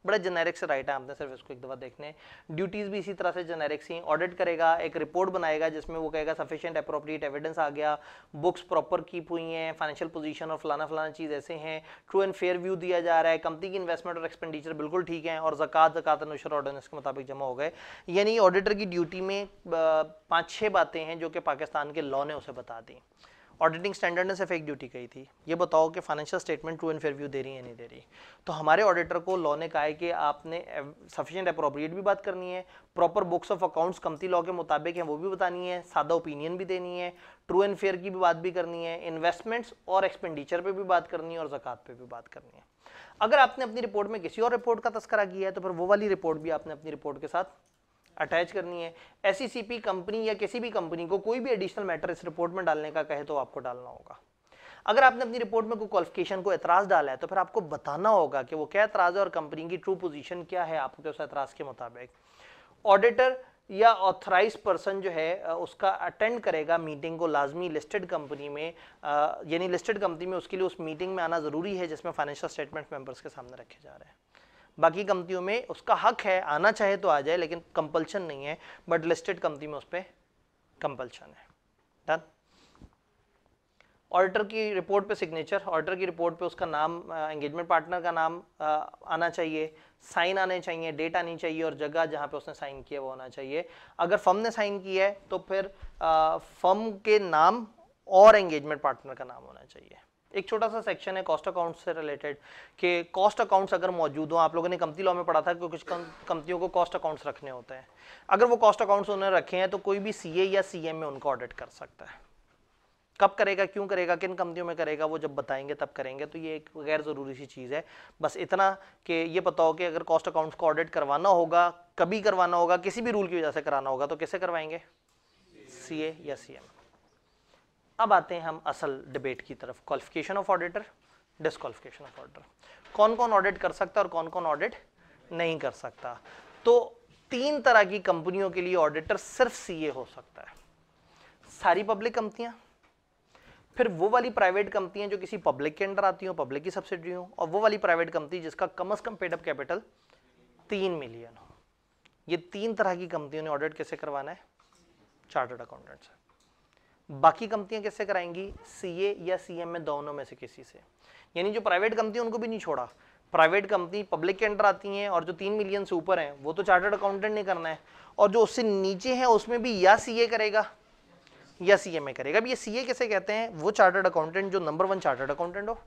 बड़ा जेनेरिक से राइट है आपने सिर्फ इसको एक दफ़ा देखने ड्यूटीज़ भी इसी तरह से जेनेरिक सी ऑडिट करेगा एक रिपोर्ट बनाएगा जिसमें वो कहेगा सफिशिएंट अप्रोप्रिएट एविडेंस आ गया बुक्स प्रॉपर कीप हुई हैं फाइनेंशियल पोजीशन और फलाना फलाना चीज़ ऐसे हैं ट्रू एंड फेयर व्यू दिया जा रहा है कंपनी की इन्वेस्टमेंट और एक्सपेंडिचर बिल्कुल ठीक है और जक़ात जक़ात अनुशर ऑर्डिनेंस के मुताबिक जमा हो गए यानी ऑडिटर की ड्यूटी में पाँच छः बातें हैं जो कि पाकिस्तान के लॉ ने उसे बता दी ऑडिटिंग स्टैंडर्ड ने सिर्फ एक ड्यूटी कही थी ये बताओ कि financial statement true and fair view दे रही है नहीं दे रही तो हमारे ऑडिटर को लॉ ने कहा है कि आपने सफिशियंट अप्रोप्रिएट भी बात करनी है proper books of accounts company law के मुताबिक है वो भी बतानी है सादा ओपिनियन भी देनी है ट्रू एंड फेयर की भी बात भी करनी है इन्वेस्टमेंट्स और एक्सपेंडिचर पर भी बात करनी है और जक़ात पर भी बात करनी है अगर आपने अपनी रिपोर्ट में किसी और रिपोर्ट का तस्करा किया है तो फिर वो वाली रिपोर्ट भी आपने अपनी रिपोर्ट के साथ अटैच करनी है एस कंपनी e या किसी भी कंपनी को कोई भी एडिशनल मैटर इस रिपोर्ट में डालने का कहे तो आपको डालना होगा अगर आपने अपनी रिपोर्ट में कोई क्वालिफिकेशन को एतराज डाला है तो फिर आपको बताना होगा कि वो क्या एतराज है और कंपनी की ट्रू पोजीशन क्या है आपके उस एतराज के मुताबिक ऑडिटर या ऑथराइज पर्सन जो है उसका अटेंड करेगा मीटिंग को लाजमी लिस्टेड कंपनी में यानी लिस्टेड कंपनी में उसके लिए उस मीटिंग में आना ज़रूरी है जिसमें फाइनेंशियल स्टेटमेंट मेम्बर्स के सामने रखे जा रहे हैं बाकी कंपनियों में उसका हक है आना चाहे तो आ जाए लेकिन कंपल्शन नहीं है बट लिस्टेड कंपनी में उस पर कंपल्शन है डन ऑर्डर की रिपोर्ट पे सिग्नेचर ऑर्डर की रिपोर्ट पे उसका नाम एंगेजमेंट पार्टनर का नाम आ, आना चाहिए साइन आने चाहिए डेट आनी चाहिए और जगह जहाँ पे उसने साइन किया वो होना चाहिए अगर फर्म ने साइन किया है तो फिर फर्म के नाम और एंगेजमेंट पार्टनर का नाम होना चाहिए एक छोटा सा सेक्शन है कॉस्ट अकाउंट्स से रिलेटेड कि कॉस्ट अकाउंट्स अगर मौजूद हो आप लोगों ने कंपनी लॉ में पढ़ा था कि कुछ कंपनियों को कॉस्ट अकाउंट्स रखने होते हैं अगर वो कॉस्ट अकाउंट्स उन्होंने रखे हैं तो कोई भी सीए या सीएम में उनको ऑडिट कर सकता है कब करेगा क्यों करेगा किन कंपनियों में करेगा वो जब बताएंगे तब करेंगे तो ये एक गैर ज़रूरी सी चीज़ है बस इतना कि ये पता हो कि अगर कॉस्ट अकाउंट्स को ऑडिट करवाना होगा कभी करवाना होगा किसी भी रूल की वजह से कराना होगा तो कैसे करवाएंगे सी या सी अब आते हैं हम असल डिबेट की तरफ qualification of auditor disqualification of auditor कौन कौन ऑडिट कर सकता है और कौन कौन ऑडिट नहीं कर सकता तो तीन तरह की कंपनियों के लिए ऑडिटर सिर्फ सीए हो सकता है सारी पब्लिक कंपनियां फिर वो वाली प्राइवेट कंपनियां जो किसी पब्लिक के अंडर आती हों पब्लिक की सब्सिडी हो और वो वाली प्राइवेट कंपनी जिसका कम अज कम पेडअप कैपिटल तीन मिलियन हो ये तीन तरह की कंपनियों ने ऑडिट कैसे करवाना है चार्टर्ड अकाउंटेंट से बाकी कंपनियां कैसे कराएंगी सीए या सीएम में दोनों में से किसी से यानी जो प्राइवेट कंपनी उनको भी नहीं छोड़ा प्राइवेट कंपनी पब्लिक के अंडर आती हैं और जो तीन मिलियन से ऊपर हैं वो तो चार्टर्ड अकाउंटेंट नहीं करना है और जो उससे नीचे हैं उसमें भी या सीए करेगा या सीए में करेगा अब ये सीए कैसे कहते हैं वो चार्टर्ड अकाउंटेंट जो नंबर वन चार्टर्ड अकाउंटेंट हो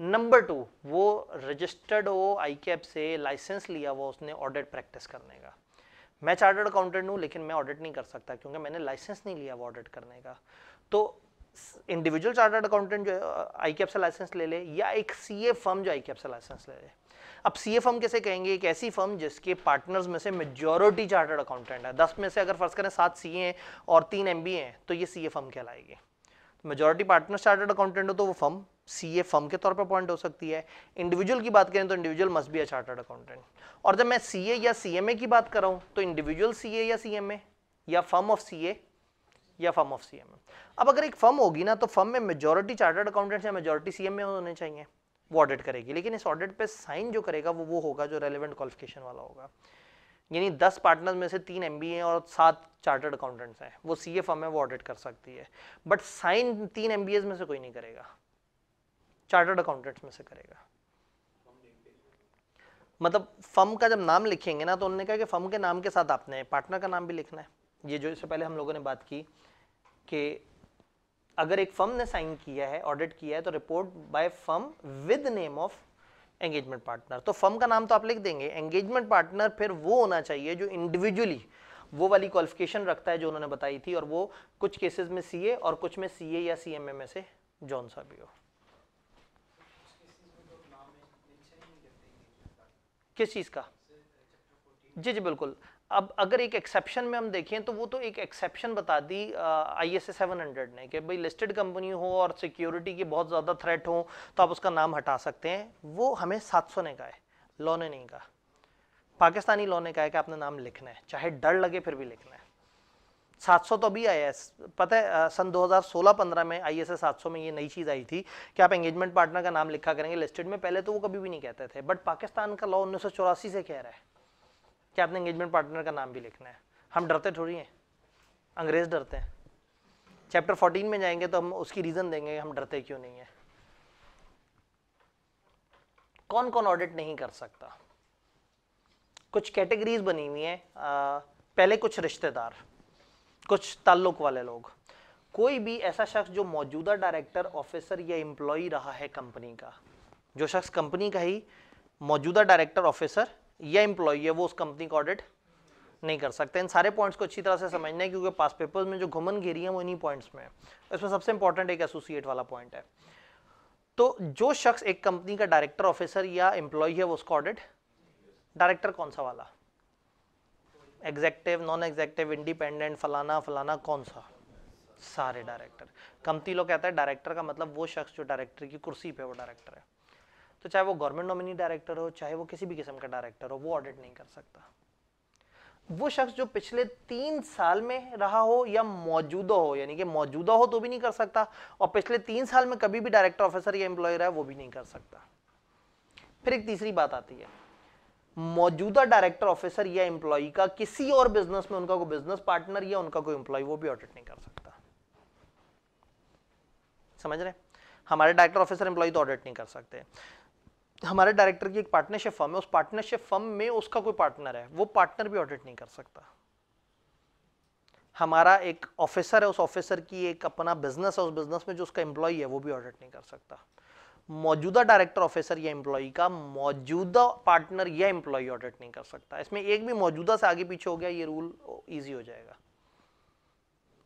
नंबर टू वो रजिस्टर्ड हो आई से लाइसेंस लिया हुआ उसने ऑडिट प्रैक्टिस करने का मैं चार्टर्ड अकाउंटेंट हूँ लेकिन मैं ऑडिट नहीं कर सकता क्योंकि मैंने लाइसेंस नहीं लिया वो ऑडिट करने का तो इंडिविजुअल चार्टर्ड अकाउंटेंट जो आई कैप से लाइसेंस ले ले या एक सी ए फर्म जो आई कैप से लाइसेंस ले ले अब सी ए फर्म कैसे कहेंगे एक ऐसी फर्म जिसके पार्टनर्स में से मेजोरिटी चार्टर्ड अकाउंटेंट है दस में से अगर फर्ज करें सात सी हैं और तीन एम बी हैं तो ये सी ए फर्म कहलाएगी मेजोरिटी पार्टनर चार्टर्ड अकाउंटेंट हो तो वो फर्म सी ए फर्म के तौर पर अपॉइंट हो सकती है इंडिविजुअल की बात करें तो individual must be a chartered accountant और जब मैं सी ए या सी एम ए की बात कर रहा हूँ तो इंडिविजुअल सी ए या सी एम ए या फर्म ऑफ सी ए या firm of C M A अब अगर एक फर्म होगी ना तो फर्म में मेजोरिटी चार्टर्ड अकाउंटेंट या मेजोरिटी सी एम ए होने चाहिए वो ऑडिट करेगी लेकिन इस ऑडिट पे साइन जो करेगा वो वो होगा जो रेलिवेंट क्वालिफिकेशन वाला होगा यानी दस पार्टनर में से तीन एम और सात चार्टर्ड अकाउंटेंट्स हैं वो सी फर्म है वो ऑडिट कर सकती है बट साइन तीन एम में से कोई नहीं करेगा चार्टर्ड अकाउंटेंट्स में से करेगा मतलब फर्म का जब नाम लिखेंगे ना तो उन्होंने कहा कि फर्म के नाम के साथ आपने पार्टनर का नाम भी लिखना है ये जो इससे पहले हम लोगों ने बात की कि अगर एक फर्म ने साइन किया है ऑडिट किया है तो report by firm with name of engagement partner तो फर्म का नाम तो आप लिख देंगे एंगेजमेंट पार्टनर फिर वो होना चाहिए जो इंडिविजुअली वो वाली क्वालिफिकेशन रखता है जो उन्होंने बताई थी और वो कुछ केसेस में सीए और कुछ में सीए या सीएमए में से जॉन सा भी हो किस चीज़ का जी जी बिल्कुल अब अगर एक एक्सेप्शन में हम देखें तो वो तो एक एक्सेप्शन बता दी आई एस सेवन हंड्रेड ने कि भाई लिस्टेड कंपनी हो और सिक्योरिटी की बहुत ज़्यादा थ्रेट हो तो आप उसका नाम हटा सकते हैं वो हमें सात सौ ने कहा है लॉ ने नहीं कहा पाकिस्तानी लॉ ने कहा है कि आपने नाम लिखना है चाहे डर लगे फिर भी लिखना है 700 तो अभी आया है पता है सन 2016-15 में आई एस 700 में ये नई चीज़ आई थी कि आप एंगेजमेंट पार्टनर का नाम लिखा करेंगे लिस्टेड में पहले तो वो कभी भी नहीं कहते थे बट पाकिस्तान का लॉ उन्नीस से कह रहा है कि आपने एंगेजमेंट पार्टनर का नाम भी लिखना है हम डरते थोड़ी हैं अंग्रेज़ डरते हैं चैप्टर फोर्टीन में जाएंगे तो हम उसकी रीज़न देंगे हम डरते क्यों नहीं है कौन कौन ऑडिट नहीं कर सकता कुछ कैटेगरीज बनी हुई हैं पहले कुछ रिश्तेदार कुछ ताल्लुक वाले लोग कोई भी ऐसा शख्स जो मौजूदा डायरेक्टर ऑफिसर या एम्प्लॉय रहा है कंपनी का जो शख्स कंपनी का ही मौजूदा डायरेक्टर ऑफिसर या एम्प्लॉय है वो उस कंपनी का ऑडिट नहीं कर सकते इन सारे पॉइंट्स को अच्छी तरह से समझना है क्योंकि पास पेपर्स में जो घुमन घेरी है वो इन्हीं पॉइंट्स में है इसमें सबसे इंपॉर्टेंट एक एसोसिएट वाला पॉइंट है तो जो शख्स एक कंपनी का डायरेक्टर ऑफिसर या एम्प्लॉय है वो उसका ऑडिट डायरेक्टर कौन सा वाला एग्जेक्टिव नॉन एग्जेक्टिव इंडिपेंडेंट फलाना फलाना कौन सा सारे डायरेक्टर कमती लोग कहता है डायरेक्टर का मतलब वो शख्स जो डायरेक्टर की कुर्सी पे वो डायरेक्टर है तो चाहे वो गवर्नमेंट नॉमिनी डायरेक्टर हो चाहे वो किसी भी किस्म का डायरेक्टर हो वो ऑडिट नहीं कर सकता वो शख्स जो पिछले तीन साल में रहा हो या मौजूदा हो यानी कि मौजूदा हो तो भी नहीं कर सकता और पिछले तीन साल में कभी भी डायरेक्टर ऑफिसर या एम्प्लॉय रहा है वो भी नहीं कर सकता फिर एक तीसरी बात आती है मौजूदा डायरेक्टर ऑफिसर या एम्प्लॉय का किसी और बिजनेस में उनका कोई बिजनेस पार्टनर या उनका कोई एम्प्लॉय वो भी ऑडिट नहीं कर सकता समझ रहे हमारे डायरेक्टर ऑफिसर एम्प्लॉय तो ऑडिट नहीं कर सकते हमारे डायरेक्टर की एक पार्टनरशिप फर्म है उस पार्टनरशिप फर्म में उसका कोई पार्टनर है वो पार्टनर भी ऑडिट नहीं कर सकता हमारा एक ऑफिसर है उस ऑफिसर की एक अपना बिजनेस है उस बिजनेस में जो उसका एम्प्लॉय है वो भी ऑडिट नहीं कर सकता मौजूदा डायरेक्टर ऑफिसर या एम्प्लॉय का मौजूदा पार्टनर या एम्प्लॉय ऑडिट नहीं कर सकता इसमें एक भी मौजूदा से आगे पीछे हो गया ये रूल ईजी हो जाएगा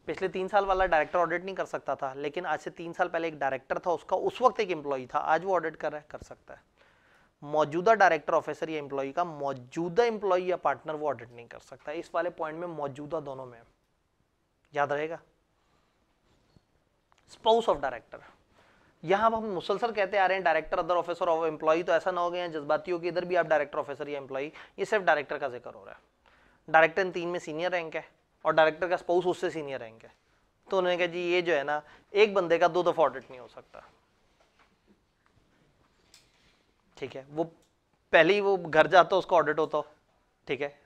पिछले तीन साल वाला डायरेक्टर ऑडिट नहीं कर सकता था लेकिन आज से तीन साल पहले एक डायरेक्टर था उसका उस वक्त एक एम्प्लॉई था आज वो ऑडिट कर रहा है कर सकता है मौजूदा डायरेक्टर ऑफिसर या एम्प्लॉई का मौजूदा एम्प्लॉई या पार्टनर वो ऑडिट नहीं कर सकता इस वाले पॉइंट में मौजूदा दोनों में याद रहेगा स्पाउस ऑफ डायरेक्टर यहाँ हम मुसलसल कहते आ रहे हैं director other officer of employee तो ऐसा ना हो गया है जज्बातियों की इधर भी आप डायरेक्टर ऑफिसर या एम्प्लॉई ये सिर्फ डायरेक्टर का जिक्र हो रहा है डायरेक्टर इन तीन में सीनियर रैंक है और डायरेक्टर का स्पाउस उससे सीनियर रैंक है तो उन्होंने कहा जी ये जो है ना एक बंदे का दो दफा ऑडिट नहीं हो सकता ठीक है वो पहले ही वो घर जाता उसका ऑडिट होता ठीक है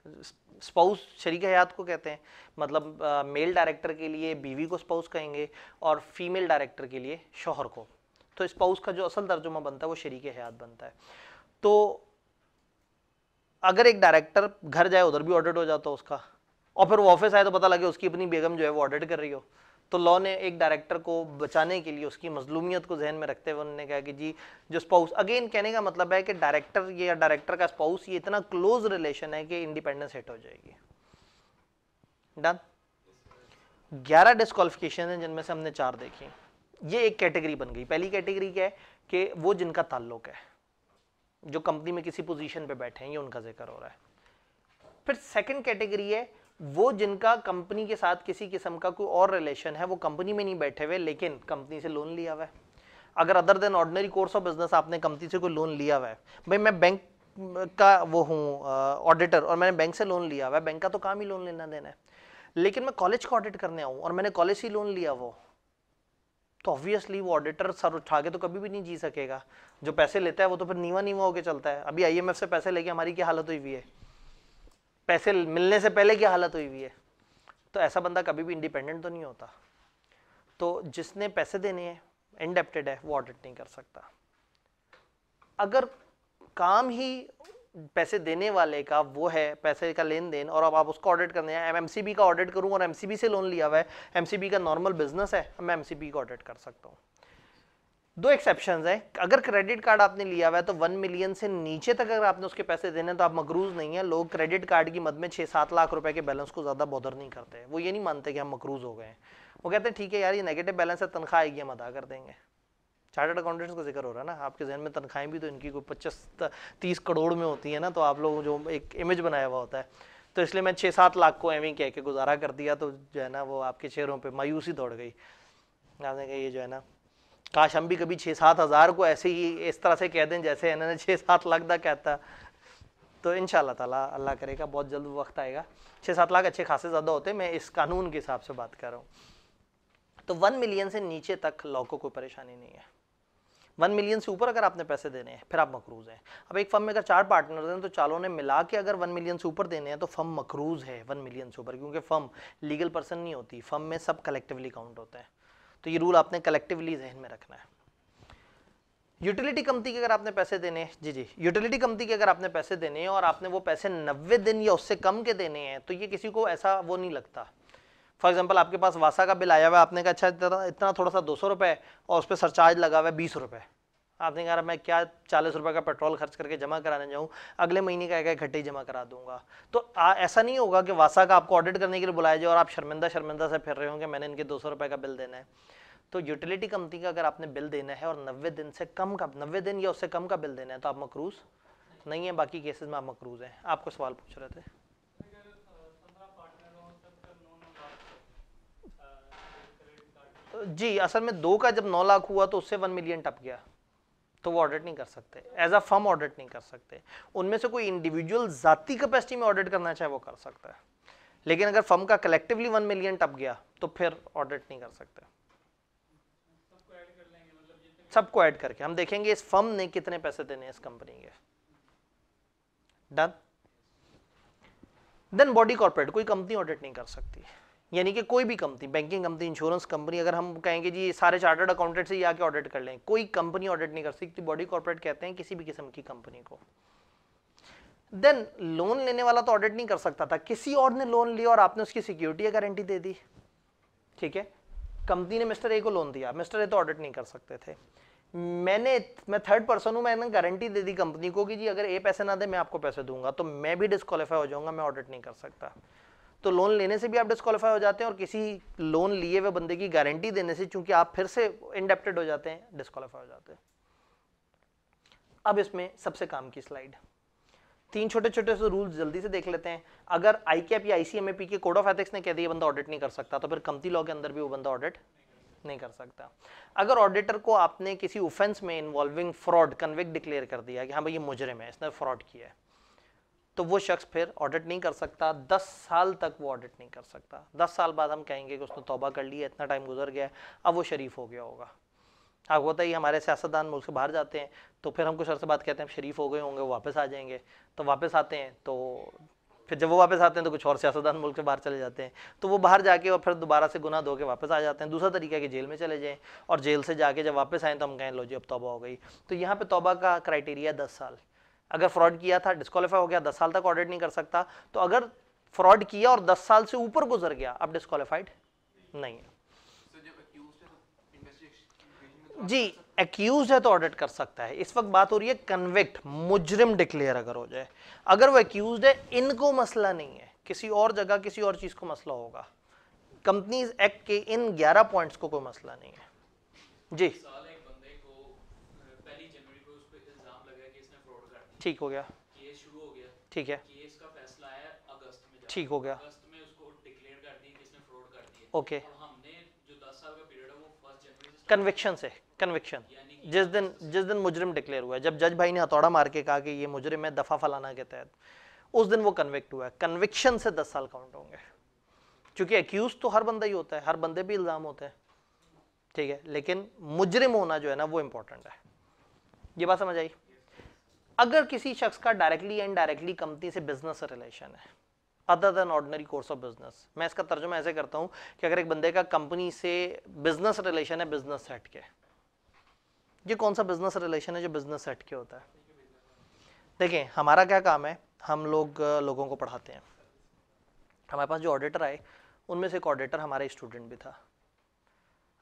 स्पाउस शरीक हयात को कहते हैं मतलब मेल डायरेक्टर के लिए बीवी को स्पाउस कहेंगे और फीमेल डायरेक्टर के लिए शोहर को तो स्पाउस का जो असल तर्जुमा बनता है वो शरीक हयात बनता है तो अगर एक डायरेक्टर घर जाए उधर भी ऑडिट हो जाता है उसका और फिर वो ऑफिस आए तो पता लगे उसकी अपनी बेगम जो है वो ऑडिट कर रही हो तो लॉ ने एक डायरेक्टर को बचाने के लिए उसकी मजलूमियत को जहन में रखते हुए उन्होंने कहा कि जी जो स्पाउस अगेन कहने का मतलब है कि डायरेक्टर ये या डायरेक्टर का स्पाउस ये इतना क्लोज रिलेशन है कि इंडिपेंडेंस हिट हो जाएगी डन ग्यारह डिस्कालिफिकेशन है जिनमें से हमने चार देखी ये एक कैटेगरी बन गई पहली कैटेगरी क्या है कि वो जिनका ताल्लुक है जो कंपनी में किसी पोजीशन पे बैठे हैं ये उनका जिक्र हो रहा है फिर सेकंड कैटेगरी है वो जिनका कंपनी के साथ किसी किस्म का कोई और रिलेशन है वो कंपनी में नहीं बैठे हुए लेकिन कंपनी से लोन लिया हुआ है अगर other than ordinary course of business आपने कंपनी से कोई लोन लिया हुआ है भाई मैं बैंक का वो हूँ ऑडिटर और मैंने बैंक से लोन लिया हुआ है बैंक का तो काम ही लोन लेना देना है लेकिन मैं कॉलेज का ऑडिट करने आऊँ और मैंने कॉलेज ही लोन लिया वो तो ऑब्वियसली वो ऑडिटर सर उठा के तो कभी भी नहीं जी सकेगा जो पैसे लेता है वो तो फिर नीवा नीवा होके चलता है अभी आई से पैसे लेके हमारी क्या हालत हुई हुई है पैसे मिलने से पहले क्या हालत हुई हुई है तो ऐसा बंदा कभी भी इंडिपेंडेंट तो नहीं होता तो जिसने पैसे देने हैं इंडेप्टेड है वो ऑडिट नहीं कर सकता अगर काम ही पैसे देने वाले का वो है पैसे का लेन देन और अब आप उसको ऑडिट करने हैं एम सी बी का ऑडिट करूँ और एम सी बी से लोन लिया हुआ है एम सी बी का नॉर्मल बिजनेस है मैं एम सी बी का ऑडिट कर सकता हूँ दो एक्सेप्शन है अगर क्रेडिट कार्ड आपने लिया हुआ है तो वन मिलियन से नीचे तक अगर आपने उसके पैसे देने तो आप मकरूज नहीं है लोग क्रेडिट कार्ड की मद में छः सात लाख रुपए के बैलेंस को ज़्यादा बॉदर नहीं करते वो ये नहीं मानते कि हम मकरूज हो गए हैं वो कहते हैं ठीक है यार ये नेगेटिव बैलेंस है तनख्वाह आएगी हम अदा कर देंगे चार्टर्ड अकाउंटेंट्स का जिक्र हो रहा है ना आपके जहन में तनख्वाहें भी तो इनकी कोई पच्चीस तीस करोड़ में होती है ना तो आप लोग जो एक इमेज बनाया हुआ होता है तो इसलिए मैं छः सात लाख को एम ही कह के गुजारा कर दिया तो जो है ना वो आपके चेहरों पर मायूसी दौड़ गई आपने कहा ये जो है ना काश हम भी कभी छः सात हज़ार को ऐसे ही इस तरह से कह दें जैसे इन्होंने छः सात लाख तक कहता तो इन ताला अल्लाह करेगा बहुत जल्द वक्त आएगा छः सात लाख अच्छे खासे ज़्यादा होते मैं इस कानून के हिसाब से बात कर रहा हूँ तो वन मिलियन से नीचे तक लोगों को कोई परेशानी नहीं है वन मिलियन से ऊपर अगर आपने पैसे देने हैं फिर आप मकरूज हैं अब एक फर्म में अगर चार पार्टनर हैं तो चारों ने मिला के अगर वन मिलियन से ऊपर देने हैं तो फर्म मकरूज है वन मिलियन से ऊपर क्योंकि फर्म लीगल पर्सन नहीं होती फर्म में सब कलेक्टिवली काउंट होते हैं तो ये रूल आपने कलेक्टिवली जहन में रखना है यूटिलिटी कंपनी के अगर आपने पैसे देने जी जी यूटिलिटी कंपनी के अगर आपने पैसे देने हैं और आपने वो पैसे नब्बे दिन या उससे कम के देने हैं तो ये किसी को ऐसा वो नहीं लगता फॉर एग्जाम्पल आपके पास वासा का बिल आया हुआ है आपने कहा अच्छा इतना इतना थोड़ा सा दो सौ रुपये और उस पर सरचार्ज लगा हुआ है बीस रुपये आपने कहा मैं क्या चालीस रुपये का पेट्रोल खर्च करके जमा कराने जाऊँ अगले महीने का एक इकट्ठे ही जमा करा दूंगा तो आ, ऐसा नहीं होगा कि वासा का आपको ऑडिट करने के लिए बुलाया जाए और आप शर्मिंदा शर्मिंदा से फिर रहे होंगे मैंने इनके दो सौ का बिल देना है तो यूटिलिटी कंपनी का अगर आपने बिल देना है और नब्बे दिन से कम का नब्बे दिन या उससे कम का बिल देना है तो आप मकरूज नहीं है बाकी केसेस में आप मकरूज हैं आपको सवाल पूछ रहे थे जी असल में दो का जब नौ लाख हुआ तो उससे वन मिलियन टप गया तो वो ऑडिट नहीं कर सकते एज अ फर्म ऑडिट नहीं कर सकते उनमें से कोई इंडिविजुअल जाति कैपेसिटी में ऑडिट करना चाहे वो कर सकता है लेकिन अगर फर्म का कलेक्टिवली वन मिलियन टप गया तो फिर ऑडिट नहीं कर सकते सबको ऐड करके हम देखेंगे इस फर्म ने कितने पैसे देने इस कंपनी के डन देन बॉडी कॉर्पोरेट कोई कंपनी ऑडिट नहीं कर सकती यानी कि कोई भी company banking company insurance company अगर हम कहेंगे जी सारे चार्टर्ड अकाउंटेंट से ही आके ऑडिट कर लें कोई कंपनी ऑडिट नहीं कर सकती बॉडी कॉर्पोरेट कहते हैं किसी भी किस्म की कंपनी को देन लोन लेने वाला तो ऑडिट नहीं कर सकता था किसी और ने लोन लिया और आपने उसकी सिक्योरिटी या गारंटी दे दी ठीक है कंपनी ने मिस्टर ए को लोन दिया मिस्टर ए तो ऑडिट नहीं कर सकते थे मैंने मैं थर्ड पर्सन हूँ मैंने गारंटी दे दी कंपनी को कि जी अगर ए पैसे ना दे मैं आपको पैसे दूंगा तो मैं भी डिस्कालीफाई हो जाऊंगा मैं ऑडिट नहीं कर सकता तो लोन लेने से भी आप डिस्कालीफाई हो जाते हैं और किसी लोन लिए हुए बंदे की गारंटी देने से चूंकि आप फिर से इनडेप्टेड हो जाते हैं डिस्कालीफाई हो जाते हैं अब इसमें सबसे काम की स्लाइड तीन छोटे छोटे से रूल जल्दी से देख लेते हैं अगर आई कैप या आई के कोड ऑफ एथिक्स ने कह दिया बंदा ऑडिट नहीं कर सकता तो फिर कमती लॉ के अंदर भी वो बंदा ऑडिट नहीं कर सकता अगर ऑडिटर को आपने किसी ऑफेंस में इन्वॉल्विंग फ्रॉड कन्विक डिक्लेयर कर दिया कि हाँ भाई ये मुजरिम है इसने फ्रॉड किया है तो वो शख्स फिर ऑडिट नहीं कर सकता दस साल तक वो ऑडिट नहीं कर सकता दस साल बाद हम कहेंगे कि उसने तौबा कर लिया इतना टाइम गुजर गया अब वो शरीफ हो गया होगा आपको पता ही हमारे सियासतदान मुल्क से बाहर जाते हैं तो फिर हम कुछ से बात कहते हैं हम शरीफ हो गए होंगे वापस आ जाएंगे तो वापस आते हैं तो फिर जब वो वापस आते हैं तो कुछ और सियासतदान मुल्क से बाहर चले जाते हैं तो वो बाहर जाके और फिर दोबारा से गुना धो के वापस आ जाते हैं दूसरा तरीका है कि जेल में चले जाएँ और जेल से जाके जब वापस आएँ तो हम कहें लो जी अब तोबा हो गई तो यहाँ पर तोबा का क्राइटेरिया दस साल अगर फ्रॉड किया था डिस्कालीफाई हो गया दस साल तक ऑडिट नहीं कर सकता तो अगर फ्रॉड किया और दस साल से ऊपर गुजर गया अब डिस्कालीफाइड नहीं है जी एक्यूज है तो ऑडिट तो तो कर सकता है इस वक्त बात हो रही है कन्विक्ट मुजरिम डिक्लेयर अगर हो जाए अगर वो एक्यूज है इनको मसला नहीं है किसी और जगह किसी और चीज़ को मसला होगा कंपनीज एक्ट के इन 11 पॉइंट्स को कोई मसला नहीं है जी ठीक हो गया ठीक है ठीक हो गया ओके कन्विक्शन से कन्विक्शन जिस दिन जिस दिन मुजरिम डिक्लेयर हुआ है जब जज भाई ने हथौड़ा मार के कहा कि ये मुजरिम है दफा फलाना के तहत उस दिन वो कन्विक्ट हुआ है कन्विक्शन से दस साल काउंट होंगे क्योंकि एक्यूज तो हर बंदा ही होता है हर बंदे भी इल्ज़ाम होते हैं ठीक है लेकिन मुजरिम होना जो है ना वो इम्पोर्टेंट है ये बात समझ आई अगर किसी शख्स का डायरेक्टली एंड डायरेक्टली कंपनी से बिजनेस रिलेशन है other than ordinary course of business मैं इसका तर्जुमा ऐसे करता हूँ कि अगर एक बंदे का कंपनी से बिजनेस रिलेशन है बिजनेस सेट के ये कौन सा बिजनेस रिलेशन है जो बिजनेस सेट के होता है देखें हमारा क्या काम है हम लोग लोगों को पढ़ाते हैं हमारे पास जो ऑडिटर आए उनमें से एक ऑडिटर हमारा स्टूडेंट भी था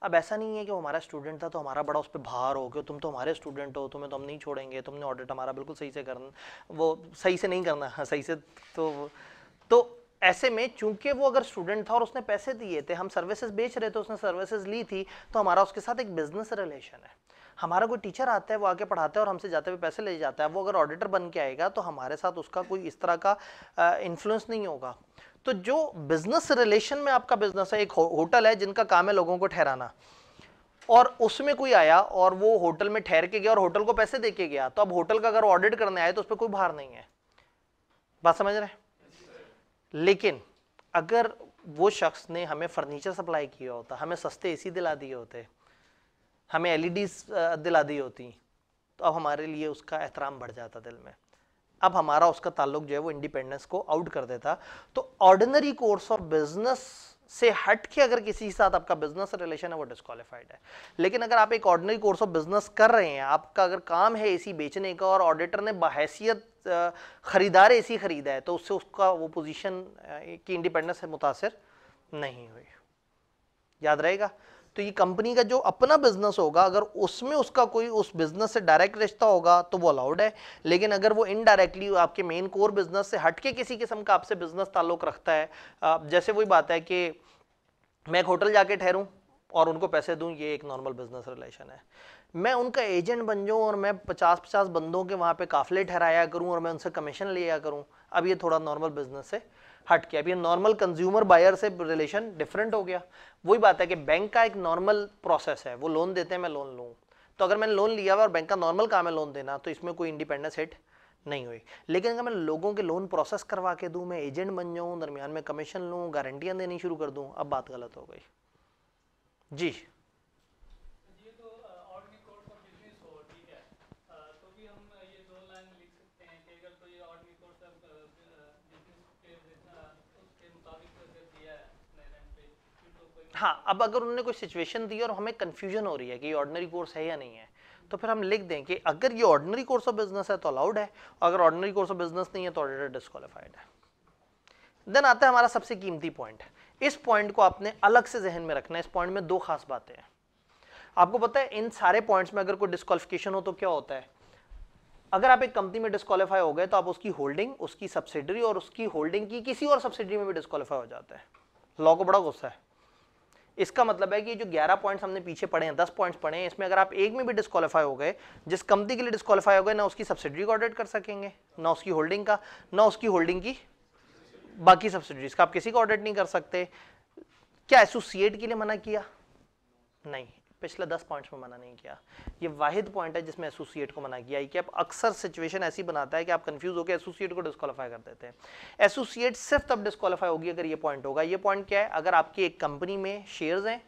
अब ऐसा नहीं है कि वो हमारा स्टूडेंट था तो हमारा बड़ा उस पर भार हो गया तुम तो हमारे स्टूडेंट हो तुम्हें तो हम नहीं छोड़ेंगे तुमने ऑडिट हमारा बिल्कुल सही से करना वो सही से नहीं करना हाँ, सही से तो तो ऐसे में चूंकि वो अगर स्टूडेंट था और उसने पैसे दिए थे हम सर्विसेज बेच रहे थे उसने सर्विसेज ली थी तो हमारा उसके साथ एक बिजनेस रिलेशन है हमारा कोई टीचर आता है वो आके पढ़ाता है और हमसे जाते हुए पैसे ले जाता है वो अगर ऑडिटर बन के आएगा तो हमारे साथ उसका कोई इस तरह का इन्फ्लुएंस नहीं होगा तो जो बिजनेस रिलेशन में आपका बिजनेस है एक हो, होटल है जिनका काम है लोगों को ठहराना और उसमें कोई आया और वो होटल में ठहर के गया और होटल को पैसे दे के गया तो अब होटल का अगर ऑडिट करने आए तो उस पर कोई भार नहीं है बात समझ रहे लेकिन अगर वो शख्स ने हमें फर्नीचर सप्लाई किया होता हमें सस्ते ए दिला दिए होते हमें एलईडीज e दिला दी होती तो अब हमारे लिए उसका एहतराम बढ़ जाता दिल में अब हमारा उसका ताल्लुक जो है वो इंडिपेंडेंस को आउट कर देता तो ऑर्डिनरी कोर्स ऑफ बिजनेस से हट के अगर किसी के साथ आपका बिजनेस रिलेशन है वो डिस्कालीफाइड है लेकिन अगर आप एक ऑर्डनरी कोर्स ऑफ बिजनेस कर रहे हैं आपका अगर काम है इसी बेचने का और ऑडिटर ने बहसीत खरीदार इसी खरीदा है तो उससे उसका वो पोजीशन की इंडिपेंडेंस से मुतासर नहीं हुई याद रहेगा तो ये कंपनी का जो अपना बिजनेस होगा अगर उसमें उसका कोई उस बिजनेस से डायरेक्ट रिश्ता होगा तो वो अलाउड है लेकिन अगर वो इनडायरेक्टली आपके मेन कोर बिजनेस से हटके किसी किस्म का आपसे बिजनेस ताल्लुक रखता है जैसे वही बात है कि मैं एक होटल जाके ठहरूँ और उनको पैसे दूँ ये एक नॉर्मल बिजनेस रिलेशन है मैं उनका एजेंट बन जाऊँ और मैं पचास पचास बंदों के वहाँ पे काफले ठहराया करूँ और मैं उनसे कमीशन लिया करूँ अब ये थोड़ा नॉर्मल बिजनेस है हट के अभी नॉर्मल कंज्यूमर बायर से रिलेशन डिफरेंट हो गया वही बात है कि बैंक का एक नॉर्मल प्रोसेस है वो लोन देते हैं मैं लोन लूँ तो अगर मैंने लोन लिया हुआ और बैंक का नॉर्मल काम है लोन देना तो इसमें कोई इंडिपेंडेंस हिट नहीं हुई लेकिन अगर मैं लोगों के लोन प्रोसेस करवा के दूँ मैं एजेंट बन जाऊँ दरमियान में कमीशन लूँ गारंटियाँ देनी शुरू कर दूँ अब बात गलत हो गई जी हाँ अब अगर उन्होंने कोई सिचुएशन दी और हमें कन्फ्यूजन हो रही है कि ये ऑर्डनरी कोर्स है या नहीं है तो फिर हम लिख दें कि अगर ये ऑर्डनरी कोर्स ऑफ बिजनेस है तो अलाउड है अगर ऑर्डनरी कोर्स ऑफ बिजनेस नहीं है तो ऑडिटर डिस्कालीफाइड है देन आता है हमारा सबसे कीमती पॉइंट इस पॉइंट को आपने अलग से जहन में रखना है इस पॉइंट में दो खास बातें हैं आपको पता है इन सारे पॉइंट्स में अगर कोई डिस्कालिफिकेशन हो तो क्या होता है अगर आप एक कंपनी में डिस्कालीफाई हो गए तो आप उसकी होल्डिंग उसकी सब्सिडरी और उसकी होल्डिंग की किसी और सब्सिडरी में भी डिस्कालीफाई हो जाता है लॉ को बड़ा गुस्सा है इसका मतलब है कि जो 11 पॉइंट्स हमने पीछे पढ़े हैं 10 पॉइंट्स पढ़े हैं इसमें अगर आप एक में भी डिस्कालीफाई हो गए जिस कंपनी के लिए डिस्कालीफाई हो गए ना उसकी सब्सिडी को ऑडिट कर सकेंगे ना उसकी होल्डिंग का ना उसकी होल्डिंग की बाकी सब्सिडीज का आप किसी को ऑडिट नहीं कर सकते क्या एसोसिएट के लिए मना किया नहीं पिछले दस पॉइंट्स में मना नहीं किया ये वाहिद पॉइंट है जिसमें एसोसिएट को मना किया है कि आप अक्सर सिचुएशन ऐसी बनाता है कि आप कंफ्यूज होकर एसोसिएट को डिस्कालीफाई कर देते हैं एसोसिएट सिर्फ तब डिस्कालीफाई होगी अगर ये पॉइंट होगा ये पॉइंट क्या है अगर आपकी एक कंपनी में शेयर्स हैं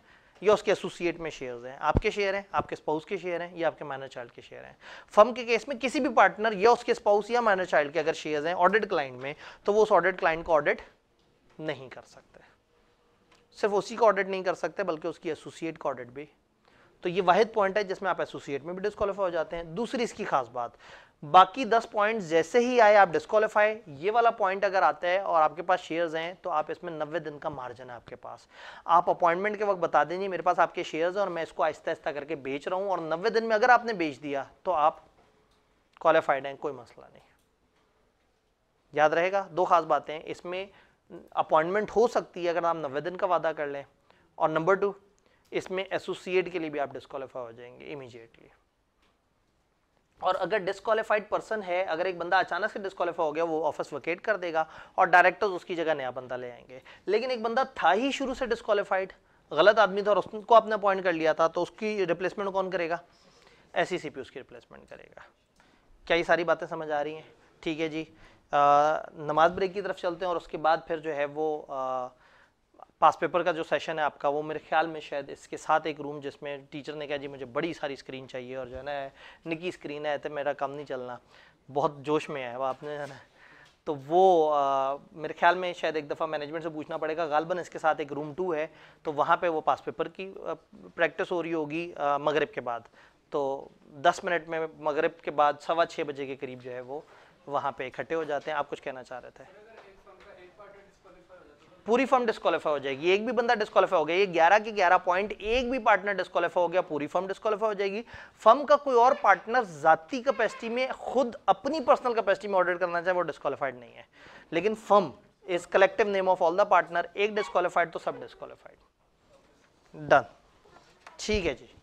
या उसके एसोसिएट में शेयर्स हैं आपके शेयर हैं आपके स्पाउस के शेयर हैं या आपके माइनर चाइल्ड के शेयर हैं फर्म के केस में किसी भी पार्टनर या उसके स्पाउस या माइनर चाइल्ड के अगर शेयर्स हैं ऑडिट क्लाइंट में तो वो उस ऑडिट क्लाइंट को ऑडिट नहीं कर सकते सिर्फ उसी को ऑडिट नहीं कर सकते बल्कि उसकी एसोसिएट को ऑडिट भी तो ये वाहिद पॉइंट है जिसमें आप एसोसिएट में भी डिस्कालीफाई हो जाते हैं दूसरी इसकी खास बात बाकी दस पॉइंट जैसे ही आए आप डिस्कालीफाई ये वाला पॉइंट अगर आता है और आपके पास शेयर्स हैं तो आप इसमें नब्बे दिन का मार्जिन है आपके पास आप अपॉइंटमेंट के वक्त बता देंगे मेरे पास आपके शेयर्स हैं और मैं इसको आहिस्ता आहिस्ता करके बेच रहा हूँ और नब्बे दिन में अगर आपने बेच दिया तो आप क्वालिफाइड हैं कोई मसला नहीं याद रहेगा दो खास बातें इसमें अपॉइंटमेंट हो सकती है अगर आप नब्बे दिन का वादा कर लें और नंबर टू इसमें एसोसिएट के लिए भी आप डिस्कालीफाई हो जाएंगे इमीजिएटली और अगर डिस्कालीफाइड पर्सन है अगर एक बंदा अचानक से डिस्कालीफाई हो गया वो ऑफिस वकेट कर देगा और डायरेक्टर्स उसकी जगह नया बंदा ले आएंगे लेकिन एक बंदा था ही शुरू से डिस्कालीफाइड गलत आदमी था और उसको आपने अपॉइंट कर लिया था तो उसकी रिप्लेसमेंट कौन करेगा एस सी e उसकी रिप्लेसमेंट करेगा क्या ये सारी बातें समझ आ रही हैं ठीक है जी आ, नमाज ब्रेक की तरफ चलते हैं और उसके बाद फिर जो है वो आ, पास पेपर का जो सेशन है आपका वो मेरे ख्याल में शायद इसके साथ एक रूम जिसमें टीचर ने कहा जी मुझे बड़ी सारी स्क्रीन चाहिए और जो है ना निकी स्क्रीन है तो मेरा काम नहीं चलना बहुत जोश में है वो आपने जो है तो वो आ, मेरे ख्याल में शायद एक दफ़ा मैनेजमेंट से पूछना पड़ेगा गालबन इसके साथ एक रूम टू है तो वहाँ पे वो पास पेपर की प्रैक्टिस हो रही होगी मगरब के बाद तो दस मिनट में मगरब के बाद सवा छः बजे के करीब जो है वो वहाँ पे इकट्ठे हो जाते हैं आप कुछ कहना चाह रहे थे पूरी फॉर्म डिस्कालीफाई हो जाएगी एक भी बंदा डिस्कालीफाई हो गया ये ग्यारह के ग्यारह पॉइंट एक भी पार्टनर डिस्कालीफाई हो गया पूरी फॉर्म डिस्कालीफाई हो जाएगी फर्म का कोई और पार्टनर जाति कैपेसिटी में खुद अपनी पर्सनल कैपेसिटी में ऑर्डर करना चाहे वो डिस्कालीफाइड नहीं है लेकिन firm is collective name of all the partner एक डिस्कालीफाइड तो सब डिस्कालीफाइड डन ठीक है जी